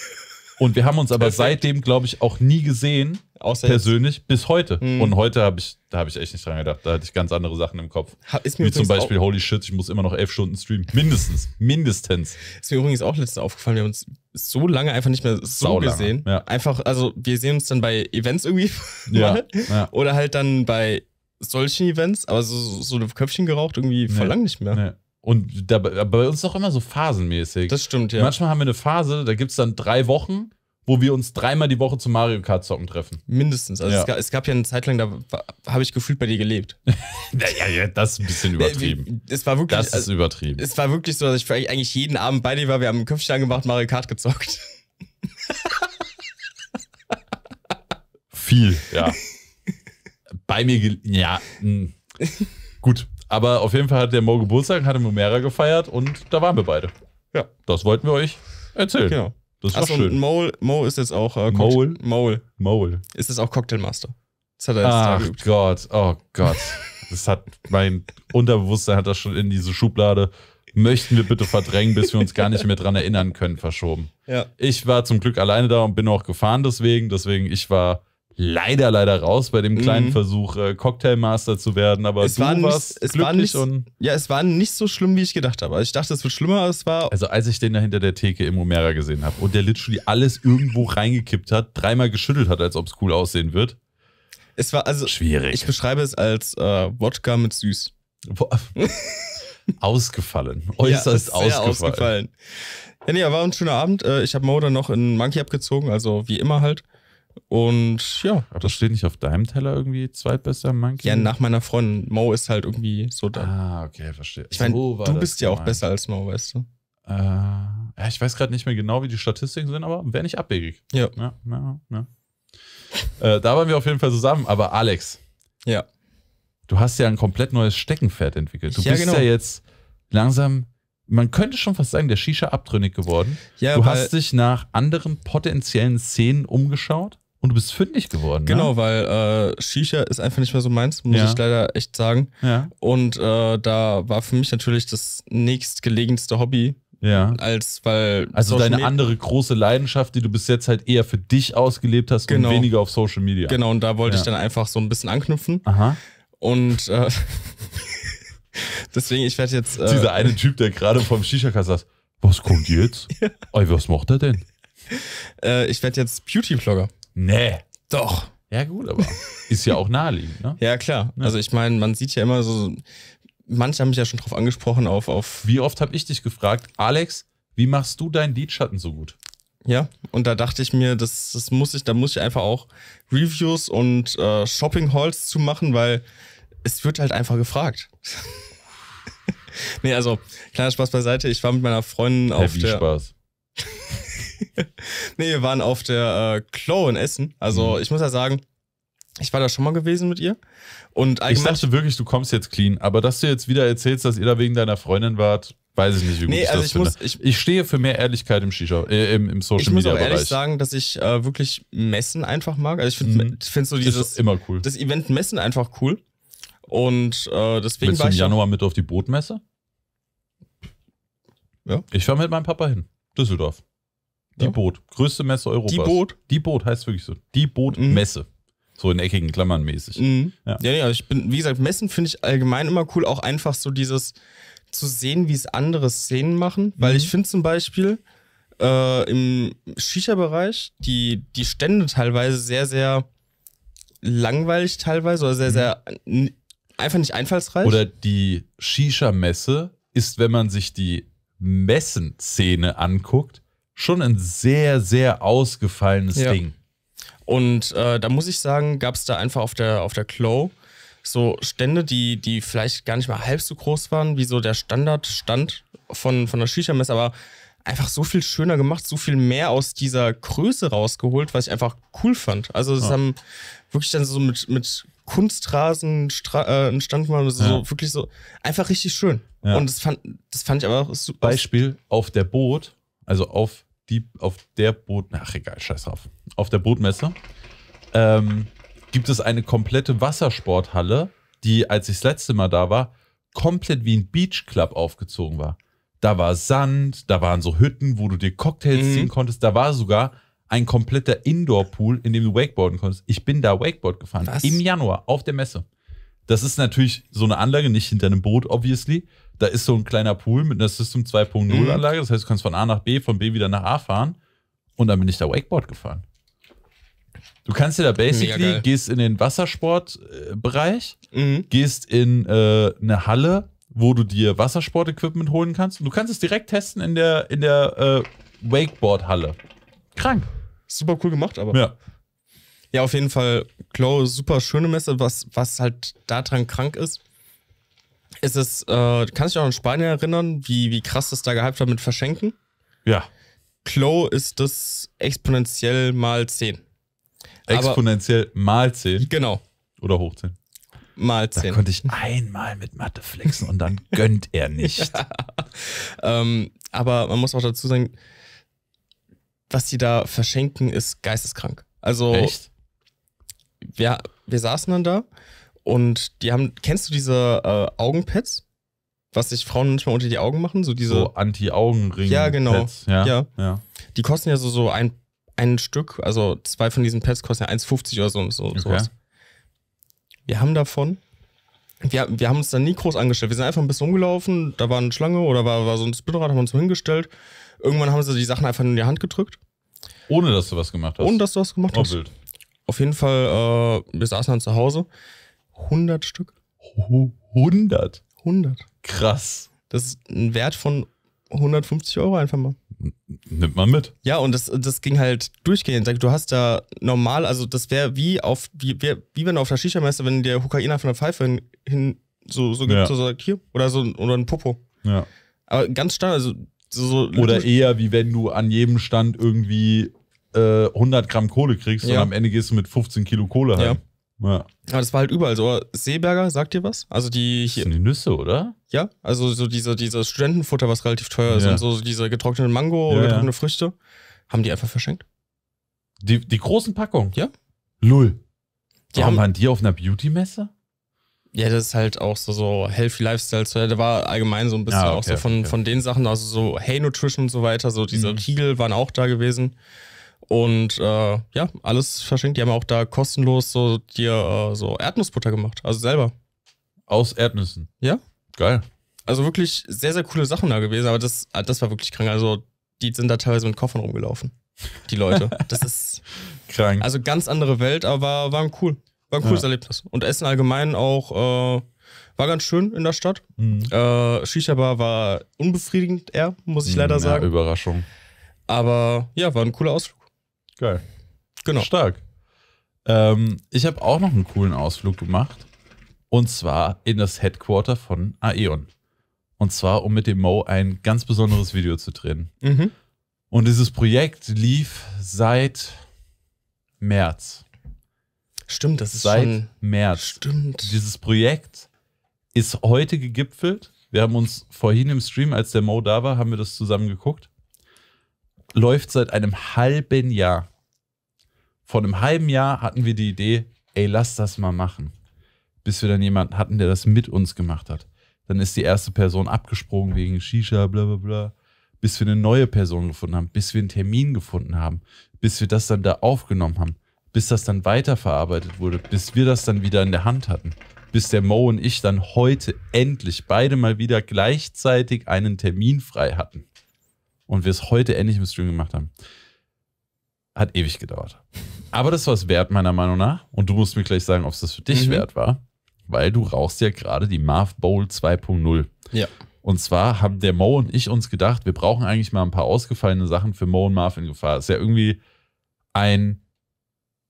Und wir haben uns aber Perfekt. seitdem, glaube ich, auch nie gesehen, Außer persönlich, jetzt. bis heute. Mhm. Und heute habe ich, da habe ich echt nicht dran gedacht. Da hatte ich ganz andere Sachen im Kopf. Ist mir Wie zum Beispiel, holy shit, ich muss immer noch elf Stunden streamen. Mindestens. Mindestens. Ist mir übrigens auch letztens aufgefallen, wir haben uns so lange einfach nicht mehr so Sau gesehen. Ja. Einfach, also wir sehen uns dann bei Events irgendwie. ja. ja. Oder halt dann bei solchen Events, aber so, so ein Köpfchen geraucht, irgendwie nee. vor lang nicht mehr. Nee. Und da, bei uns ist auch immer so phasenmäßig. Das stimmt, ja. Manchmal haben wir eine Phase, da gibt es dann drei Wochen, wo wir uns dreimal die Woche zum Mario Kart zocken treffen. Mindestens. Also ja. es, gab, es, gab, ja eine Zeit lang, da habe ich gefühlt bei dir gelebt. naja, ja, das ist ein bisschen äh, übertrieben. Es war wirklich, das ist also, übertrieben. Es war wirklich so, dass ich eigentlich jeden Abend bei dir war. Wir haben einen Köpfchen gemacht, Mario Kart gezockt. Viel, ja. bei mir, ja. Mh. Hm. Gut, aber auf jeden Fall hat der Mo Geburtstag, hat im Umera gefeiert und da waren wir beide. Ja. Das wollten wir euch erzählen. Genau. Das ist Achso, schön. Mole, Mo ist jetzt auch äh, Mole? Mole. Mole. Ist jetzt auch Cocktailmaster. Das hat er jetzt Ach geübt. Gott, oh Gott. Das hat mein Unterbewusstsein hat das schon in diese Schublade. Möchten wir bitte verdrängen, bis wir uns gar nicht mehr dran erinnern können, verschoben. Ja. Ich war zum Glück alleine da und bin auch gefahren, deswegen. Deswegen, ich war leider, leider raus bei dem kleinen mhm. Versuch, äh, Cocktailmaster zu werden. Aber es du war nicht, warst es war nicht, und Ja, es war nicht so schlimm, wie ich gedacht habe. Also ich dachte, es wird schlimmer, aber es war. Also als ich den da hinter der Theke im Omera gesehen habe und der literally alles irgendwo reingekippt hat, dreimal geschüttelt hat, als ob es cool aussehen wird. Es war also. Schwierig. Ich beschreibe es als äh, Wodka mit süß. ausgefallen. Äußerst ja, ausgefallen. ausgefallen. Ja, nee, war ein schöner Abend. Äh, ich habe Mo noch in Monkey abgezogen, also wie immer halt. Und ja. Aber das steht nicht auf deinem Teller irgendwie zweitbester Monkey? Ja, nach meiner Freundin. Mo ist halt irgendwie so da. Ah, okay, verstehe. Ich meine, so du bist ja auch besser als Mo, weißt du? Äh, ja, ich weiß gerade nicht mehr genau, wie die Statistiken sind, aber wäre nicht abwegig. Ja. ja, ja, ja. äh, da waren wir auf jeden Fall zusammen. Aber Alex. Ja. Du hast ja ein komplett neues Steckenpferd entwickelt. Du ja, bist genau. ja jetzt langsam man könnte schon fast sagen, der Shisha abtrünnig geworden. Ja, du hast dich nach anderen potenziellen Szenen umgeschaut. Und du bist fündig geworden. Ne? Genau, ne? weil äh, Shisha ist einfach nicht mehr so meins, muss ja. ich leider echt sagen. Ja. Und äh, da war für mich natürlich das nächstgelegenste Hobby. Ja. Als weil. Also Social deine Me andere große Leidenschaft, die du bis jetzt halt eher für dich ausgelebt hast genau. und weniger auf Social Media. Genau, und da wollte ja. ich dann einfach so ein bisschen anknüpfen. Aha. Und äh, deswegen, ich werde jetzt. Äh, Dieser eine Typ, der gerade vom Shisha-Kass sagt, was kommt jetzt? Ey, was macht er denn? Äh, ich werde jetzt Beauty-Vlogger. Nee. Doch. Ja, gut, aber ist ja auch naheliegend, ne? Ja, klar. Ja. Also ich meine, man sieht ja immer so, manche haben mich ja schon drauf angesprochen, auf. auf Wie oft habe ich dich gefragt, Alex, wie machst du deinen Lidschatten so gut? Ja, und da dachte ich mir, das, das muss ich, da muss ich einfach auch Reviews und äh, Shopping Halls zu machen, weil es wird halt einfach gefragt. nee, also, kleiner Spaß beiseite. Ich war mit meiner Freundin Heavy auf der... Spaß. nee, wir waren auf der äh, Clo in Essen. Also mhm. ich muss ja sagen, ich war da schon mal gewesen mit ihr. Und ich dachte wirklich, du kommst jetzt clean, aber dass du jetzt wieder erzählst, dass ihr da wegen deiner Freundin wart, weiß ich nicht, wie gut nee, ich also das ich finde. Muss, ich, ich, stehe für mehr Ehrlichkeit im, Shisha, äh, im, im Social Media Bereich. Ich muss auch ehrlich sagen, dass ich äh, wirklich Messen einfach mag. Also ich finde mhm. find so dieses Ist immer cool. das Event Messen einfach cool. Und äh, deswegen Willst war du im Januar mit auf die Bootmesse? Ja. Ich fahre mit meinem Papa hin. Düsseldorf. Die ja? Boot. Größte Messe Europas. Die Boot? Die Boot heißt wirklich so. Die Boot-Messe. Mhm. So in eckigen Klammern mäßig. Mhm. Ja. ja, ja, ich bin, wie gesagt, Messen finde ich allgemein immer cool. Auch einfach so dieses zu sehen, wie es andere Szenen machen. Weil mhm. ich finde zum Beispiel äh, im Shisha-Bereich die, die Stände teilweise sehr, sehr langweilig teilweise oder sehr, mhm. sehr einfach nicht einfallsreich. Oder die Shisha-Messe ist, wenn man sich die Messenszene anguckt, schon ein sehr, sehr ausgefallenes ja. Ding. Und äh, da muss ich sagen, gab es da einfach auf der, auf der Clow so Stände, die, die vielleicht gar nicht mal halb so groß waren, wie so der Standardstand von, von der Shisha-Messe, aber einfach so viel schöner gemacht, so viel mehr aus dieser Größe rausgeholt, was ich einfach cool fand. Also es ja. haben wirklich dann so mit, mit Kunstrasen Stra äh, Stand gemacht, also ja. so wirklich so einfach richtig schön. Ja. Und das fand, das fand ich aber auch super. Beispiel auf der Boot, also auf die, auf der Boot, ach egal, scheiß drauf, auf der Bootmesse, ähm, gibt es eine komplette Wassersporthalle, die, als ich das letzte Mal da war, komplett wie ein Beachclub aufgezogen war. Da war Sand, da waren so Hütten, wo du dir Cocktails mhm. ziehen konntest, da war sogar ein kompletter Indoor-Pool, in dem du Wakeboarden konntest. Ich bin da Wakeboard gefahren. Was? Im Januar auf der Messe. Das ist natürlich so eine Anlage, nicht hinter einem Boot, obviously, da ist so ein kleiner Pool mit einer System 2.0 mhm. Anlage. Das heißt, du kannst von A nach B, von B wieder nach A fahren. Und dann bin ich da Wakeboard gefahren. Du kannst dir da basically, gehst in den Wassersportbereich, äh, mhm. gehst in äh, eine Halle, wo du dir Wassersport-Equipment holen kannst. Und du kannst es direkt testen in der, in der äh, Wakeboard-Halle. Krank. Super cool gemacht, aber. Ja. Ja, auf jeden Fall, Chloe, super schöne Messe. Was, was halt daran krank ist, ist äh, kannst du dich auch an Spanien erinnern, wie, wie krass das da gehypt hat mit Verschenken? Ja. Klo ist das exponentiell mal 10. Exponentiell Aber, mal 10? Genau. Oder hoch 10. Mal 10. Da konnte ich einmal mit Mathe flexen und dann gönnt er nicht. ja. ähm, aber man muss auch dazu sagen, was sie da verschenken, ist geisteskrank. Also, Echt? Wir, wir saßen dann da und die haben, kennst du diese äh, Augenpads? Was sich Frauen manchmal unter die Augen machen? So diese. So Anti-Augenringe. Ja, genau. Pads. Ja, ja. ja. Die kosten ja so, so ein, ein Stück, also zwei von diesen Pads kosten ja 1,50 oder so, so okay. sowas. Wir haben davon wir, wir, haben uns da nie groß angestellt. Wir sind einfach ein bisschen umgelaufen, da war eine Schlange oder war, war so ein Spinrad, haben uns so hingestellt. Irgendwann haben sie die Sachen einfach in die Hand gedrückt. Ohne dass du was gemacht hast. Ohne dass du was gemacht oh, hast. Bild. Auf jeden Fall, äh, wir saßen dann zu Hause. 100 Stück? 100? 100. Krass. Das ist ein Wert von 150 Euro einfach mal. Nimmt man mit. Ja, und das, das ging halt durchgehend. Du hast da normal, also das wäre wie auf, wie, wie wenn du auf der shisha meister wenn der Hukaina von der Pfeife hin, hin so, so gibt, ja. so sagt, hier, oder so oder ein Popo. Ja. Aber ganz standard, also so. Oder eher wie wenn du an jedem Stand irgendwie äh, 100 Gramm Kohle kriegst ja. und am Ende gehst du mit 15 Kilo Kohle heim. Ja. Ja. Aber das war halt überall so. Seeberger, sagt dir was? Also die hier. Das sind die Nüsse, oder? Ja, also so diese, dieses Studentenfutter, was relativ teuer ja. ist und so diese getrocknete Mango ja, getrocknete Früchte, haben die einfach verschenkt. Die, die großen Packungen? Ja. Lull. Die Warum haben, waren die auf einer Beauty-Messe? Ja, das ist halt auch so, so Healthy Lifestyle. Da war allgemein so ein bisschen ah, okay, auch so von, okay. von den Sachen, also so Hey Nutrition und so weiter, so diese mhm. Riegel waren auch da gewesen. Und äh, ja, alles verschenkt. Die haben auch da kostenlos so dir äh, so Erdnussbutter gemacht, also selber. Aus Erdnüssen. Ja? Geil. Also wirklich sehr, sehr coole Sachen da gewesen, aber das, ah, das war wirklich krank. Also, die sind da teilweise mit Koffern rumgelaufen. Die Leute. Das ist krank. Also ganz andere Welt, aber war, war cool. War ein cooles ja. Erlebnis. Und Essen allgemein auch äh, war ganz schön in der Stadt. Mhm. Äh, Shisha Bar war unbefriedigend eher, muss ich mhm, leider ja, sagen. Überraschung. Aber ja, war ein cooler Ausflug. Geil. Genau. Stark. Ähm, ich habe auch noch einen coolen Ausflug gemacht. Und zwar in das Headquarter von Aeon. Und zwar, um mit dem Mo ein ganz besonderes Video zu drehen. Mhm. Und dieses Projekt lief seit März. Stimmt, das ist seit schon März. Stimmt. Dieses Projekt ist heute gegipfelt. Wir haben uns vorhin im Stream, als der Mo da war, haben wir das zusammen geguckt läuft seit einem halben Jahr. Vor einem halben Jahr hatten wir die Idee, ey, lass das mal machen. Bis wir dann jemanden hatten, der das mit uns gemacht hat. Dann ist die erste Person abgesprungen wegen Shisha, bla bla bla. Bis wir eine neue Person gefunden haben, bis wir einen Termin gefunden haben, bis wir das dann da aufgenommen haben, bis das dann weiterverarbeitet wurde, bis wir das dann wieder in der Hand hatten, bis der Mo und ich dann heute endlich beide mal wieder gleichzeitig einen Termin frei hatten und wir es heute endlich im Stream gemacht haben. Hat ewig gedauert. Aber das war es wert, meiner Meinung nach. Und du musst mir gleich sagen, ob es das für dich mhm. wert war. Weil du rauchst ja gerade die Marv Bowl 2.0. Ja. Und zwar haben der Mo und ich uns gedacht, wir brauchen eigentlich mal ein paar ausgefallene Sachen für Mo und Marv in Gefahr. Das ist ja irgendwie ein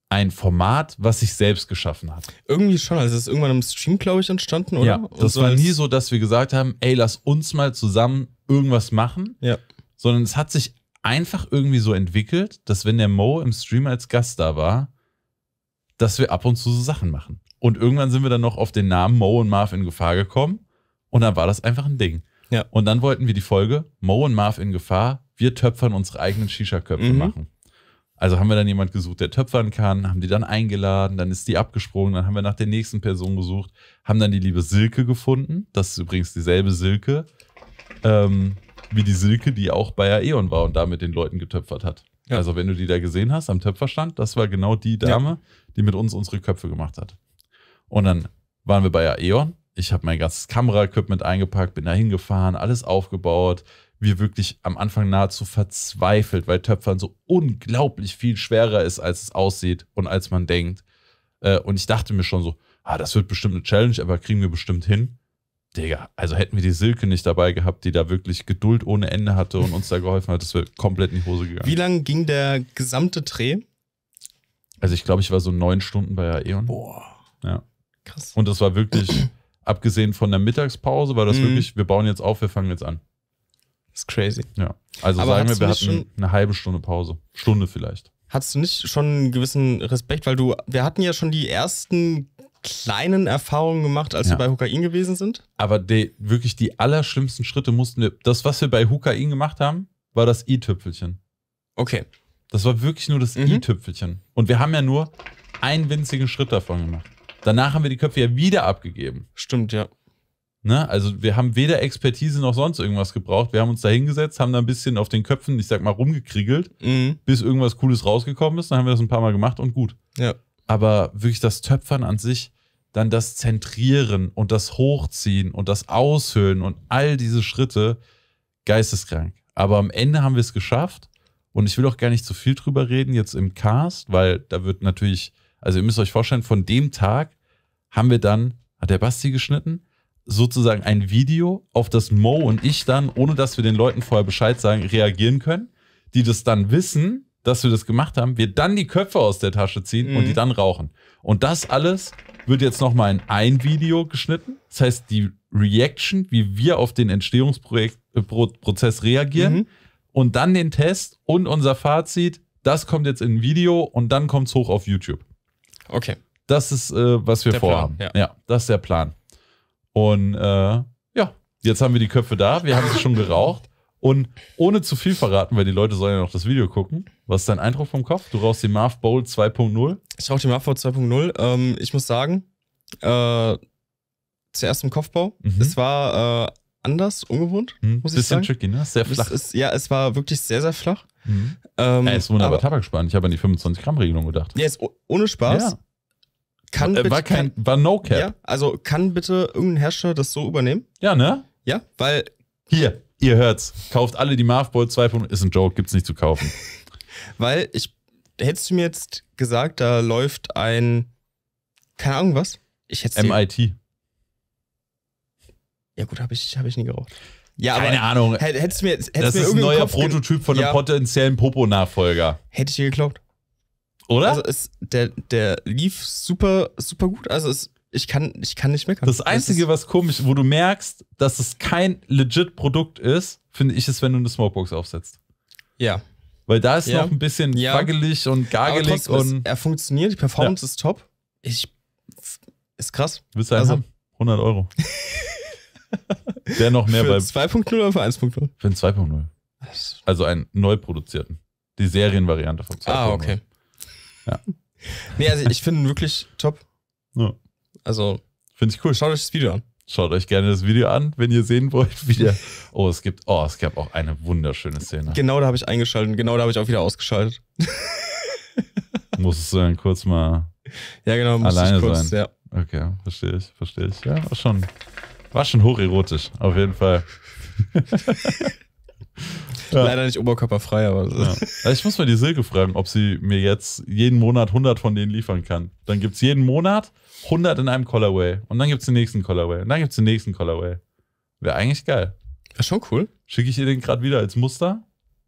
ein Format, was sich selbst geschaffen hat. Irgendwie schon. Also es ist irgendwann im Stream, glaube ich, entstanden, oder? Ja, das so war nie so, dass wir gesagt haben, ey, lass uns mal zusammen irgendwas machen. Ja sondern es hat sich einfach irgendwie so entwickelt, dass wenn der Mo im Stream als Gast da war, dass wir ab und zu so Sachen machen. Und irgendwann sind wir dann noch auf den Namen Mo und Marv in Gefahr gekommen und dann war das einfach ein Ding. Ja. Und dann wollten wir die Folge Mo und Marv in Gefahr, wir töpfern unsere eigenen Shisha-Köpfe mhm. machen. Also haben wir dann jemand gesucht, der töpfern kann, haben die dann eingeladen, dann ist die abgesprungen, dann haben wir nach der nächsten Person gesucht, haben dann die liebe Silke gefunden. Das ist übrigens dieselbe Silke, ähm, wie die Silke, die auch bei Aeon war und da mit den Leuten getöpfert hat. Ja. Also, wenn du die da gesehen hast am Töpferstand, das war genau die Dame, ja. die mit uns unsere Köpfe gemacht hat. Und dann waren wir bei Aeon. Ich habe mein ganzes Kameraequipment eingepackt, bin da hingefahren, alles aufgebaut. Wir wirklich am Anfang nahezu verzweifelt, weil Töpfern so unglaublich viel schwerer ist, als es aussieht und als man denkt. Äh, und ich dachte mir schon so, ah, das wird bestimmt eine Challenge, aber kriegen wir bestimmt hin. Digga, also hätten wir die Silke nicht dabei gehabt, die da wirklich Geduld ohne Ende hatte und uns da geholfen hat, das wäre komplett in die Hose gegangen. Wie lang ging der gesamte Dreh? Also ich glaube, ich war so neun Stunden bei Aeon. Boah. Ja. Krass. Und das war wirklich, abgesehen von der Mittagspause, war das mhm. wirklich, wir bauen jetzt auf, wir fangen jetzt an. Das ist crazy. Ja. Also Aber sagen wir, wir hatten eine halbe Stunde Pause. Stunde vielleicht. Hattest du nicht schon einen gewissen Respekt, weil du, wir hatten ja schon die ersten kleinen Erfahrungen gemacht, als ja. wir bei Hukain gewesen sind. Aber die, wirklich die allerschlimmsten Schritte mussten wir. Das, was wir bei Hukain gemacht haben, war das i-Tüpfelchen. Okay. Das war wirklich nur das mhm. i-Tüpfelchen. Und wir haben ja nur einen winzigen Schritt davon gemacht. Danach haben wir die Köpfe ja wieder abgegeben. Stimmt, ja. Ne? Also wir haben weder Expertise noch sonst irgendwas gebraucht. Wir haben uns da hingesetzt, haben da ein bisschen auf den Köpfen, ich sag mal, rumgekriegelt, mhm. bis irgendwas Cooles rausgekommen ist. Dann haben wir das ein paar Mal gemacht und gut. Ja. Aber wirklich das Töpfern an sich, dann das Zentrieren und das Hochziehen und das Aushöhlen und all diese Schritte geisteskrank. Aber am Ende haben wir es geschafft und ich will auch gar nicht zu viel drüber reden jetzt im Cast, weil da wird natürlich, also ihr müsst euch vorstellen, von dem Tag haben wir dann, hat der Basti geschnitten, sozusagen ein Video, auf das Mo und ich dann, ohne dass wir den Leuten vorher Bescheid sagen, reagieren können, die das dann wissen, dass wir das gemacht haben, wir dann die Köpfe aus der Tasche ziehen mhm. und die mhm. dann rauchen. Und das alles wird jetzt nochmal in ein Video geschnitten. Das heißt, die Reaction, wie wir auf den Entstehungsprozess äh, reagieren mhm. und dann den Test und unser Fazit, das kommt jetzt in ein Video und dann kommt es hoch auf YouTube. Okay. Das ist, äh, was wir der vorhaben. Plan, ja. ja. das ist der Plan. Und äh, ja, jetzt haben wir die Köpfe da, wir haben sie schon geraucht. Und ohne zu viel verraten, weil die Leute sollen ja noch das Video gucken. Was ist dein Eindruck vom Kopf? Du rauchst die Marv Bowl 2.0? Ich rauche die Marv Bowl 2.0. Ähm, ich muss sagen, äh, zuerst im Kopfbau. Mhm. Es war äh, anders, ungewohnt, mhm. muss ich sagen. Bisschen tricky, ne? Sehr flach. Ist, ja, es war wirklich sehr, sehr flach. Mhm. Ähm, ja, ist wunderbar Tabak sparen. Ich habe an die 25-Gramm-Regelung gedacht. Ja, ist ohne Spaß. Ja. Kann äh, war, bitte, kein, kann, war no cap. Ja, also kann bitte irgendein Hersteller das so übernehmen? Ja, ne? Ja, weil. Hier, Ihr hört's. Kauft alle die Marfball 2.0. Ist ein Joke, gibt's nicht zu kaufen. Weil ich, hättest du mir jetzt gesagt, da läuft ein, keine Ahnung was? Ich hätte MIT. Ja gut, habe ich, hab ich nie geraucht. Ja, keine aber, Ahnung. Hättest du mir, hättest das mir ist ein neuer Kopf Prototyp von einem ja. potenziellen Popo-Nachfolger. Hätte ich dir geglaubt. Oder? Also es, der, der lief super, super gut. Also es ich kann, ich kann nicht meckern. Das Einzige, das was komisch, wo du merkst, dass es kein legit Produkt ist, finde ich, ist, wenn du eine Smokebox aufsetzt. Ja. Weil da ist ja. noch ein bisschen ja. wackelig und gargelig trotzdem, und. Er funktioniert, die Performance ja. ist top. Ich. Ist krass. Willst du einen also, haben? 100 Euro. Der noch mehr für bei. 2.0 oder für 1.0? Für einen 2.0. Also einen neu produzierten. Die Serienvariante von 2.0. Ah, okay. Ja. Nee, also ich finde ihn wirklich top. Ja. Also. Finde ich cool. Schaut euch das Video an. Schaut euch gerne das Video an, wenn ihr sehen wollt, wie der. Oh, es gibt, oh, es gab auch eine wunderschöne Szene. Genau da habe ich eingeschaltet, genau da habe ich auch wieder ausgeschaltet. Musstest du dann kurz mal ja, genau, alleine kurz, sein? Ja. Okay, verstehe ich, verstehe ich. Ja, war schon, war schon hocherotisch, auf jeden Fall. Ja. Leider nicht oberkörperfrei, aber. Ja. Ich muss mal die Silke fragen, ob sie mir jetzt jeden Monat 100 von denen liefern kann. Dann gibt es jeden Monat 100 in einem Colorway. Und dann gibt es den nächsten Colorway. Und dann gibt es den nächsten Colorway. Wäre eigentlich geil. Wäre schon cool. Schicke ich ihr den gerade wieder als Muster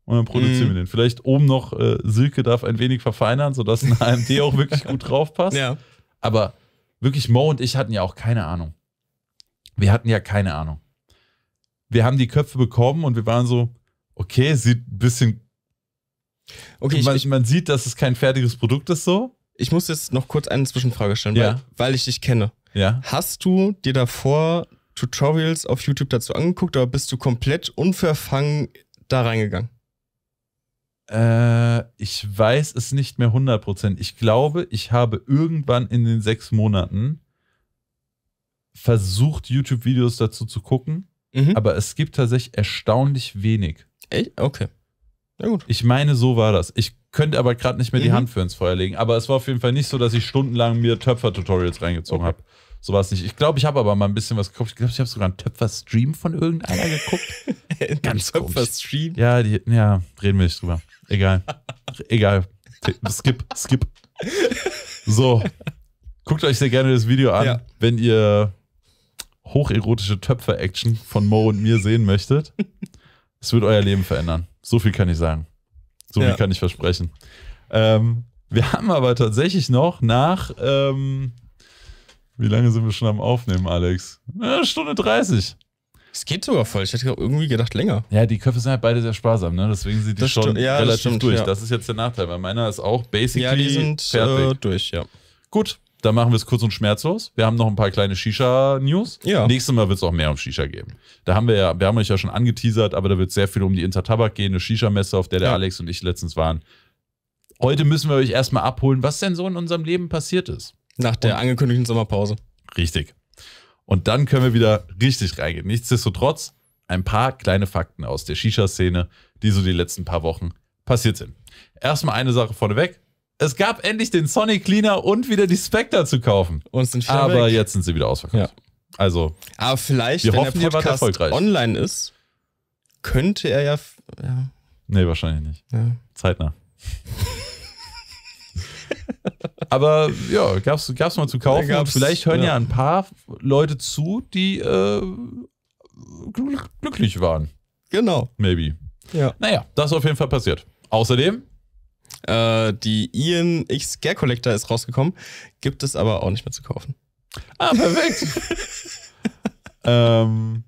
und dann produzieren mm. wir den. Vielleicht oben noch äh, Silke darf ein wenig verfeinern, sodass ein AMD auch wirklich gut drauf passt. Ja. Aber wirklich, Mo und ich hatten ja auch keine Ahnung. Wir hatten ja keine Ahnung. Wir haben die Köpfe bekommen und wir waren so, okay, sieht ein bisschen Okay, man, ich, man, sieht, dass es kein fertiges Produkt ist so ich muss jetzt noch kurz eine Zwischenfrage stellen, ja. weil, weil, ich dich kenne. Ja. Hast du dir davor Tutorials auf YouTube dazu angeguckt oder bist du komplett unverfangen da reingegangen? Äh, ich weiß es nicht mehr 100%. Ich glaube, ich habe irgendwann in den sechs Monaten versucht, YouTube-Videos dazu zu gucken, mhm. aber es gibt tatsächlich erstaunlich wenig. Echt? Okay. Na gut. Ich meine, so war das. Ich könnte aber gerade nicht mehr mhm. die Hand für ins Feuer legen. Aber es war auf jeden Fall nicht so, dass ich stundenlang mir Töpfer-Tutorials reingezogen okay. habe. So war es nicht. Ich glaube, ich habe aber mal ein bisschen was geguckt. Ich glaube, ich habe sogar einen Töpfer-Stream von irgendeiner geguckt. Ganz Töpfer-Stream? Ja, ja, reden wir nicht drüber. Egal. Egal. Skip, skip. So. Guckt euch sehr gerne das Video an, ja. wenn ihr hocherotische Töpfer-Action von Mo und mir sehen möchtet. Es wird euer Leben verändern. So viel kann ich sagen. So ja. wie kann ich versprechen. Ähm, wir haben aber tatsächlich noch nach, ähm, wie lange sind wir schon am Aufnehmen, Alex? Eine Stunde 30. Es geht sogar voll. Ich hätte irgendwie gedacht länger. Ja, die Köpfe sind halt beide sehr sparsam, ne? Deswegen sind die das schon ja, relativ das stimmt, durch. Ja. Das ist jetzt der Nachteil, weil meiner ist auch basically ja, die sind, äh, fertig. Äh, durch, ja. Gut, dann machen wir es kurz und schmerzlos. Wir haben noch ein paar kleine Shisha-News. Ja. Nächstes Mal wird es auch mehr um Shisha geben. Da haben wir ja, wir haben euch ja schon angeteasert, aber da wird sehr viel um die Intertabak gehen, eine Shisha-Messe, auf der der ja. Alex und ich letztens waren. Heute müssen wir euch erstmal abholen, was denn so in unserem Leben passiert ist. Nach der und, angekündigten Sommerpause. Richtig. Und dann können wir wieder richtig reingehen. Nichtsdestotrotz ein paar kleine Fakten aus der Shisha-Szene, die so die letzten paar Wochen passiert sind. Erstmal eine Sache vorneweg es gab endlich den Sonic Cleaner und wieder die Spectre zu kaufen. Und sind Aber jetzt sind sie wieder ausverkauft. Ja. Also, aber vielleicht, wir wenn hoffen, der Podcast online ist, könnte er ja, ja. Nee, wahrscheinlich nicht. Ja. Zeitnah. aber ja, gab's, gab's mal zu kaufen. und vielleicht hören ja. ja. ein paar Leute zu, die äh, glücklich waren. Genau. Maybe. Ja. Naja, das ist auf jeden Fall passiert. Außerdem äh, die Ian X Scare Collector ist rausgekommen, gibt es aber auch nicht mehr zu kaufen. Ah, perfekt. ähm.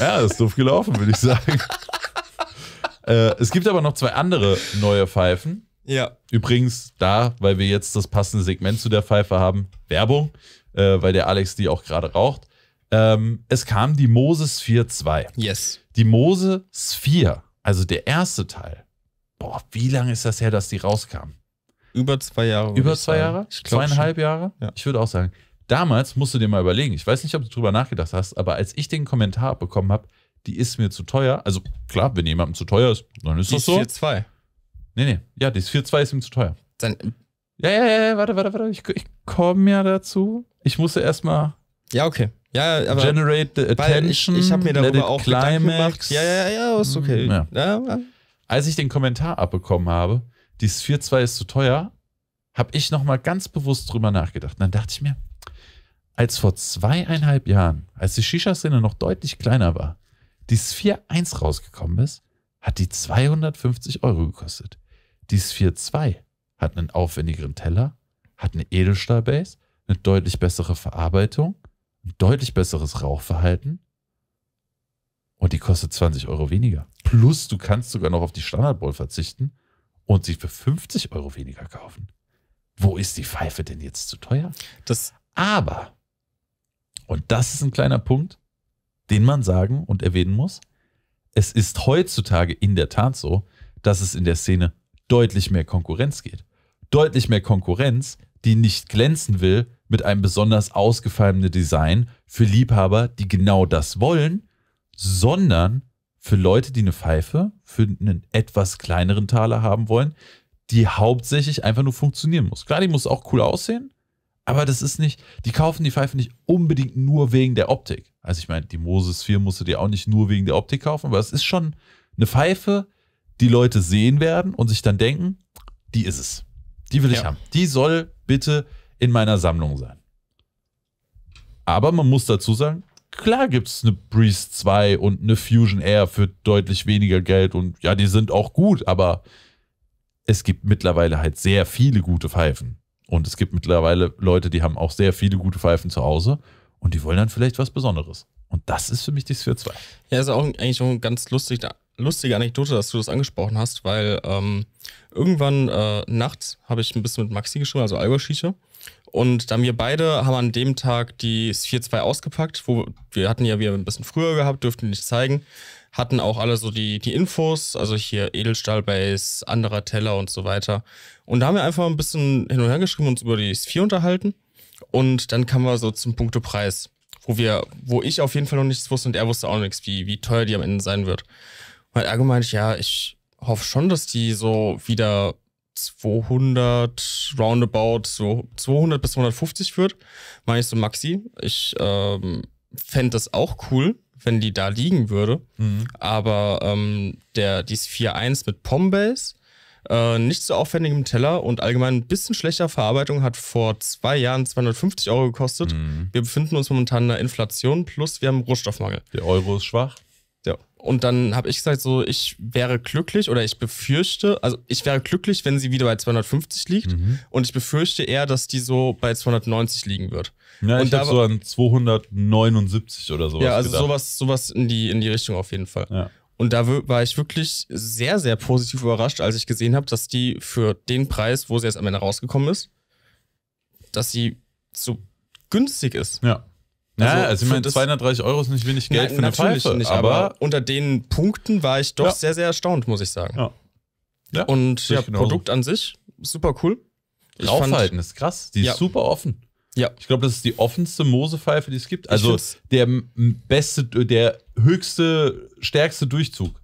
ja, ist doof gelaufen, würde ich sagen. äh, es gibt aber noch zwei andere neue Pfeifen. Ja. Übrigens, da, weil wir jetzt das passende Segment zu der Pfeife haben, Werbung, äh, weil der Alex die auch gerade raucht. Ähm, es kam die Moses 4.2. Yes. Die Moses 4 also der erste Teil. Boah, wie lange ist das her, dass die rauskam? Über zwei Jahre. Über zwei Jahre? Zweieinhalb schon. Jahre? Ja. Ich würde auch sagen. Damals musst du dir mal überlegen, ich weiß nicht, ob du drüber nachgedacht hast, aber als ich den Kommentar bekommen habe, die ist mir zu teuer. Also klar, wenn jemandem zu teuer ist, dann ist die das so. Die ist 4.2. Nee, nee. Ja, die ist 4.2 ist ihm zu teuer. Dann. Ja, ja, ja, warte, warte, warte. Ich, ich komme ja dazu. Ich musste erstmal. Ja, okay. Ja, aber Generate attention. Ich, ich habe mir darüber auch Gedanken gemacht. Ja, ja, ja, ist okay. Mhm. Ja, ja. Als ich den Kommentar abbekommen habe, dieses 4-2 ist zu teuer, habe ich nochmal ganz bewusst drüber nachgedacht. Und dann dachte ich mir, als vor zweieinhalb Jahren, als die Shisha-Szene noch deutlich kleiner war, dieses 4-1 rausgekommen ist, hat die 250 Euro gekostet. Dieses 4-2 hat einen aufwendigeren Teller, hat eine Edelstahlbase, eine deutlich bessere Verarbeitung ein deutlich besseres Rauchverhalten und die kostet 20 Euro weniger. Plus, du kannst sogar noch auf die Standardball verzichten und sie für 50 Euro weniger kaufen. Wo ist die Pfeife denn jetzt zu teuer? Das Aber, und das ist ein kleiner Punkt, den man sagen und erwähnen muss, es ist heutzutage in der Tat so, dass es in der Szene deutlich mehr Konkurrenz geht. Deutlich mehr Konkurrenz, die nicht glänzen will, mit einem besonders ausgefallenen Design für Liebhaber, die genau das wollen, sondern für Leute, die eine Pfeife für einen etwas kleineren Taler haben wollen, die hauptsächlich einfach nur funktionieren muss. Klar, die muss auch cool aussehen, aber das ist nicht, die kaufen die Pfeife nicht unbedingt nur wegen der Optik. Also ich meine, die Moses 4 musst du dir auch nicht nur wegen der Optik kaufen, aber es ist schon eine Pfeife, die Leute sehen werden und sich dann denken, die ist es. Die will ich ja. haben. Die soll bitte in meiner Sammlung sein. Aber man muss dazu sagen, klar gibt es eine Breeze 2 und eine Fusion Air für deutlich weniger Geld und ja, die sind auch gut, aber es gibt mittlerweile halt sehr viele gute Pfeifen. Und es gibt mittlerweile Leute, die haben auch sehr viele gute Pfeifen zu Hause und die wollen dann vielleicht was Besonderes. Und das ist für mich die Sphere 2. Ja, ist auch eigentlich auch eine ganz lustige, lustige Anekdote, dass du das angesprochen hast, weil ähm, irgendwann äh, nachts habe ich ein bisschen mit Maxi geschrieben, also Alberschieche. Und dann wir beide haben an dem Tag die 4-2 ausgepackt, wo wir hatten ja wir ein bisschen früher gehabt, dürften nicht zeigen, hatten auch alle so die, die Infos, also hier Edelstahlbase, anderer Teller und so weiter. Und da haben wir einfach ein bisschen hin und her geschrieben, und uns über die S4 unterhalten. Und dann kamen wir so zum Punktepreis, wo wir, wo ich auf jeden Fall noch nichts wusste und er wusste auch nichts, wie, wie teuer die am Ende sein wird. Weil er gemeint, ja, ich hoffe schon, dass die so wieder 200 roundabout, so 200 bis 250 wird, meine ich so Maxi. Ich ähm, fände das auch cool, wenn die da liegen würde. Mhm. Aber ähm, der, die ist 4.1 mit Pombase, äh, nicht so aufwendig im Teller und allgemein ein bisschen schlechter Verarbeitung hat vor zwei Jahren 250 Euro gekostet. Mhm. Wir befinden uns momentan in einer Inflation plus wir haben Rohstoffmangel. Der Euro ist schwach. Und dann habe ich gesagt, so, ich wäre glücklich oder ich befürchte, also ich wäre glücklich, wenn sie wieder bei 250 liegt. Mhm. Und ich befürchte eher, dass die so bei 290 liegen wird. Ja, und ich habe so an 279 oder sowas. Ja, also gedacht. sowas, sowas in die, in die Richtung auf jeden Fall. Ja. Und da war ich wirklich sehr, sehr positiv überrascht, als ich gesehen habe, dass die für den Preis, wo sie jetzt am Ende rausgekommen ist, dass sie so günstig ist. Ja. Also ja, also, also ich meine, 230 Euro ist nicht wenig Geld na, für eine Pfeife. Nicht, aber, aber, unter den Punkten war ich doch ja. sehr, sehr erstaunt, muss ich sagen. Ja. ja Und ja, genauso. Produkt an sich, super cool. Ich Raufhalten ist krass. Die ja. ist super offen. Ja. Ich glaube, das ist die offenste Mosepfeife, die es gibt. Also der beste, der höchste, stärkste Durchzug.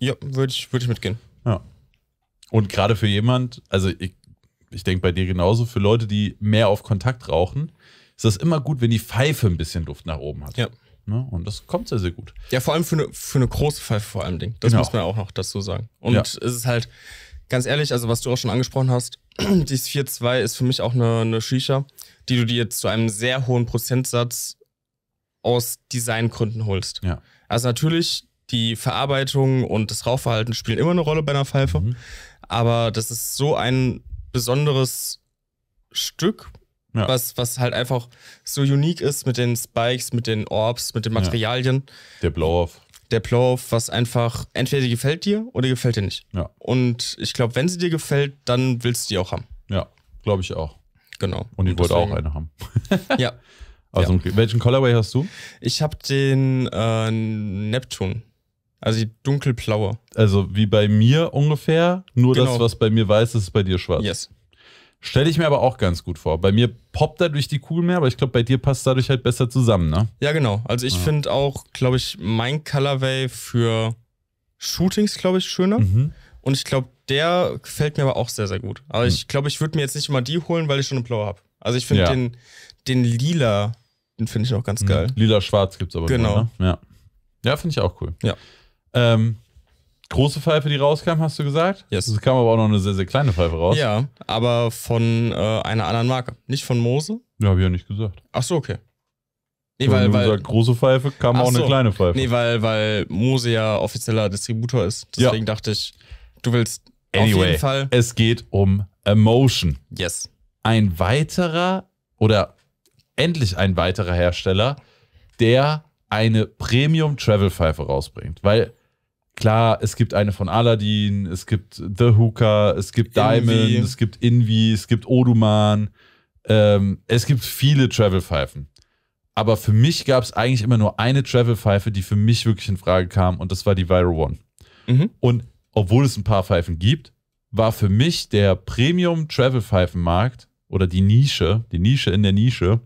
Ja, würde ich, würd ich mitgehen. Ja. Und gerade für jemand, also ich, ich denke bei dir genauso, für Leute, die mehr auf Kontakt rauchen, ist das immer gut, wenn die Pfeife ein bisschen Luft nach oben hat. Ja. Ne? Und das kommt sehr, sehr gut. Ja, vor allem für eine, für eine große Pfeife vor allem Das genau. muss man auch noch dazu sagen. Und ja. es ist halt, ganz ehrlich, also was du auch schon angesprochen hast, die 4-2 ist für mich auch eine, eine Shisha, die du dir jetzt zu einem sehr hohen Prozentsatz aus Designgründen holst. Ja. Also natürlich, die Verarbeitung und das Rauchverhalten spielen immer eine Rolle bei einer Pfeife, mhm. aber das ist so ein besonderes Stück ja. Was, was halt einfach so unique ist mit den Spikes, mit den Orbs, mit den Materialien. Ja. Der Blow-Off. Der Blow-Off, was einfach entweder gefällt dir oder gefällt dir nicht. Ja. Und ich glaube, wenn sie dir gefällt, dann willst du die auch haben. Ja, glaube ich auch. Genau. Und ich wollte auch eine haben. ja. Also, ja. welchen Colorway hast du? Ich habe den äh, Neptun. Also die dunkelblaue. Also wie bei mir ungefähr, nur genau. das, was bei mir weiß, ist bei dir schwarz. Yes. Stelle ich mir aber auch ganz gut vor. Bei mir poppt dadurch die Kugel mehr, aber ich glaube, bei dir passt dadurch halt besser zusammen, ne? Ja, genau. Also ich ja. finde auch, glaube ich, mein Colorway für Shootings, glaube ich, schöner. Mhm. Und ich glaube, der gefällt mir aber auch sehr, sehr gut. Aber mhm. ich glaube, ich würde mir jetzt nicht mal die holen, weil ich schon einen Blau habe. Also ich finde ja. den, den lila, den finde ich auch ganz mhm. geil. Mhm. Lila-schwarz gibt es aber. Genau. Nur, ne? Ja, ja finde ich auch cool. Ja. Ähm, große Pfeife, die rauskam, hast du gesagt? Yes. Es kam aber auch noch eine sehr, sehr kleine Pfeife raus. Ja, aber von äh, einer anderen Marke. Nicht von Mose? Ja, habe ich ja nicht gesagt. Ach so, okay. Nee, weil, weil gesagt, große Pfeife kam auch so. eine kleine Pfeife. Nee, weil, weil Mose ja offizieller Distributor ist. Deswegen ja. dachte ich, du willst anyway, auf jeden Fall. Es geht um Emotion. Yes. Ein weiterer oder endlich ein weiterer Hersteller, der eine Premium Travel Pfeife rausbringt. Weil Klar, es gibt eine von Aladdin, es gibt The Hooker, es gibt Diamond, Invi. es gibt Envy, es gibt Oduman. Ähm, es gibt viele Travel-Pfeifen. Aber für mich gab es eigentlich immer nur eine Travel-Pfeife, die für mich wirklich in Frage kam, und das war die Viral One. Mhm. Und obwohl es ein paar Pfeifen gibt, war für mich der Premium-Travel-Pfeifen-Markt oder die Nische, die Nische in der Nische,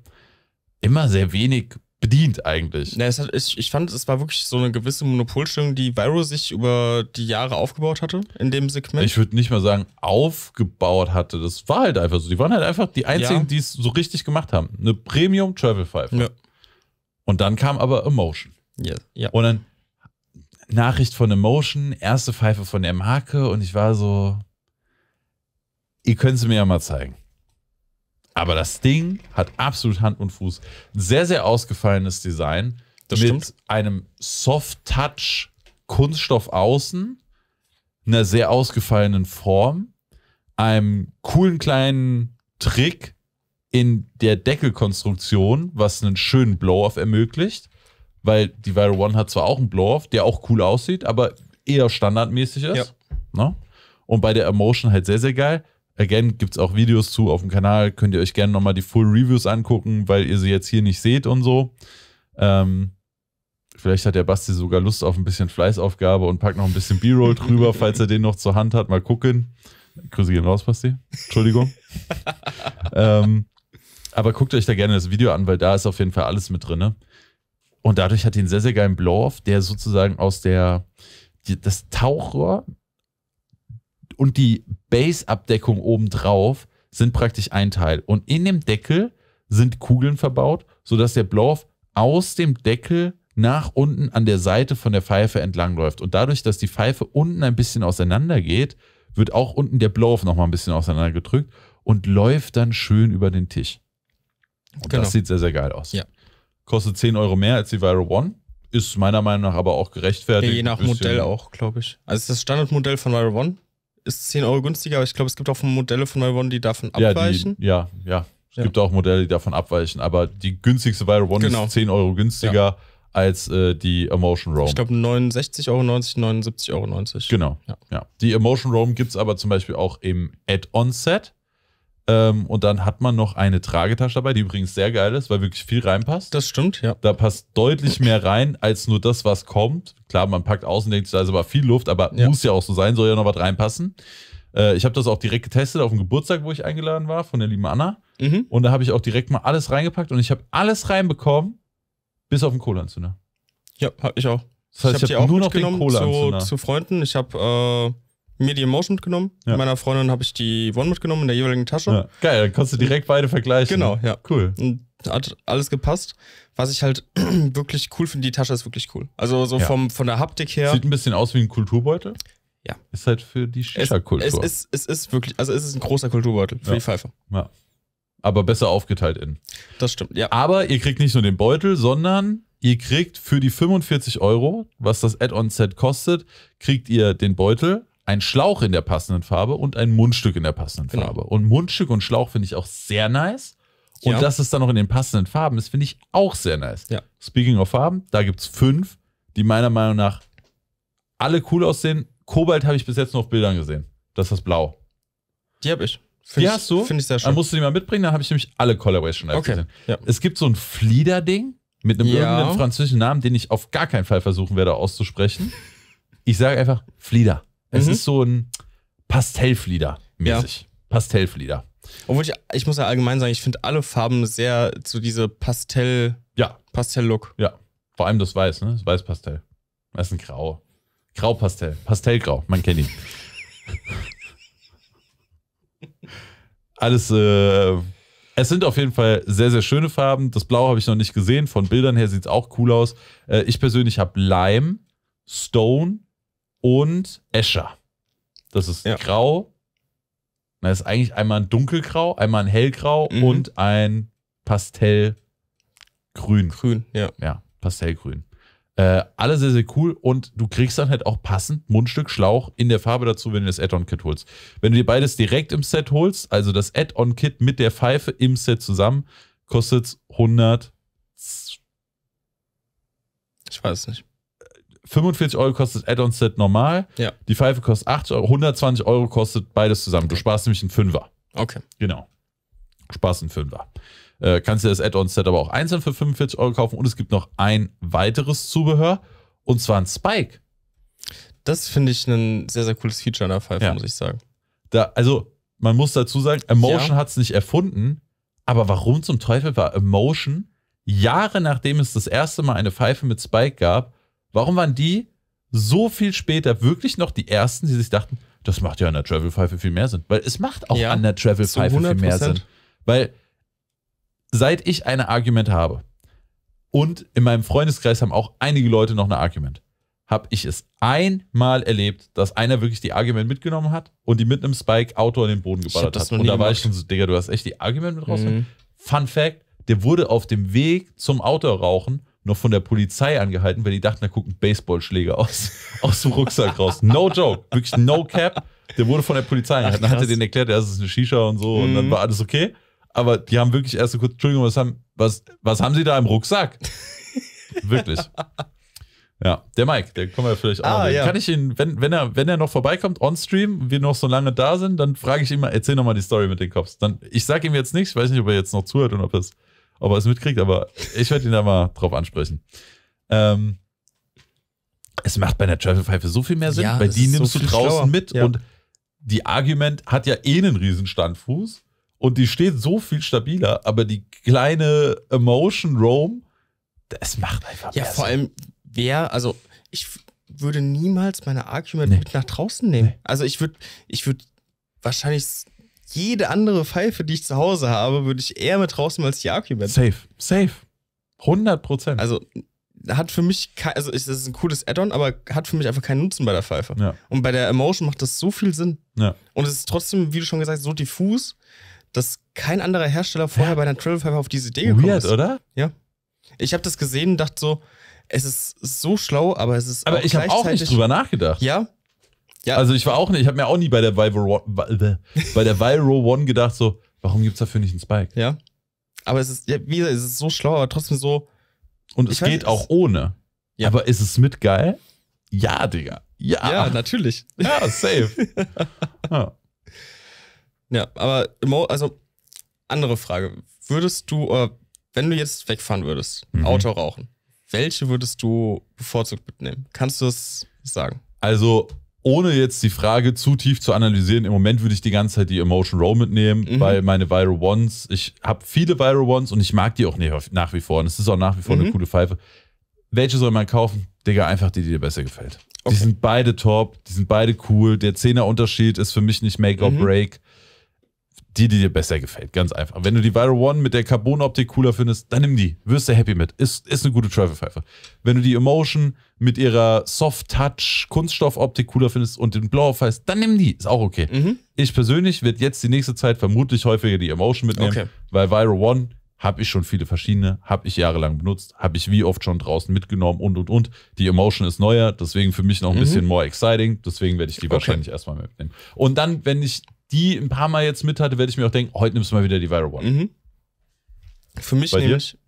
immer sehr wenig bedient eigentlich. Na, hat, ich, ich, fand, es war wirklich so eine gewisse Monopolstellung, die Viro sich über die Jahre aufgebaut hatte in dem Segment. Ich würde nicht mal sagen, aufgebaut hatte. Das war halt einfach so. Die waren halt einfach die einzigen, ja. die es so richtig gemacht haben. Eine Premium Travel Pfeife. Ja. Und dann kam aber Emotion. Yes. Ja. Und dann Nachricht von Emotion, erste Pfeife von der Marke und ich war so, ihr könnt sie mir ja mal zeigen. Aber das Ding hat absolut Hand und Fuß. sehr, sehr ausgefallenes Design. Das mit stimmt. einem Soft-Touch Kunststoff außen, einer sehr ausgefallenen Form, einem coolen kleinen Trick in der Deckelkonstruktion, was einen schönen Blow-Off ermöglicht. Weil die Viral One hat zwar auch einen Blow-Off, der auch cool aussieht, aber eher standardmäßig ist. Ja. Ne? Und bei der Emotion halt sehr, sehr geil. Again gibt es auch Videos zu auf dem Kanal, könnt ihr euch gerne nochmal die Full Reviews angucken, weil ihr sie jetzt hier nicht seht und so. Ähm, vielleicht hat der Basti sogar Lust auf ein bisschen Fleißaufgabe und packt noch ein bisschen B-Roll drüber, falls er den noch zur Hand hat. Mal gucken. Grüße gehen raus, Basti. Entschuldigung. ähm, aber guckt euch da gerne das Video an, weil da ist auf jeden Fall alles mit drin. Ne? Und dadurch hat die einen sehr, sehr geilen Blow-Off, der sozusagen aus der, die, das Tauchrohr und die Base-Abdeckung obendrauf sind praktisch ein Teil. Und in dem Deckel sind Kugeln verbaut, sodass der Blow-Off aus dem Deckel nach unten an der Seite von der Pfeife entlangläuft. Und dadurch, dass die Pfeife unten ein bisschen auseinander geht, wird auch unten der Blow-Off nochmal ein bisschen auseinandergedrückt und läuft dann schön über den Tisch. Und genau. das sieht sehr, sehr geil aus. Ja. Kostet 10 Euro mehr als die Viral One. Ist meiner Meinung nach aber auch gerechtfertigt. Ja, je nach Modell auch, glaube ich. Also das Standardmodell von Viral One ist 10 Euro günstiger, aber ich glaube, es gibt auch Modelle von Revon, die davon ja, abweichen. Die, ja, ja. Es ja. gibt auch Modelle, die davon abweichen, aber die günstigste bei One genau. ist 10 Euro günstiger ja. als äh, die Emotion Roam. Ich glaube 69,90 Euro, 79,90 Euro. Genau. Ja. ja. Die Emotion Roam gibt es aber zum Beispiel auch im Add-on-Set. Ähm, und dann hat man noch eine Tragetasche dabei, die übrigens sehr geil ist, weil wirklich viel reinpasst. Das stimmt, ja. Da passt deutlich mehr rein als nur das, was kommt. Klar, man packt außen, denkt, da ist aber viel Luft, aber ja. muss ja auch so sein, soll ja noch was reinpassen. Äh, ich habe das auch direkt getestet auf dem Geburtstag, wo ich eingeladen war, von der lieben Anna. Mhm. Und da habe ich auch direkt mal alles reingepackt und ich habe alles reinbekommen, bis auf den Kohleanzünder. Ja, habe ich auch. Das heißt, ich habe hab, ich hab nur noch den Cola zu, zu Freunden. Ich habe äh, mir die Emotion mitgenommen. Ja. Meiner Freundin habe ich die One mitgenommen in der jeweiligen Tasche. Ja. Geil, dann konntest du direkt beide vergleichen. Genau, ja. Cool. Und hat alles gepasst. Was ich halt wirklich cool finde, die Tasche ist wirklich cool. Also so ja. vom, von der Haptik her. Sieht ein bisschen aus wie ein Kulturbeutel. Ja. Ist halt für die Shisha-Kultur. Es, es, ist, es ist wirklich, also es ist ein großer Kulturbeutel für die Pfeife. Ja. Aber besser aufgeteilt in. Das stimmt, ja. Aber ihr kriegt nicht nur den Beutel, sondern ihr kriegt für die 45 Euro, was das Add-on-Set kostet, kriegt ihr den Beutel, ein Schlauch in der passenden Farbe und ein Mundstück in der passenden genau. Farbe. Und Mundstück und Schlauch finde ich auch sehr nice. Und ja. dass es dann noch in den passenden Farben ist, finde ich auch sehr nice. Ja. Speaking of Farben, da gibt es fünf, die meiner Meinung nach alle cool aussehen. Kobalt habe ich bis jetzt nur auf Bildern gesehen. Das ist das Blau. Die habe ich. Find die ich, hast du? Finde ich sehr schön. Dann musst du die mal mitbringen, dann habe ich nämlich alle Colorways schon okay. gesehen. Ja. Es gibt so ein Flieder-Ding mit einem ja. irgendeinem französischen Namen, den ich auf gar keinen Fall versuchen werde auszusprechen. Ich sage einfach Flieder. Es mhm. ist so ein Pastellflieder mäßig. Ja. Pastellflieder. Obwohl ich, ich muss ja allgemein sagen, ich finde alle Farben sehr zu so diese Pastell, ja. Pastell-Look. Ja. Vor allem das Weiß, ne? Das Weiß-Pastell. Das ist ein Grau. Grau-Pastell. Pastellgrau, man kennt ihn. Alles, äh, es sind auf jeden Fall sehr, sehr schöne Farben. Das Blau habe ich noch nicht gesehen. Von Bildern her sieht es auch cool aus. Äh, ich persönlich habe Lime, Stone, und Escher. Das ist ja. grau. Das ist eigentlich einmal ein dunkelgrau, einmal ein hellgrau mhm. und ein Pastellgrün. Grün, ja. Ja, Pastellgrün. Äh, alle sehr, sehr cool und du kriegst dann halt auch passend Mundstück, Schlauch in der Farbe dazu, wenn du das Add-on-Kit holst. Wenn du dir beides direkt im Set holst, also das Add-on-Kit mit der Pfeife im Set zusammen, kostet es 100. Ich weiß nicht. 45 Euro kostet Add-on-Set normal. Ja. Die Pfeife kostet 8 Euro. 120 Euro kostet beides zusammen. Du sparst nämlich einen Fünfer. Okay. Genau. Du sparst einen Fünfer. Äh, kannst dir das Add-on-Set aber auch einzeln für 45 Euro kaufen. Und es gibt noch ein weiteres Zubehör. Und zwar ein Spike. Das finde ich ein sehr, sehr cooles Feature an der Pfeife, ja. muss ich sagen. Da, also, man muss dazu sagen, Emotion ja. hat es nicht erfunden. Aber warum zum Teufel war Emotion Jahre nachdem es das erste Mal eine Pfeife mit Spike gab, Warum waren die so viel später wirklich noch die ersten, die sich dachten, das macht ja an der Travel Pfeife viel mehr Sinn? Weil es macht auch ja, an der Travel Pfeife viel mehr Sinn. Weil seit ich ein Argument habe und in meinem Freundeskreis haben auch einige Leute noch ein Argument, habe ich es einmal erlebt, dass einer wirklich die Argument mitgenommen hat und die mit einem Spike Auto in den Boden geballert hat. Und da war ich schon so, Digga, du hast echt die Argument mit rausgenommen. Mhm. Fun Fact, der wurde auf dem Weg zum Auto rauchen noch von der Polizei angehalten, weil die dachten, da gucken ein Baseballschläger aus, aus dem Rucksack raus. No joke, wirklich no cap. Der wurde von der Polizei angehalten. Dann hat er denen erklärt, ja, das ist eine Shisha und so mhm. und dann mhm. war alles okay. Aber die haben wirklich erst so kurz, Entschuldigung, was haben, was, was haben sie da im Rucksack? wirklich. Ja, der Mike, der kommen wir vielleicht auch ah, noch. Ja. Kann ich ihn, wenn, wenn, er, wenn er noch vorbeikommt on Stream, wir noch so lange da sind, dann frage ich ihn mal, erzähl nochmal die Story mit den Cops. Dann, ich sage ihm jetzt nichts, ich weiß nicht, ob er jetzt noch zuhört und ob es ob er es mitkriegt, aber ich werde ihn da mal drauf ansprechen. Ähm, es macht bei einer Travel-Pfeife so viel mehr Sinn, ja, weil die nimmst so du draußen schlauer. mit ja. und die Argument hat ja eh einen riesen Standfuß und die steht so viel stabiler, aber die kleine Emotion Roam, das macht einfach Ja, vor Sinn. allem, wer, also ich würde niemals meine Argument nee. mit nach draußen nehmen. Nee. Also ich würde, ich würde wahrscheinlich jede andere Pfeife, die ich zu Hause habe, würde ich eher mit draußen als die Archibald. Safe, safe. 100 Prozent. Also hat für mich, kein, also ist, das ist ein cooles Add-on, aber hat für mich einfach keinen Nutzen bei der Pfeife. Ja. Und bei der Emotion macht das so viel Sinn. Ja. Und es ist trotzdem, wie du schon gesagt hast, so diffus, dass kein anderer Hersteller vorher ja. bei einer Travel-Pfeife auf diese Idee gekommen Weird, ist. oder? Ja. Ich habe das gesehen und dachte so, es ist so schlau, aber es ist. Aber ich habe auch nicht drüber nachgedacht. Ja, ja. Also ich war auch nicht, ich habe mir auch nie bei der Viro, äh, bei der Viro One gedacht, so, warum gibt's dafür nicht einen Spike? Ja. Aber es ist, ja, wie gesagt, es ist so schlau, aber trotzdem so. Und es geht weiß, auch ohne. Ja. Aber ist es mit geil? Ja, Digga. Ja. Ja, natürlich. Ja, safe. ja. ja, aber also andere Frage. Würdest du, wenn du jetzt wegfahren würdest, mhm. Auto rauchen, welche würdest du bevorzugt mitnehmen? Kannst du es sagen? Also, ohne jetzt die Frage zu tief zu analysieren, im Moment würde ich die ganze Zeit die Emotion Row mitnehmen, mhm. weil meine Viral Ones, ich habe viele Viral Ones und ich mag die auch nach wie vor. Und es ist auch nach wie vor mhm. eine coole Pfeife. Welche soll man kaufen? Digga, einfach die, die dir besser gefällt. Okay. Die sind beide top, die sind beide cool. Der Zehner Unterschied ist für mich nicht Make or mhm. Break die, die dir besser gefällt. Ganz einfach. Wenn du die Viral One mit der Carbon-Optik cooler findest, dann nimm die. Wirst du happy mit. Ist, ist eine gute Travel-Pfeife. Wenn du die Emotion mit ihrer Soft-Touch-Kunststoff-Optik cooler findest und den Blow heißt, dann nimm die. Ist auch okay. Mhm. Ich persönlich werde jetzt die nächste Zeit vermutlich häufiger die Emotion mitnehmen, okay. weil Viral One habe ich schon viele verschiedene, habe ich jahrelang benutzt, habe ich wie oft schon draußen mitgenommen und und und. Die Emotion ist neuer, deswegen für mich noch ein mhm. bisschen more exciting, deswegen werde ich die okay. wahrscheinlich erstmal mitnehmen. Und dann, wenn ich die ein paar Mal jetzt mit hatte, werde ich mir auch denken, heute nimmst du mal wieder die Viral One. Mhm. Für mich Bei nämlich. Dir?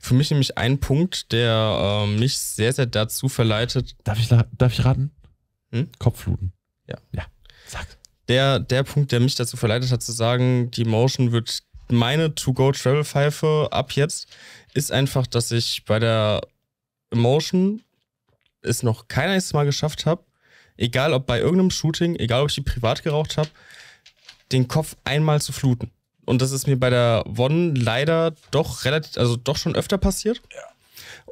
Für mich nämlich ein Punkt, der äh, mich sehr, sehr dazu verleitet. Darf ich, darf ich raten? Hm? Kopffluten. Ja. Ja. Zack. Der, der Punkt, der mich dazu verleitet hat, zu sagen, die Motion wird meine To-Go-Travel-Pfeife ab jetzt, ist einfach, dass ich bei der Motion es noch kein einziges Mal geschafft habe, egal ob bei irgendeinem Shooting, egal ob ich die privat geraucht habe, den Kopf einmal zu fluten. Und das ist mir bei der One leider doch relativ, also doch schon öfter passiert. Ja.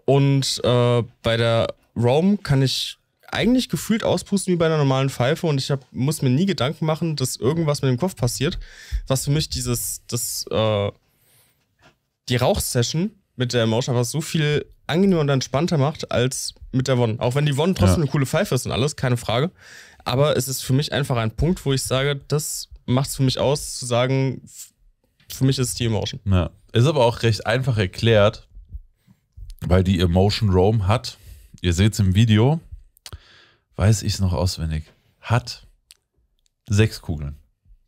Und äh, bei der Rome kann ich eigentlich gefühlt auspusten wie bei einer normalen Pfeife und ich hab, muss mir nie Gedanken machen, dass irgendwas mit dem Kopf passiert. Was für mich dieses, das, äh, die Rauchsession mit der Emotion einfach so viel angenehmer und entspannter macht als mit der One. Auch wenn die One trotzdem ja. eine coole Pfeife ist und alles, keine Frage. Aber es ist für mich einfach ein Punkt, wo ich sage, das macht es für mich aus, zu sagen, für mich ist es die Emotion. Ja. Ist aber auch recht einfach erklärt, weil die Emotion Roam hat, ihr seht es im Video, weiß ich es noch auswendig, hat sechs Kugeln,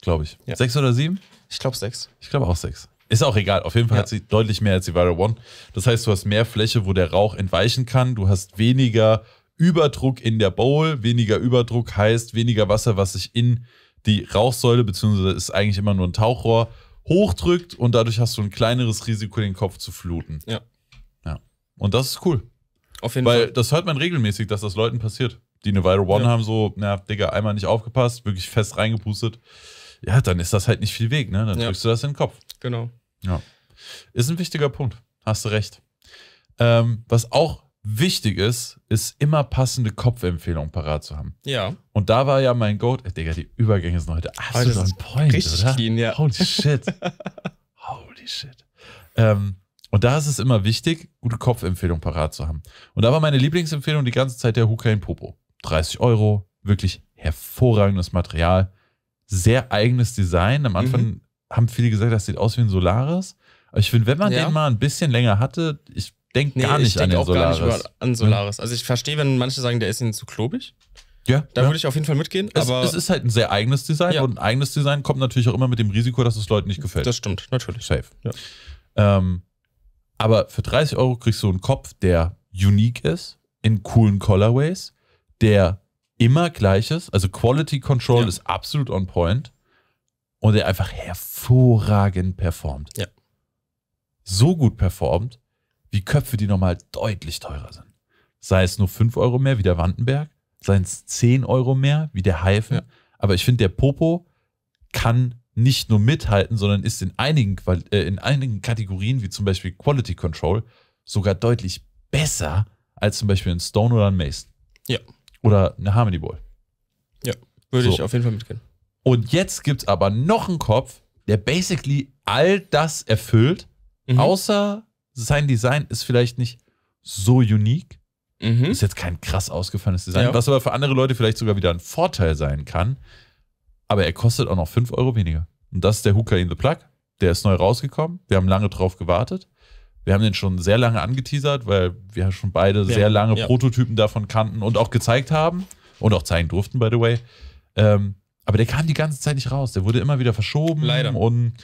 glaube ich. Ja. Sechs oder sieben? Ich glaube sechs. Ich glaube auch sechs. Ist auch egal. Auf jeden Fall ja. hat sie deutlich mehr als die Viral One. Das heißt, du hast mehr Fläche, wo der Rauch entweichen kann. Du hast weniger Überdruck in der Bowl. Weniger Überdruck heißt weniger Wasser, was sich in die Rauchsäule, beziehungsweise ist eigentlich immer nur ein Tauchrohr, hochdrückt und dadurch hast du ein kleineres Risiko, den Kopf zu fluten. Ja. ja. Und das ist cool. Auf jeden Weil Fall. das hört man regelmäßig, dass das Leuten passiert. Die eine Viral One ja. haben so, na, Digga, einmal nicht aufgepasst, wirklich fest reingepustet. Ja, dann ist das halt nicht viel weg, ne? Dann ja. drückst du das in den Kopf. Genau. Ja. Ist ein wichtiger Punkt. Hast du recht. Ähm, was auch wichtig ist, ist immer passende Kopfempfehlungen parat zu haben. Ja. Und da war ja mein Goat. Ey, äh, Digga, die Übergänge sind heute das ist ein point, richtig oder? Clean, ja. Holy shit. Holy shit. Ähm, und da ist es immer wichtig, gute Kopfempfehlungen parat zu haben. Und da war meine Lieblingsempfehlung die ganze Zeit der Hookah in Popo. 30 Euro, wirklich hervorragendes Material, sehr eigenes Design. Am Anfang mhm. haben viele gesagt, das sieht aus wie ein Solaris. Aber ich finde, wenn man ja. den mal ein bisschen länger hatte, ich denke nee, gar nicht ich denk an den auch Solaris. Gar nicht an hm? Solaris. Also ich verstehe, wenn manche sagen, der ist ihnen zu klobig. Ja. Da ja. würde ich auf jeden Fall mitgehen. Es, aber es ist halt ein sehr eigenes Design ja. und ein eigenes Design kommt natürlich auch immer mit dem Risiko, dass es Leuten nicht gefällt. Das stimmt, natürlich. Safe. Ja. Ähm, aber für 30 Euro kriegst du einen Kopf, der unique ist, in coolen Colorways, der immer gleich ist. Also Quality Control ist absolut on point und der einfach hervorragend performt. Ja. So gut performt, wie Köpfe, die nochmal deutlich teurer sind. Sei es nur 5 Euro mehr wie der Wandenberg, seien es 10 Euro mehr wie der Haifen. Ja. Aber ich finde, der Popo kann nicht nur mithalten, sondern ist in einigen, Quali äh, in einigen Kategorien, wie zum Beispiel Quality Control, sogar deutlich besser als zum Beispiel ein Stone oder ein Mason. Ja. Oder eine Harmony Ball. Ja, würde so. ich auf jeden Fall mitgehen. Und jetzt gibt es aber noch einen Kopf, der basically all das erfüllt, mhm. außer sein Design ist vielleicht nicht so unique. Mhm. Ist jetzt kein krass ausgefallenes Design, ja. was aber für andere Leute vielleicht sogar wieder ein Vorteil sein kann. Aber er kostet auch noch 5 Euro weniger. Und das ist der Hooker in the Plug. Der ist neu rausgekommen. Wir haben lange drauf gewartet. Wir haben den schon sehr lange angeteasert, weil wir schon beide ja. sehr lange ja. Prototypen davon kannten und auch gezeigt haben und auch zeigen durften, by the way. Ähm, aber der kam die ganze Zeit nicht raus. Der wurde immer wieder verschoben. Leider. Und,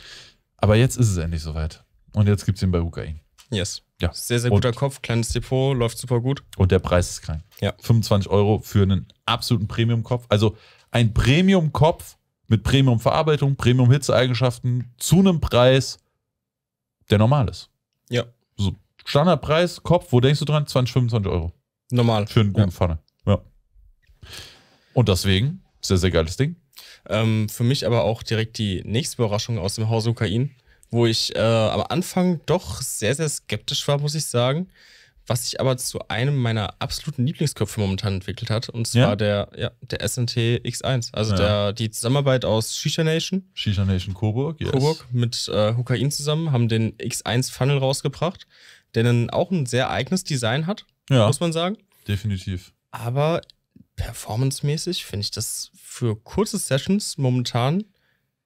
aber jetzt ist es endlich soweit. Und jetzt gibt es ihn bei Hukain. Yes. Ja. Sehr, sehr guter und, Kopf, kleines Depot, läuft super gut. Und der Preis ist krank. Ja. 25 Euro für einen absoluten Premium-Kopf. Also ein Premium-Kopf mit Premium-Verarbeitung, Premium-Hitzeeigenschaften zu einem Preis, der normal ist. Ja. So Standardpreis, Kopf, wo denkst du dran? 20, 25 Euro. Normal. Für einen guten ja. Pfanne. Ja. Und deswegen, sehr, sehr geiles Ding. Ähm, für mich aber auch direkt die nächste Überraschung aus dem Haus Ukraine wo ich äh, am Anfang doch sehr, sehr skeptisch war, muss ich sagen. Was sich aber zu einem meiner absoluten Lieblingsköpfe momentan entwickelt hat. Und zwar ja? der, ja, der SNT X1. Also ja. der, die Zusammenarbeit aus Shisha Nation. Shisha Nation Coburg, yes. Coburg mit äh, Hukain zusammen haben den X1 Funnel rausgebracht, der dann auch ein sehr eigenes Design hat, ja. muss man sagen. Definitiv. Aber performancemäßig finde ich das für kurze Sessions momentan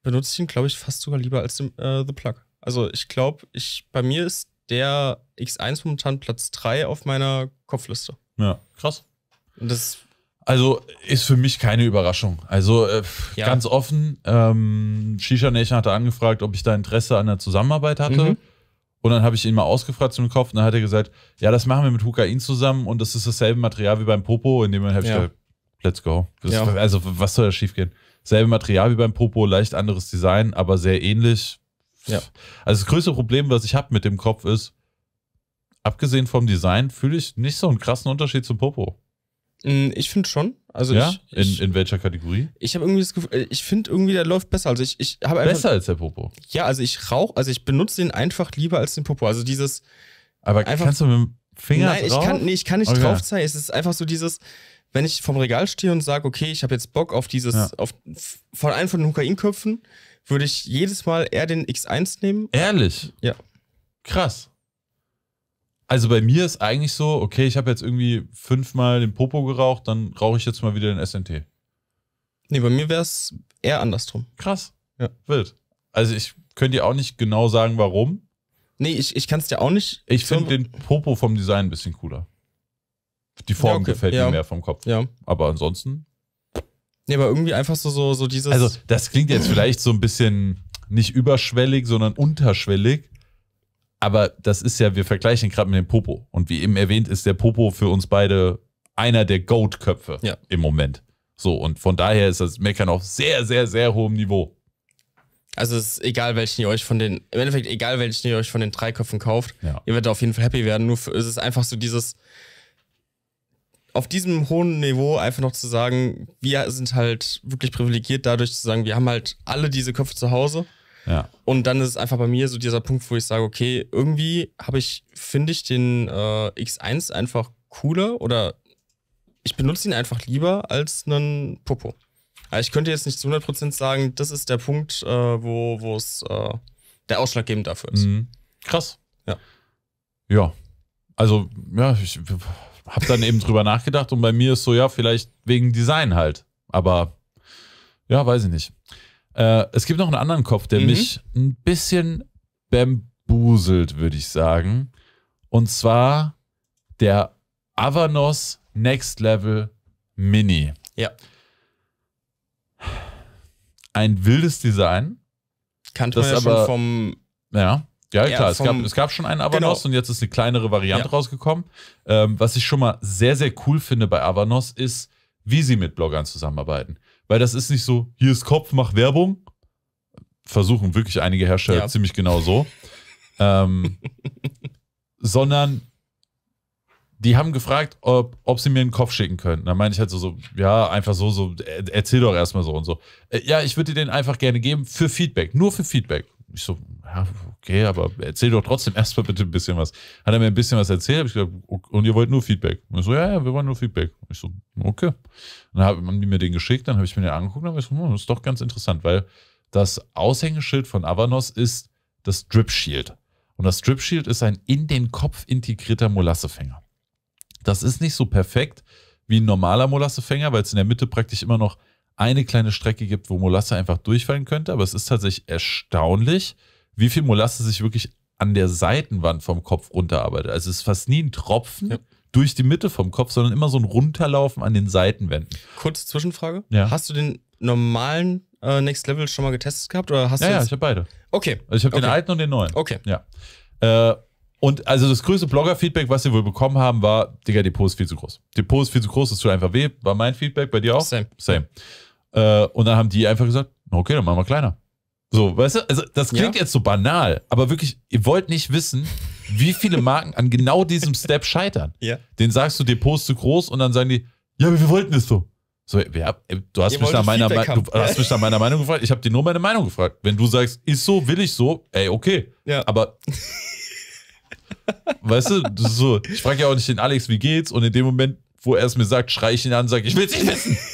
benutze ich ihn, glaube ich, fast sogar lieber als den, äh, The Plug. Also ich glaube, ich, bei mir ist der X1 momentan Platz 3 auf meiner Kopfliste. Ja, krass. Und das also ist für mich keine Überraschung. Also äh, ja. ganz offen, ähm, Shisha Nation hatte angefragt, ob ich da Interesse an der Zusammenarbeit hatte. Mhm. Und dann habe ich ihn mal ausgefragt zum Kopf und dann hat er gesagt, ja, das machen wir mit Hukain zusammen und das ist dasselbe Material wie beim Popo, in dem man habe halt ja. let's go. Ja. Ist, also was soll da schief gehen? Selbe Material wie beim Popo, leicht anderes Design, aber sehr ähnlich. Ja. Also das größte Problem, was ich habe mit dem Kopf ist, abgesehen vom Design, fühle ich nicht so einen krassen Unterschied zum Popo. Mm, ich finde schon. Also ja? Ich, ich, in, in welcher Kategorie? Ich habe irgendwie das Gefühl, äh, ich finde irgendwie, der läuft besser. Also ich, ich habe Besser als der Popo. Ja, also ich rauche, also ich benutze den einfach lieber als den Popo. Also dieses. Aber einfach, kannst du mit dem Finger Nein, drauf? ich kann, nee, ich kann nicht okay. drauf zeigen. Es ist einfach so dieses, wenn ich vom Regal stehe und sage, okay, ich habe jetzt Bock auf dieses, ja. auf, von einem von den Hukain-Köpfen, würde ich jedes Mal eher den X1 nehmen. Ehrlich? Ja. Krass. Also bei mir ist eigentlich so, okay, ich habe jetzt irgendwie fünfmal den Popo geraucht, dann rauche ich jetzt mal wieder den SNT. Nee, bei mir wäre es eher andersrum. Krass. Ja. Wild. Also ich könnte dir auch nicht genau sagen, warum. Nee, ich, ich kann es dir auch nicht. Ich finde den Popo vom Design ein bisschen cooler. Die Form ja, okay. gefällt ja. mir mehr vom Kopf. Ja. Aber ansonsten. Nee, aber irgendwie einfach so, so, so dieses. Also, das klingt jetzt vielleicht so ein bisschen nicht überschwellig, sondern unterschwellig. Aber das ist ja, wir vergleichen gerade mit dem Popo. Und wie eben erwähnt, ist der Popo für uns beide einer der Goat-Köpfe ja. im Moment. So, und von daher ist das Meckern auf sehr, sehr, sehr hohem Niveau. Also es ist egal, welchen ihr euch von den, im Endeffekt egal, welchen ihr euch von den drei Köpfen kauft, ja. ihr werdet auf jeden Fall happy werden. Nur für, es ist einfach so dieses, auf diesem hohen Niveau einfach noch zu sagen, wir sind halt wirklich privilegiert dadurch zu sagen, wir haben halt alle diese Köpfe zu Hause. Ja. Und dann ist es einfach bei mir so dieser Punkt, wo ich sage, okay, irgendwie habe ich, finde ich den äh, X1 einfach cooler oder ich benutze ihn einfach lieber als einen Popo. Aber ich könnte jetzt nicht zu 100% sagen, das ist der Punkt, äh, wo, wo es äh, der ausschlaggebend dafür ist. Mhm. Krass. Ja. Ja. Also, ja, ich habe dann eben drüber nachgedacht und bei mir ist so, ja, vielleicht wegen Design halt. Aber ja, weiß ich nicht. Äh, es gibt noch einen anderen Kopf, der mhm. mich ein bisschen bambuselt, würde ich sagen. Und zwar der Avanos Next Level Mini. Ja. Ein wildes Design. Kannte man ja aber, schon vom ja. Ja, klar, es gab, es gab schon einen Avanos genau. und jetzt ist eine kleinere Variante ja. rausgekommen. Ähm, was ich schon mal sehr, sehr cool finde bei Avanos ist, wie sie mit Bloggern zusammenarbeiten. Weil das ist nicht so, hier ist Kopf, mach Werbung. Versuchen wirklich einige Hersteller ja. ziemlich genau so. ähm, sondern die haben gefragt, ob, ob sie mir einen Kopf schicken können. Da meine ich halt so, so, ja, einfach so, so, erzähl doch erstmal so und so. Äh, ja, ich würde dir den einfach gerne geben für Feedback, nur für Feedback. Ich so, ja, okay, aber erzähl doch trotzdem erstmal bitte ein bisschen was. Hat er mir ein bisschen was erzählt, Hab ich gesagt, und ihr wollt nur Feedback? Und ich so, ja, ja, wir wollen nur Feedback. Und ich so, okay. dann haben die mir den geschickt, dann habe ich mir den angeguckt und habe ich so, hm, das ist doch ganz interessant, weil das Aushängeschild von Avanos ist das Drip Shield. Und das Drip Shield ist ein in den Kopf integrierter Molassefänger. Das ist nicht so perfekt wie ein normaler Molassefänger, weil es in der Mitte praktisch immer noch eine kleine Strecke gibt, wo Molasse einfach durchfallen könnte. Aber es ist tatsächlich erstaunlich, wie viel Molasse sich wirklich an der Seitenwand vom Kopf runterarbeitet. Also es ist fast nie ein Tropfen ja. durch die Mitte vom Kopf, sondern immer so ein Runterlaufen an den Seitenwänden. Kurze Zwischenfrage. Ja. Hast du den normalen äh, Next Level schon mal getestet gehabt? Oder hast ja, du ja, ich habe beide. Okay. Also ich habe okay. den alten und den neuen. Okay. Ja. Äh, und also das größte Blogger-Feedback, was wir wohl bekommen haben, war, Digga, Depot ist viel zu groß. Depot ist viel zu groß, das tut einfach weh. War mein Feedback, bei dir auch? Same. Same. Äh, und dann haben die einfach gesagt, okay, dann machen wir kleiner. So, weißt du, also das klingt ja. jetzt so banal, aber wirklich, ihr wollt nicht wissen, wie viele Marken an genau diesem Step scheitern. Ja. Den sagst du, Depot ist zu groß und dann sagen die, ja, wir wollten es so. So, ja, du hast, mich nach, meiner du hast mich nach meiner Meinung gefragt, ich habe dir nur meine Meinung gefragt. Wenn du sagst, ist so, will ich so, ey, okay. Ja. Aber weißt du, so, ich frage ja auch nicht den Alex, wie geht's? Und in dem Moment, wo er es mir sagt, schreie ich ihn an und sage, ich es nicht wissen.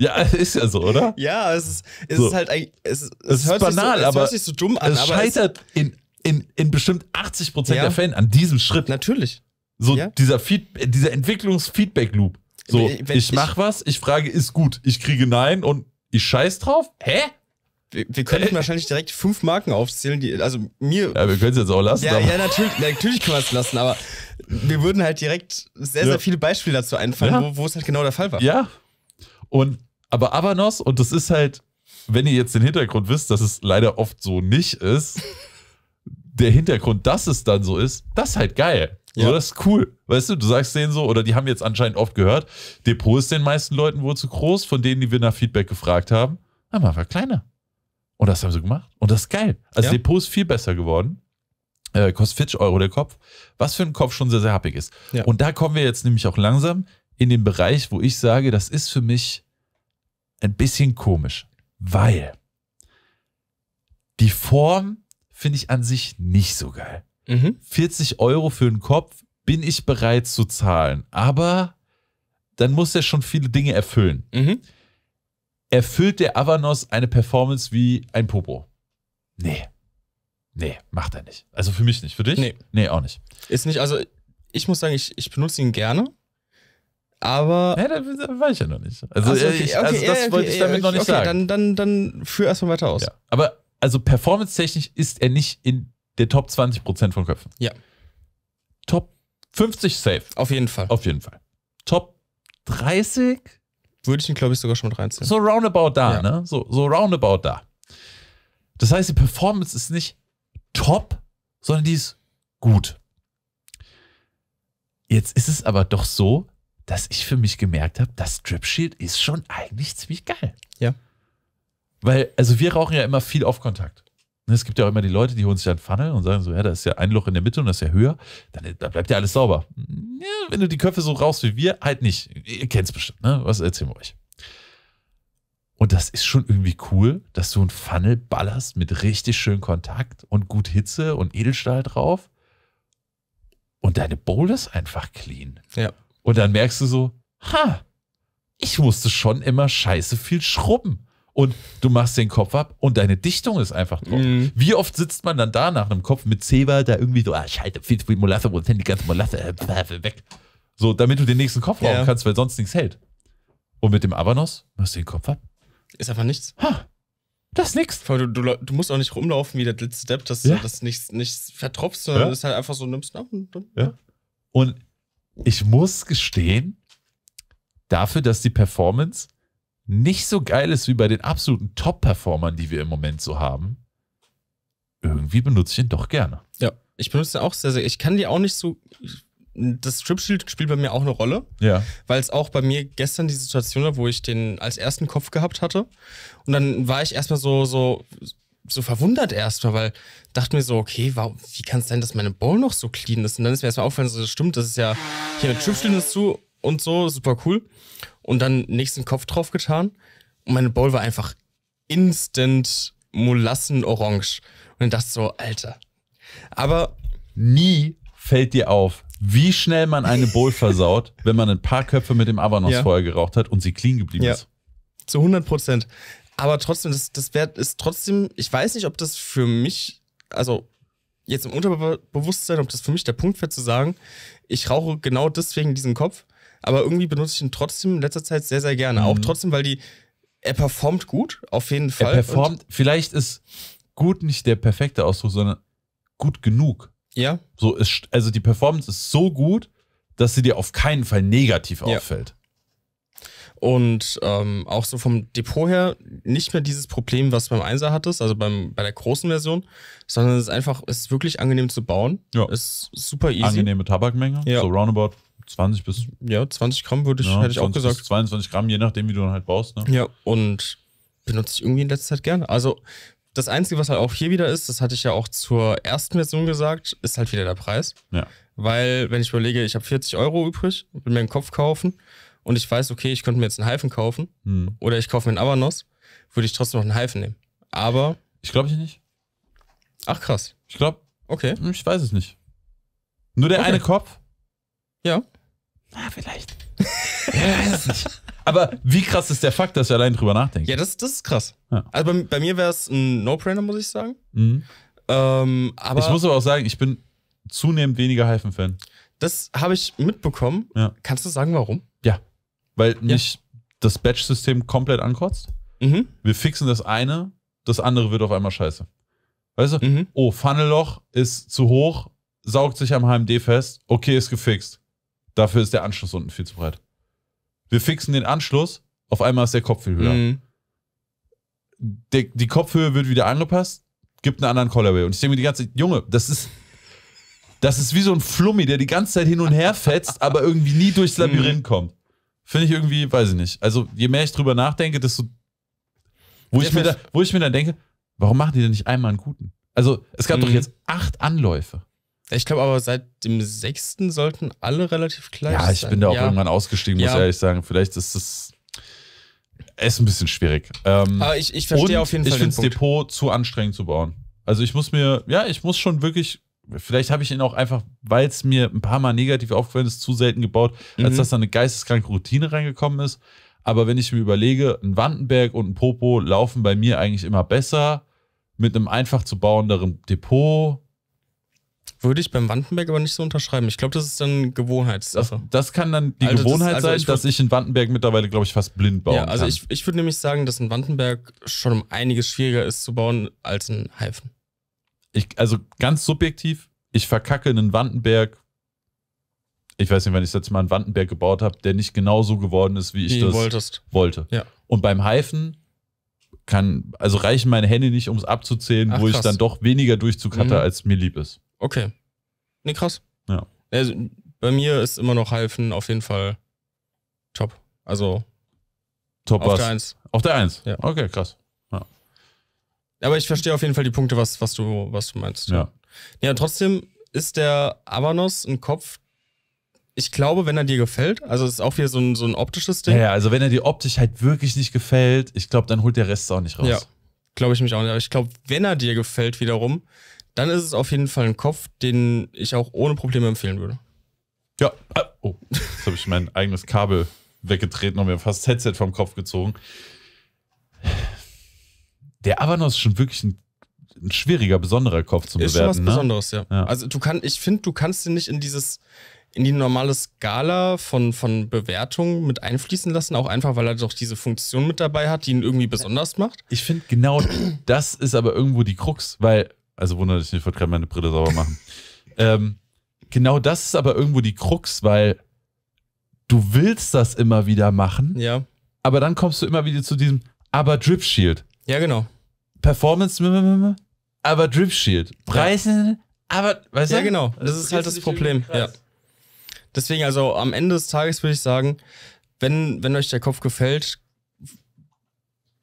Ja, ist ja so, oder? Ja, es ist, es so. ist halt eigentlich. Es, es, es ist banal, so, es aber. Hört sich so dumm an, es scheitert in, in, in bestimmt 80 ja. der Fälle an diesem Schritt. Natürlich. So ja. dieser, Feed, dieser entwicklungs loop So, wenn ich mach ich, was, ich frage, ist gut, ich kriege Nein und ich scheiß drauf. Hä? Wir, wir könnten wahrscheinlich direkt fünf Marken aufzählen, die, also mir. Ja, wir können es jetzt auch lassen. Ja, ja natürlich, natürlich können wir es lassen, aber wir würden halt direkt sehr, sehr ja. viele Beispiele dazu einfallen, ja. wo es halt genau der Fall war. Ja. Und aber Avanos, und das ist halt, wenn ihr jetzt den Hintergrund wisst, dass es leider oft so nicht ist, der Hintergrund, dass es dann so ist, das ist halt geil. Ja. So, das ist cool. Weißt du, du sagst denen so, oder die haben jetzt anscheinend oft gehört, Depot ist den meisten Leuten wohl zu groß, von denen, die wir nach Feedback gefragt haben. Aber machen kleiner. Und das haben sie gemacht. Und das ist geil. Also ja. Depot ist viel besser geworden. Äh, kostet 40 Euro der Kopf. Was für ein Kopf schon sehr, sehr happig ist. Ja. Und da kommen wir jetzt nämlich auch langsam in den Bereich, wo ich sage, das ist für mich ein bisschen komisch, weil die Form finde ich an sich nicht so geil. Mhm. 40 Euro für den Kopf bin ich bereit zu zahlen, aber dann muss er schon viele Dinge erfüllen. Mhm. Erfüllt der Avanos eine Performance wie ein Popo? Nee. Nee, macht er nicht. Also für mich nicht. Für dich? Nee. Nee, auch nicht. Ist nicht, also ich muss sagen, ich, ich benutze ihn gerne. Aber. Ja, da, da war ich ja noch nicht. Also, so, äh, okay, ich, also okay, das ja, okay, wollte ich damit noch nicht sagen. Dann, dann, dann führ erstmal weiter aus. Ja. Aber also performance-technisch ist er nicht in der Top 20% von Köpfen. Ja. Top 50 safe. Auf jeden Fall. Auf jeden Fall. Top 30? Würde ich ihn, glaube ich, sogar schon mit reinziehen. So roundabout da, ja. ne? So, so roundabout da. Das heißt, die Performance ist nicht top, sondern die ist gut. Jetzt ist es aber doch so, dass ich für mich gemerkt habe, das Strip Shield ist schon eigentlich ziemlich geil. Ja. Weil, also wir rauchen ja immer viel auf Kontakt. Ne, es gibt ja auch immer die Leute, die holen sich ein Funnel und sagen so, ja, da ist ja ein Loch in der Mitte und das ist ja höher, dann da bleibt ja alles sauber. Ja, wenn du die Köpfe so rauchst wie wir, halt nicht. Ihr kennt es bestimmt, ne? Was erzählen wir euch? Und das ist schon irgendwie cool, dass du ein Funnel ballerst mit richtig schön Kontakt und gut Hitze und Edelstahl drauf. Und deine Bowl ist einfach clean. Ja. Und dann merkst du so, ha, ich musste schon immer scheiße viel schrubben. Und du machst den Kopf ab und deine Dichtung ist einfach drauf. Mhm. Wie oft sitzt man dann da nach einem Kopf mit Zeba da irgendwie so, ah, scheiße, viel zu viel Molasse, wo sind die ganze Molasse, äh, weg. So, damit du den nächsten Kopf ja. rauchen kannst, weil sonst nichts hält. Und mit dem Avanos machst du den Kopf ab. Ist einfach nichts. Ha, das ist nichts. Du, du, du, musst auch nicht rumlaufen wie der letzte Depp, dass ja. das nichts, nichts vertropfst, sondern ja. ist halt einfach so, nimmst ab und dann. Ja. Und ich muss gestehen, dafür, dass die Performance nicht so geil ist wie bei den absoluten Top-Performern, die wir im Moment so haben, irgendwie benutze ich ihn doch gerne. Ja, ich benutze ihn auch sehr, sehr. Ich kann die auch nicht so. Das Strip Shield spielt bei mir auch eine Rolle. Ja. Weil es auch bei mir gestern die Situation war, wo ich den als ersten Kopf gehabt hatte. Und dann war ich erstmal so, so so verwundert erstmal, weil dachte mir so, okay, wow, wie kann es sein, dass meine Bowl noch so clean ist? Und dann ist mir erstmal aufgefallen, so, das stimmt, das ist ja hier eine Schüfteln ist zu und so, super cool. Und dann nächsten Kopf drauf getan und meine Bowl war einfach instant Molassen-Orange. Und dann dachte ich so, Alter. Aber nie fällt dir auf, wie schnell man eine Bowl versaut, wenn man ein paar Köpfe mit dem Avanos ja. vorher geraucht hat und sie clean geblieben ja. ist. Zu 100 Prozent. Aber trotzdem, das, das wär, ist trotzdem, ich weiß nicht, ob das für mich, also jetzt im Unterbewusstsein, ob das für mich der Punkt wäre zu sagen, ich rauche genau deswegen diesen Kopf, aber irgendwie benutze ich ihn trotzdem in letzter Zeit sehr, sehr gerne. Mhm. Auch trotzdem, weil die, er performt gut, auf jeden Fall. Er performt, vielleicht ist gut nicht der perfekte Ausdruck, sondern gut genug. Ja. So ist, also die Performance ist so gut, dass sie dir auf keinen Fall negativ auffällt. Ja. Und ähm, auch so vom Depot her nicht mehr dieses Problem, was beim 1er hattest, also beim, bei der großen Version, sondern es ist einfach, es ist wirklich angenehm zu bauen. Ja. Ist super easy. Angenehme Tabakmenge, ja. so roundabout 20 bis. Ja, 20 Gramm würde ich, ja, hätte ich auch gesagt. 22 Gramm, je nachdem, wie du dann halt baust. Ne? Ja, und benutze ich irgendwie in letzter Zeit gerne. Also das Einzige, was halt auch hier wieder ist, das hatte ich ja auch zur ersten Version gesagt, ist halt wieder der Preis. Ja. Weil, wenn ich überlege, ich habe 40 Euro übrig, will mir einen Kopf kaufen und ich weiß, okay, ich könnte mir jetzt einen Hyphen kaufen hm. oder ich kaufe mir einen Avanos, würde ich trotzdem noch einen Hyphen nehmen. Aber. Ich glaube nicht. Ach krass. Ich glaube. Okay. Ich weiß es nicht. Nur der okay. eine Kopf? Ja. Na, vielleicht. ich weiß nicht. Aber wie krass ist der Fakt, dass du allein drüber nachdenkst? Ja, das, das ist krass. Ja. Also bei, bei mir wäre es ein No-Brainer, muss ich sagen. Mhm. Ähm, aber ich muss aber auch sagen, ich bin zunehmend weniger Hyphen-Fan. Das habe ich mitbekommen. Ja. Kannst du sagen, warum? weil nicht ja. das Batch-System komplett ankotzt. Mhm. Wir fixen das eine, das andere wird auf einmal scheiße. Weißt du? Mhm. Oh, Funnelloch ist zu hoch, saugt sich am HMD fest. Okay, ist gefixt. Dafür ist der Anschluss unten viel zu breit. Wir fixen den Anschluss, auf einmal ist der Kopf viel höher. Mhm. Die, die, Kopfhöhe wird wieder angepasst, gibt einen anderen Colorway. Und ich denke mir die ganze Zeit, Junge, das ist, das ist wie so ein Flummi, der die ganze Zeit hin und her fetzt, aber irgendwie nie durchs Labyrinth kommt. Finde ich irgendwie, weiß ich nicht. Also je mehr ich drüber nachdenke, desto. Wo, ich mir, da, wo ich mir dann denke, warum machen die denn nicht einmal einen guten? Also es gab mhm. doch jetzt acht Anläufe. Ich glaube aber, seit dem sechsten sollten alle relativ gleich sein. Ja, ich sein. bin da auch ja. irgendwann ausgestiegen, muss ja. ehrlich sagen. Vielleicht ist das ist ein bisschen schwierig. Ähm, aber ich, ich verstehe auf jeden Fall. Ich finde das Depot zu anstrengend zu bauen. Also ich muss mir, ja, ich muss schon wirklich vielleicht habe ich ihn auch einfach, weil es mir ein paar Mal negativ aufgefallen ist, zu selten gebaut, mhm. als dass da eine geisteskranke Routine reingekommen ist. Aber wenn ich mir überlege, ein Wandenberg und ein Popo laufen bei mir eigentlich immer besser mit einem einfach zu bauenderen Depot. Würde ich beim Wandenberg aber nicht so unterschreiben. Ich glaube, das ist dann Gewohnheitssache. Das, also das kann dann die also Gewohnheit das, also sein, ich würd, dass ich in Wandenberg mittlerweile, glaube ich, fast blind bauen Ja, also kann. ich, ich würde nämlich sagen, dass ein Wandenberg schon um einiges schwieriger ist zu bauen als ein Heifen ich, also ganz subjektiv, ich verkacke einen Wandenberg. Ich weiß nicht, wann ich das letzte Mal einen Wandenberg gebaut habe, der nicht genau so geworden ist, wie ich wie das wolltest. wollte. Ja. Und beim Heifen kann, also reichen meine Hände nicht, um es abzuzählen, Ach, wo krass. ich dann doch weniger Durchzug hatte, mhm. als mir lieb ist. Okay. Nee, krass. Ja. Also, bei mir ist immer noch Heifen auf jeden Fall top. Also Top auf was? der 1. Auf der 1? Ja. Okay, krass. Aber ich verstehe auf jeden Fall die Punkte, was, was, du, was du meinst. Ja. Ja, trotzdem ist der Avanos ein Kopf, ich glaube, wenn er dir gefällt, also es ist auch wieder so ein, so ein optisches Ding. Ja, also wenn er dir optisch halt wirklich nicht gefällt, ich glaube, dann holt der Rest auch nicht raus. Ja, glaube ich mich auch nicht. Aber ich glaube, wenn er dir gefällt wiederum, dann ist es auf jeden Fall ein Kopf, den ich auch ohne Probleme empfehlen würde. Ja, ah, oh, jetzt habe ich mein eigenes Kabel weggetreten und mir fast das Headset vom Kopf gezogen der Avanos ist schon wirklich ein, ein schwieriger, besonderer Kopf zu ist bewerten. Ist schon was ne? Besonderes, ja. ja. Also du kannst, ich finde, du kannst ihn nicht in dieses, in die normale Skala von, von Bewertungen mit einfließen lassen, auch einfach, weil er doch diese Funktion mit dabei hat, die ihn irgendwie besonders macht. Ich finde, genau das ist aber irgendwo die Krux, weil, also wundert dich nicht, ich wollte gerade meine Brille sauber machen. ähm, genau das ist aber irgendwo die Krux, weil du willst das immer wieder machen, ja. aber dann kommst du immer wieder zu diesem, aber Drip Shield. Ja, genau. Performance, aber Drip Shield. Preis, ja. aber, weißt du? Ja, genau. Das, das ist halt das Problem. Ja. Deswegen, also am Ende des Tages würde ich sagen, wenn, wenn euch der Kopf gefällt,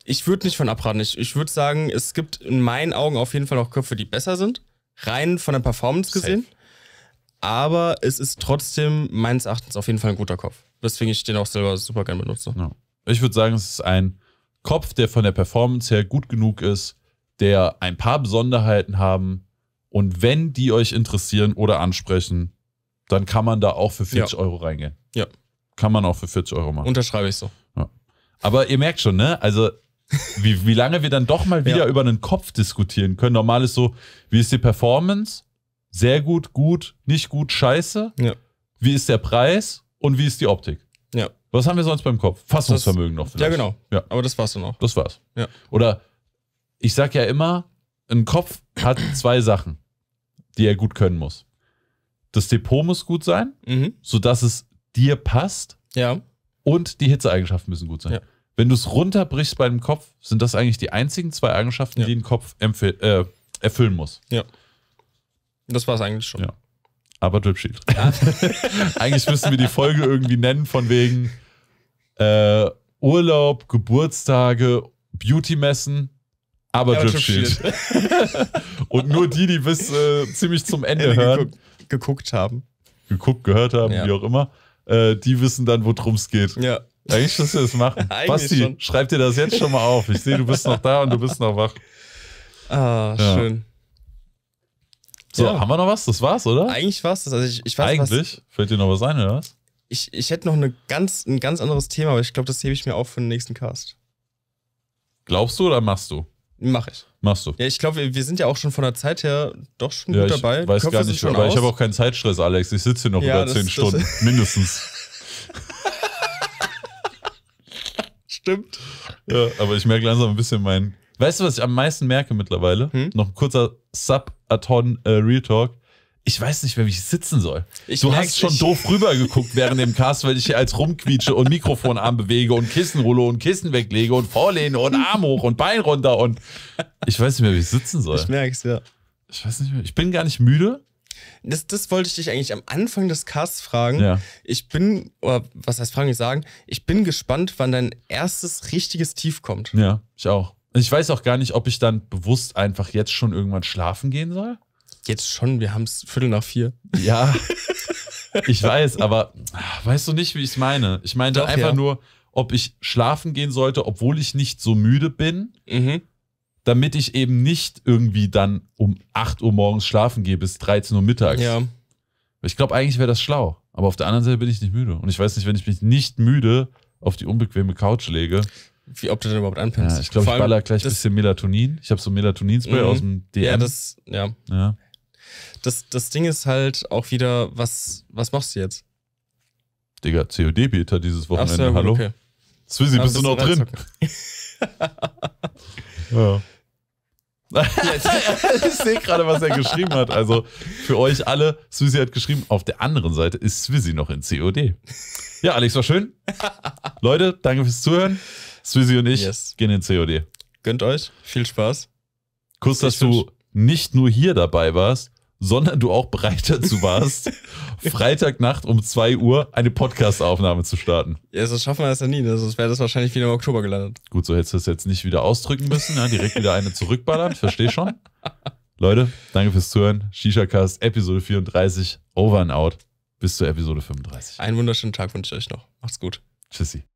ich würde nicht von abraten. Ich, ich würde sagen, es gibt in meinen Augen auf jeden Fall auch Köpfe, die besser sind. Rein von der Performance gesehen. Safe. Aber es ist trotzdem meines Erachtens auf jeden Fall ein guter Kopf. Deswegen ich den auch selber super gerne benutze. Ja. Ich würde sagen, es ist ein Kopf, der von der Performance her gut genug ist, der ein paar Besonderheiten haben. Und wenn die euch interessieren oder ansprechen, dann kann man da auch für 40 ja. Euro reingehen. Ja. Kann man auch für 40 Euro machen. Unterschreibe ich so. Ja. Aber ihr merkt schon, ne? Also, wie, wie lange wir dann doch mal wieder ja. über einen Kopf diskutieren können. Normal ist so, wie ist die Performance? Sehr gut, gut, nicht gut, scheiße. Ja. Wie ist der Preis und wie ist die Optik? Ja. Was haben wir sonst beim Kopf? Fassungsvermögen das, noch vielleicht. Ja, genau. Ja. Aber das war's dann auch. Das war's. Ja. Oder ich sag ja immer, ein Kopf hat zwei Sachen, die er gut können muss. Das Depot muss gut sein, mhm. sodass es dir passt. Ja. Und die Hitzeeigenschaften müssen gut sein. Ja. Wenn du es runterbrichst bei dem Kopf, sind das eigentlich die einzigen zwei Eigenschaften, ja. die ein Kopf äh, erfüllen muss. Ja. Das war es eigentlich schon. Ja aber Dripsheet. Ja. Eigentlich müssten wir die Folge irgendwie nennen von wegen äh, Urlaub, Geburtstage, Beauty-Messen, aber ja, Shield. Und nur die, die bis äh, ziemlich zum Ende, Ende hören. Geguckt, geguckt, haben. Geguckt, gehört haben, ja. wie auch immer. Äh, die wissen dann, worum es geht. Ja. Eigentlich müsst ihr das machen. Basti, schon. schreib dir das jetzt schon mal auf. Ich sehe, du bist noch da und du bist noch wach. Ah, schön. So, ja. haben wir noch was? Das war's, oder? Eigentlich war's das. Also ich, ich weiß, Eigentlich? Was, Fällt dir noch was ein, oder was? Ich, ich hätte noch eine ganz, ein ganz anderes Thema, aber ich glaube, das hebe ich mir auf für den nächsten Cast. Glaubst du oder machst du? Mach ich. Machst du. Ja, ich glaube, wir, wir sind ja auch schon von der Zeit her doch schon ja, gut ich dabei. Ich weiß Köpfe gar nicht, aber aus. ich habe auch keinen Zeitstress, Alex. Ich sitze hier noch ja, über zehn Stunden, mindestens. Stimmt. Ja, aber ich merke langsam ein bisschen meinen. Weißt du, was ich am meisten merke mittlerweile? Hm? Noch ein kurzer Sub Aton äh, Real Talk. Ich weiß nicht mehr, wie ich sitzen soll. Ich du hast schon ich. doof rübergeguckt während dem Cast, weil ich hier als rumquietsche und Mikrofonarm bewege und Kissen rulle und Kissen weglege und vorlehne und Arm hoch und Bein runter und ich weiß nicht mehr, wie ich sitzen soll. Ich merke es, ja. Ich weiß nicht mehr. Ich bin gar nicht müde. Das, das, wollte ich dich eigentlich am Anfang des Casts fragen. Ja. Ich bin, oder was heißt fragen, ich sagen, ich bin gespannt, wann dein erstes richtiges Tief kommt. Ja, ich auch. Also ich weiß auch gar nicht, ob ich dann bewusst einfach jetzt schon irgendwann schlafen gehen soll. Jetzt schon, wir haben es Viertel nach vier. Ja, ich weiß, aber ah, weißt du nicht, wie ich es meine? Ich meine Doch, einfach ja. nur, ob ich schlafen gehen sollte, obwohl ich nicht so müde bin, mhm. damit ich eben nicht irgendwie dann um 8 Uhr morgens schlafen gehe bis 13 Uhr mittags. Ja. Ich glaube, eigentlich wäre das schlau. Aber auf der anderen Seite bin ich nicht müde. Und ich weiß nicht, wenn ich mich nicht müde auf die unbequeme Couch lege, wie, ob du denn überhaupt anpennst. Ja, ich glaube, ich baller gleich ein bisschen Melatonin. Ich habe so Melatonin-Spray mhm. aus dem DM. Ja, das, ja. ja. Das, das Ding ist halt auch wieder, was, was machst du jetzt? Digga, COD-Beta dieses Wochenende, Ach, so, hallo? Okay. Swizzy, bist du noch drin? ja. ich sehe gerade, was er geschrieben hat. Also für euch alle, Swizzy hat geschrieben, auf der anderen Seite ist Swizzy noch in COD. Ja, Alex, war schön. Leute, danke fürs Zuhören. Swizzy und ich yes. gehen in COD. Gönnt euch. Viel Spaß. Kurz, dass du nicht nur hier dabei warst, sondern du auch bereit dazu warst, Freitagnacht um 2 Uhr eine Podcast-Aufnahme zu starten. Ja, das schaffen wir das ja nie. Ne? Sonst wäre das wahrscheinlich wieder im Oktober gelandet. Gut, so hättest du das jetzt nicht wieder ausdrücken müssen. Ne? Direkt wieder eine zurückballern. Verstehe schon. Leute, danke fürs Zuhören. Shisha-Cast, Episode 34. Over and out. Bis zur Episode 35. Einen wunderschönen Tag wünsche ich euch noch. Macht's gut. Tschüssi.